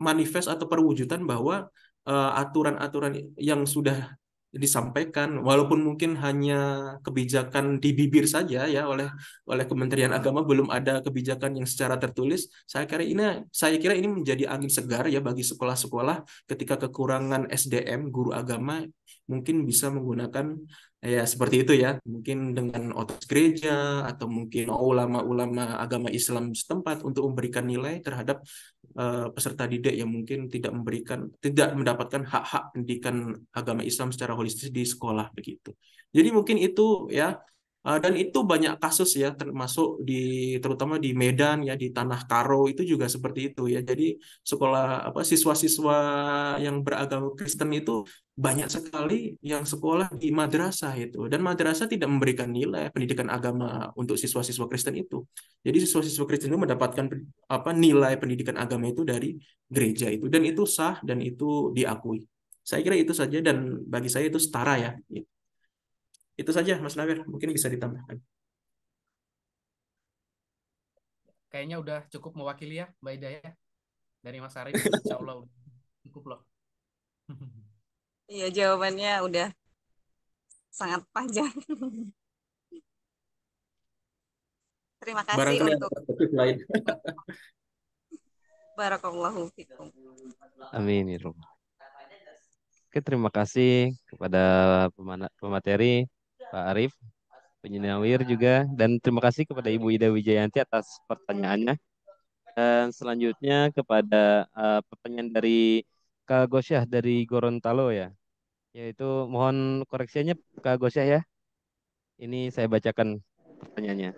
manifest atau perwujudan bahwa eh, aturan-aturan uh, aturan -aturan yang sudah disampaikan walaupun mungkin hanya kebijakan di bibir saja ya oleh oleh Kementerian Agama belum ada kebijakan yang secara tertulis saya kira ini saya kira ini menjadi angin segar ya bagi sekolah-sekolah ketika kekurangan SDM guru agama mungkin bisa menggunakan ya seperti itu ya mungkin dengan otos gereja atau mungkin ulama-ulama agama Islam setempat untuk memberikan nilai terhadap Eh, peserta didik yang mungkin tidak memberikan tidak mendapatkan hak-hak pendidikan agama Islam secara holistik di sekolah begitu. Jadi mungkin itu ya Eh, dan itu banyak kasus ya termasuk di terutama di Medan ya di Tanah Karo itu juga seperti itu ya. Jadi sekolah apa siswa-siswa yang beragama Kristen itu banyak sekali yang sekolah di madrasah itu dan madrasah tidak memberikan nilai pendidikan agama untuk siswa-siswa Kristen itu. Jadi siswa-siswa Kristen itu mendapatkan apa nilai pendidikan agama itu dari gereja itu dan itu sah dan itu diakui. Saya kira itu saja dan bagi saya itu setara ya. Gitu. Itu saja Mas Nawir, mungkin bisa ditambahkan. Kayaknya udah cukup mewakili ya Mbak Ida ya. Dari Mas Arif, insya Allah cukup loh. Iya jawabannya udah sangat panjang. Terima kasih Barangkali untuk lain. Barakallahu fikum. Amin ya Oke, terima kasih kepada pemateri Pak Arif, penyenawir juga. Dan terima kasih kepada Ibu Ida Wijayanti atas pertanyaannya. Dan selanjutnya kepada uh, pertanyaan dari Kak Gosyah dari Gorontalo ya. Yaitu mohon koreksinya Kak Gosyah ya. Ini saya bacakan pertanyaannya.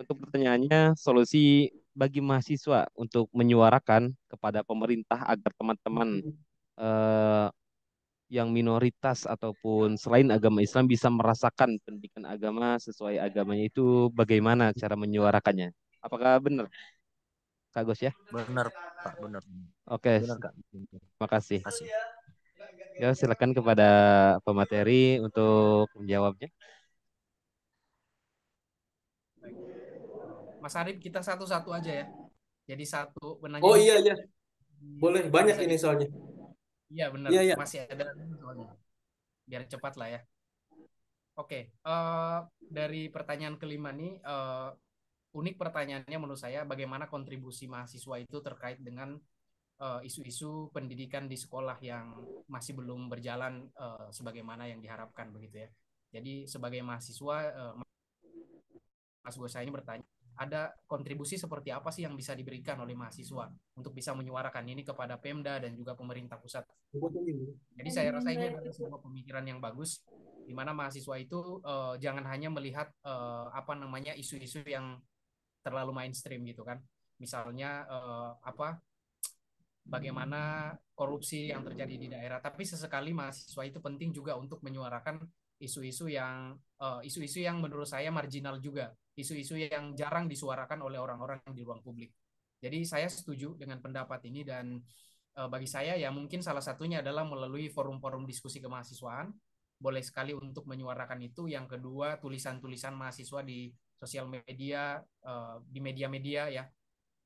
Untuk pertanyaannya, solusi bagi mahasiswa untuk menyuarakan kepada pemerintah agar teman-teman uh, yang minoritas ataupun selain agama Islam bisa merasakan pendidikan agama sesuai agamanya itu bagaimana cara menyuarakannya? Apakah benar? Kak Gus ya? Benar, Pak, benar. Oke. Terima kasih. Ya, silakan kepada pemateri untuk menjawabnya. Mas Arif, kita satu-satu aja ya. Jadi satu Oh iya iya. Boleh banyak ini soalnya. Iya benar, ya, ya. masih ada soalnya. Biar cepat lah ya. Oke, uh, dari pertanyaan kelima nih, uh, unik pertanyaannya menurut saya, bagaimana kontribusi mahasiswa itu terkait dengan eh, isu-isu uh, pendidikan di sekolah yang masih belum berjalan uh, sebagaimana yang diharapkan begitu ya. Jadi sebagai mahasiswa, uh, Mas saya ini bertanya, ada kontribusi seperti apa sih yang bisa diberikan oleh mahasiswa untuk bisa menyuarakan ini kepada Pemda dan juga pemerintah pusat. Jadi saya rasa ini iya. adalah sebuah pemikiran yang bagus di mana mahasiswa itu uh, jangan hanya melihat uh, apa namanya isu-isu yang terlalu mainstream gitu kan. Misalnya uh, apa bagaimana korupsi yang terjadi di daerah, tapi sesekali mahasiswa itu penting juga untuk menyuarakan isu-isu yang isu-isu uh, isu -isu yang menurut saya marginal juga isu-isu yang jarang disuarakan oleh orang-orang di ruang publik. Jadi saya setuju dengan pendapat ini dan e, bagi saya ya mungkin salah satunya adalah melalui forum-forum diskusi kemahasiswaan. Boleh sekali untuk menyuarakan itu. Yang kedua tulisan-tulisan mahasiswa di sosial media, e, di media-media ya.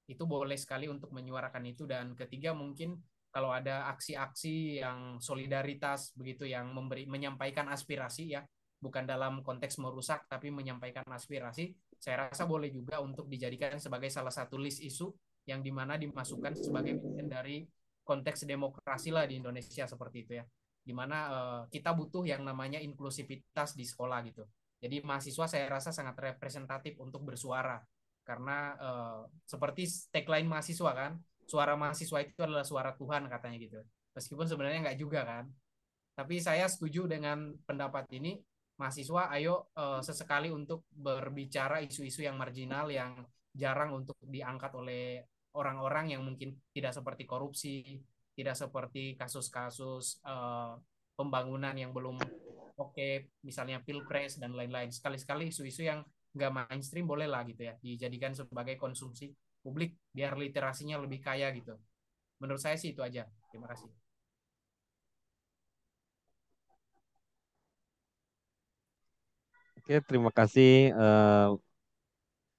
Itu boleh sekali untuk menyuarakan itu. Dan ketiga mungkin kalau ada aksi-aksi yang solidaritas begitu yang memberi menyampaikan aspirasi ya bukan dalam konteks merusak tapi menyampaikan aspirasi saya rasa boleh juga untuk dijadikan sebagai salah satu list isu yang dimana dimasukkan sebagai bagian dari konteks demokrasi lah di Indonesia seperti itu ya. Dimana uh, kita butuh yang namanya inklusivitas di sekolah gitu. Jadi mahasiswa saya rasa sangat representatif untuk bersuara karena uh, seperti tagline mahasiswa kan, suara mahasiswa itu adalah suara Tuhan katanya gitu. Meskipun sebenarnya nggak juga kan. Tapi saya setuju dengan pendapat ini mahasiswa ayo uh, sesekali untuk berbicara isu-isu yang marginal yang jarang untuk diangkat oleh orang-orang yang mungkin tidak seperti korupsi, tidak seperti kasus-kasus uh, pembangunan yang belum oke, okay, misalnya pilpres dan lain-lain. Sekali-sekali isu-isu yang nggak mainstream boleh lah gitu ya, dijadikan sebagai konsumsi publik biar literasinya lebih kaya gitu. Menurut saya sih itu aja. Terima kasih. Oke, terima kasih uh,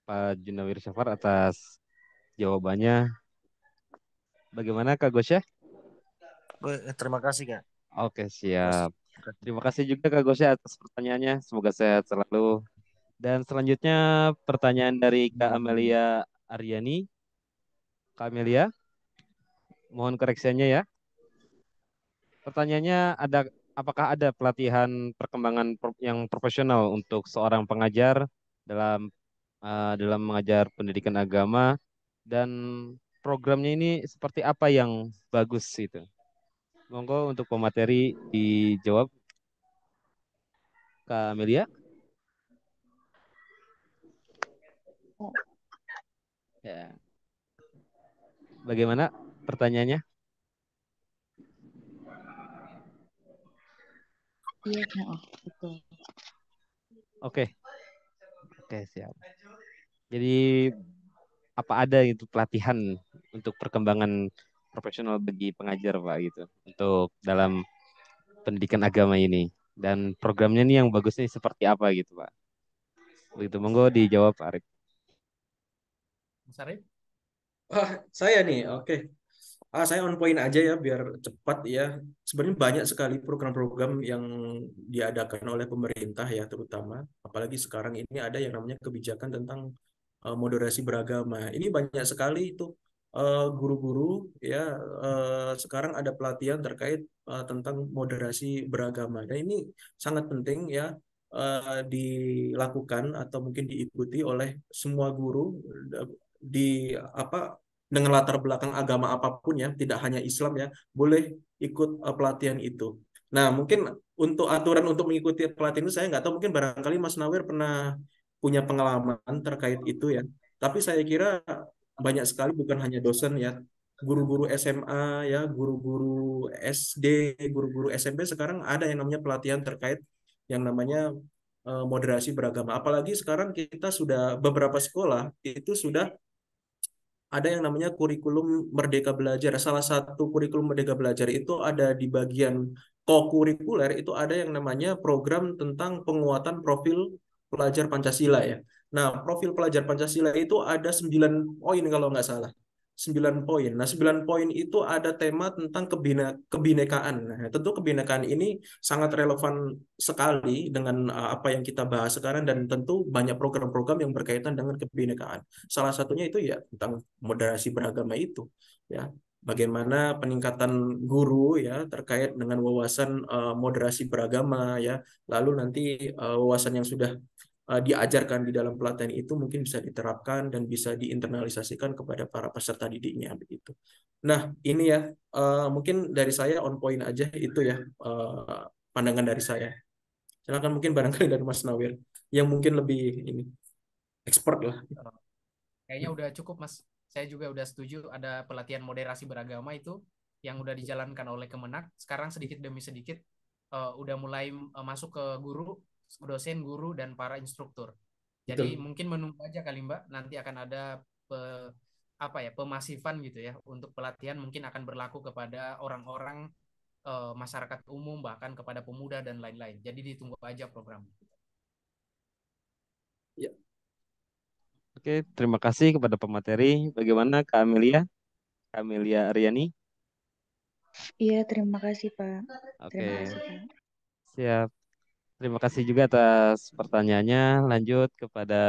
Pak Junawir Syafar atas jawabannya. Bagaimana Kak Gosya? Eh, terima kasih Kak. Oke, siap. Terima kasih juga Kak Gosya atas pertanyaannya. Semoga sehat selalu. Dan selanjutnya pertanyaan dari Kak Amelia Aryani. Kak Amelia, mohon koreksinya ya. Pertanyaannya ada apakah ada pelatihan perkembangan yang profesional untuk seorang pengajar dalam uh, dalam mengajar pendidikan agama dan programnya ini seperti apa yang bagus itu? Monggo untuk pemateri dijawab. Kak Amelia. Ya. Bagaimana pertanyaannya? Iya, Oke. Oke, siap. Jadi apa ada itu pelatihan untuk perkembangan profesional bagi pengajar Pak gitu untuk dalam pendidikan agama ini dan programnya ini yang bagusnya seperti apa gitu Pak. Begitu monggo dijawab Pak Arif. Mas Arif? Oh, saya nih, oke. Okay ah saya on point aja ya biar cepat ya. Sebenarnya banyak sekali program-program yang diadakan oleh pemerintah ya terutama apalagi sekarang ini ada yang namanya kebijakan tentang uh, moderasi beragama. Ini banyak sekali itu eh, guru-guru uh, ya uh, sekarang ada pelatihan terkait uh, tentang moderasi beragama. Dan nah, ini sangat penting ya uh, dilakukan atau mungkin diikuti oleh semua guru di apa dengan latar belakang agama apapun ya, tidak hanya Islam ya, boleh ikut eh, pelatihan itu. Nah, mungkin untuk aturan untuk mengikuti pelatihan itu saya nggak tahu, mungkin barangkali Mas Nawir pernah punya pengalaman terkait itu ya. Tapi saya kira banyak sekali bukan hanya dosen ya, guru-guru SMA ya, guru-guru SD, guru-guru SMP sekarang ada yang namanya pelatihan terkait yang namanya eh, moderasi beragama. Apalagi sekarang kita sudah beberapa sekolah itu sudah ada yang namanya kurikulum Merdeka Belajar. Salah satu kurikulum Merdeka Belajar itu ada di bagian kokurikuler itu ada yang namanya program tentang penguatan profil pelajar Pancasila ya. Nah, profil pelajar Pancasila itu ada 9 poin kalau nggak salah. 9 poin. Nah, 9 poin itu ada tema tentang kebine kebinekaan. Nah, tentu kebinekaan ini sangat relevan sekali dengan uh, apa yang kita bahas sekarang dan tentu banyak program-program yang berkaitan dengan kebinekaan. Salah satunya itu ya tentang moderasi beragama itu, ya. Bagaimana peningkatan guru ya terkait dengan wawasan uh, moderasi beragama ya. Lalu nanti uh, wawasan yang sudah Eh, diajarkan di dalam pelatihan itu mungkin bisa diterapkan dan bisa diinternalisasikan kepada para peserta didiknya begitu. Nah ini ya uh, mungkin dari saya on point aja itu ya uh, pandangan dari saya. Silakan mungkin barangkali dari Mas Nawir yang mungkin lebih ini expert lah. Kayaknya udah cukup Mas. Saya juga udah setuju ada pelatihan moderasi beragama itu yang udah dijalankan oleh Kemenak. Sekarang sedikit demi sedikit uh, udah mulai masuk ke guru dosen, guru, dan para instruktur. Jadi Betul. mungkin menunggu aja kali Mbak, nanti akan ada pe, apa ya pemasifan gitu ya untuk pelatihan mungkin akan berlaku kepada orang-orang e, masyarakat umum bahkan kepada pemuda dan lain-lain. Jadi ditunggu aja program. Ya. Oke, terima kasih kepada pemateri. Bagaimana Kak Amelia? Kak Amelia Ariani? Iya, terima kasih Pak. Oke. Terima kasih Pak. Siap. Terima kasih juga atas pertanyaannya. Lanjut kepada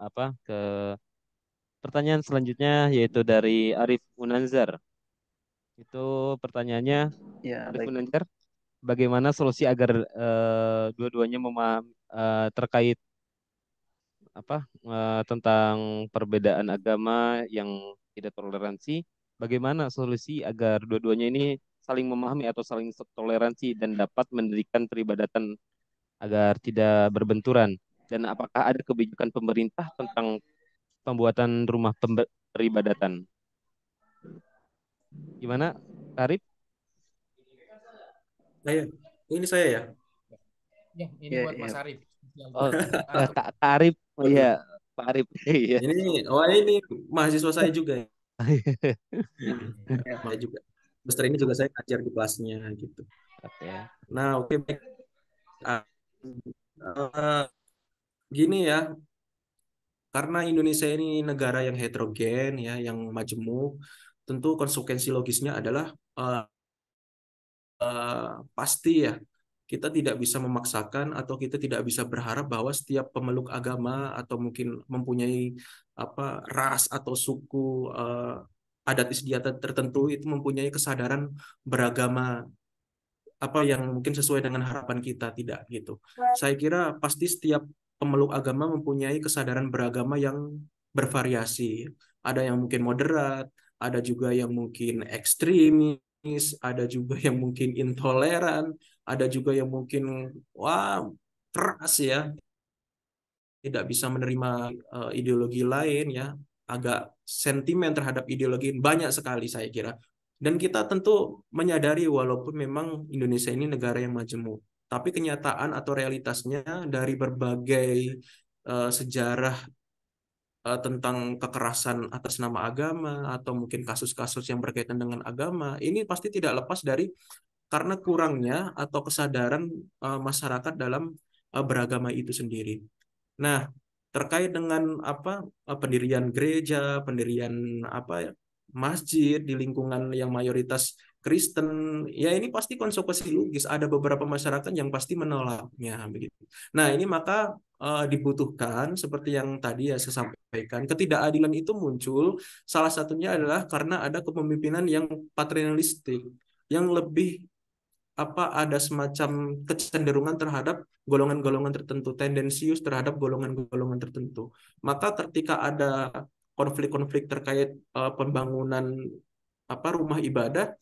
apa? Ke pertanyaan selanjutnya yaitu dari Arif Munanzar. Itu pertanyaannya ya, Arif baik. Munanzar. Bagaimana solusi agar uh, dua-duanya memaham eh, terkait apa uh, tentang perbedaan agama yang tidak toleransi? Bagaimana solusi agar dua-duanya ini saling memahami atau saling toleransi dan dapat mendirikan peribadatan agar tidak berbenturan? Dan apakah ada kebijakan pemerintah tentang pembuatan rumah peribadatan? Gimana, Karib? Ayo, ini saya ya. Ya, ini ya, buat ya. Mas Arif. Oh, Kak Arif, oh, iya, Pak Arif. Iya. Ini, oh ini mahasiswa saya juga. ya, saya juga. Master ini juga saya ngajar di kelasnya gitu. Okay. Nah, oke okay, baik. Ah, Eh, gini ya karena Indonesia ini negara yang heterogen ya yang majemuk tentu konsekuensi logisnya adalah uh, uh, pasti ya kita tidak bisa memaksakan atau kita tidak bisa berharap bahwa setiap pemeluk agama atau mungkin mempunyai apa ras atau suku uh, adat istiadat tertentu itu mempunyai kesadaran beragama apa yang mungkin sesuai dengan harapan kita tidak gitu. Saya kira pasti setiap pemeluk agama mempunyai kesadaran beragama yang bervariasi. Ada yang mungkin moderat, ada juga yang mungkin ekstremis, ada juga yang mungkin intoleran, ada juga yang mungkin wah keras ya. Tidak bisa menerima uh, ideologi lain ya, agak sentimen terhadap ideologi banyak sekali saya kira. Dan kita tentu menyadari walaupun memang Indonesia ini negara yang majemuk, tapi kenyataan atau realitasnya dari berbagai uh, sejarah uh, tentang kekerasan atas nama agama atau mungkin kasus-kasus yang berkaitan dengan agama, ini pasti tidak lepas dari karena kurangnya atau kesadaran uh, masyarakat dalam uh, beragama itu sendiri. Nah, terkait dengan apa pendirian gereja, pendirian apa ya, masjid, di lingkungan yang mayoritas Kristen, ya ini pasti konsekuensi logis. Ada beberapa masyarakat yang pasti menolaknya, begitu. Nah ini maka uh, dibutuhkan seperti yang tadi ya saya sampaikan, ketidakadilan itu muncul. Salah satunya adalah karena ada kepemimpinan yang paternalistik, yang lebih apa ada semacam kecenderungan terhadap golongan-golongan tertentu, tendensius terhadap golongan-golongan tertentu. Maka ketika ada konflik-konflik terkait uh, pembangunan apa rumah ibadah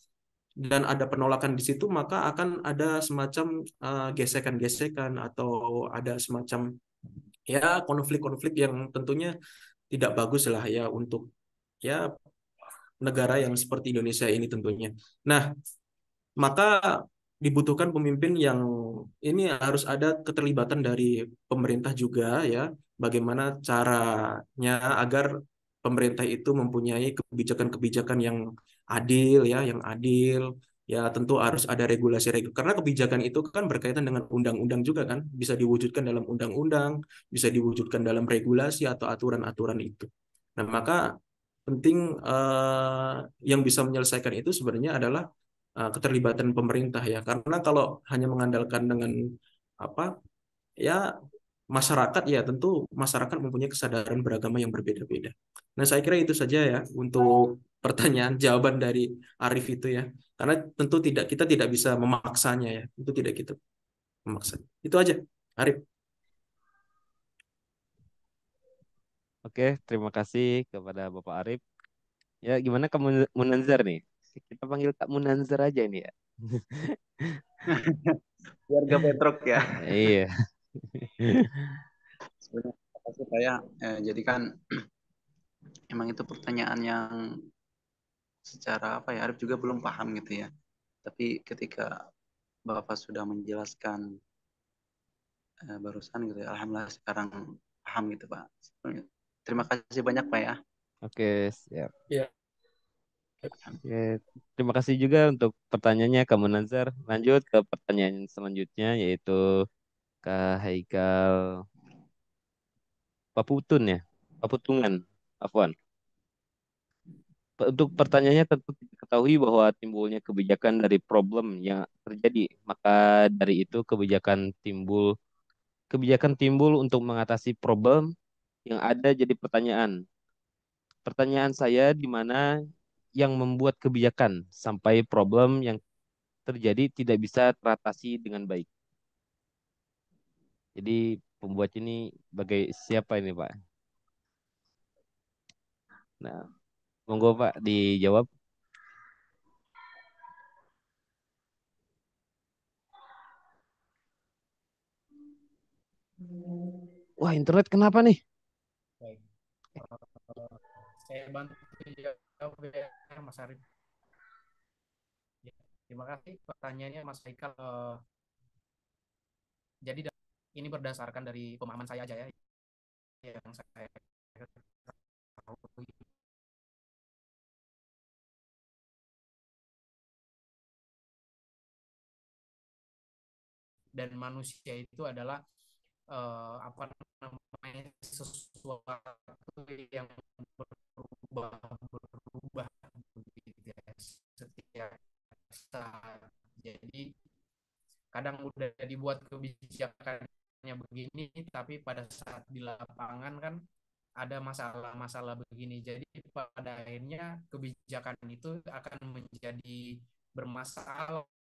dan ada penolakan di situ maka akan ada semacam eh, gesekan-gesekan uh, atau ada semacam ya konflik-konflik yang tentunya tidak bagus lah ya untuk ya negara yang seperti Indonesia ini tentunya. Nah, maka dibutuhkan pemimpin yang ini harus ada keterlibatan dari pemerintah juga ya bagaimana caranya agar pemerintah itu mempunyai kebijakan-kebijakan yang adil ya, yang adil. Ya, tentu harus ada regulasi regulasi karena kebijakan itu kan berkaitan dengan undang-undang juga kan, bisa diwujudkan dalam undang-undang, bisa diwujudkan dalam regulasi atau aturan-aturan itu. Nah, maka penting uh, yang bisa menyelesaikan itu sebenarnya adalah uh, keterlibatan pemerintah ya. Karena kalau hanya mengandalkan dengan apa ya masyarakat ya tentu masyarakat mempunyai kesadaran beragama yang berbeda-beda. Nah, saya kira itu saja ya untuk pertanyaan jawaban dari Arif itu ya. Karena tentu tidak kita tidak bisa memaksanya ya. Itu tidak kita memaksa. Itu aja, Arif. Oke, terima kasih kepada Bapak Arif. Ya, gimana Kak Munanzar nih? Kita panggil Kak Munanzar aja ini ya. Warga Petrok ya. Iya. Sebenarnya saya eh, jadikan emang itu pertanyaan yang secara apa ya Arif juga belum paham gitu ya. Tapi ketika Bapak sudah menjelaskan eh, barusan gitu ya, alhamdulillah sekarang paham gitu Pak. Terima kasih banyak Pak ya. Oke, siap. Ya. Oke, terima kasih juga untuk pertanyaannya kamu Nazar. Lanjut ke pertanyaan selanjutnya yaitu Kak Haikal Paputun ya, Paputungan, Afwan. Untuk pertanyaannya tentu diketahui bahwa timbulnya kebijakan dari problem yang terjadi, maka dari itu kebijakan timbul kebijakan timbul untuk mengatasi problem yang ada jadi pertanyaan. Pertanyaan saya di mana yang membuat kebijakan sampai problem yang terjadi tidak bisa teratasi dengan baik. Jadi pembuat ini bagai siapa ini Pak? Nah, monggo Pak dijawab. Wah internet kenapa nih? Eh, saya bantu jawab ya Mas Arif. Ya, terima kasih pertanyaannya Mas Haikal. Eh, jadi ini berdasarkan dari pemahaman saya aja ya yang saya tahu dan manusia itu adalah uh, apa namanya sesuatu yang berubah berubah gitu ya, setiap saat jadi kadang udah dibuat kebijakan kelihatannya begini tapi pada saat di lapangan kan ada masalah-masalah begini jadi pada akhirnya kebijakan itu akan menjadi bermasalah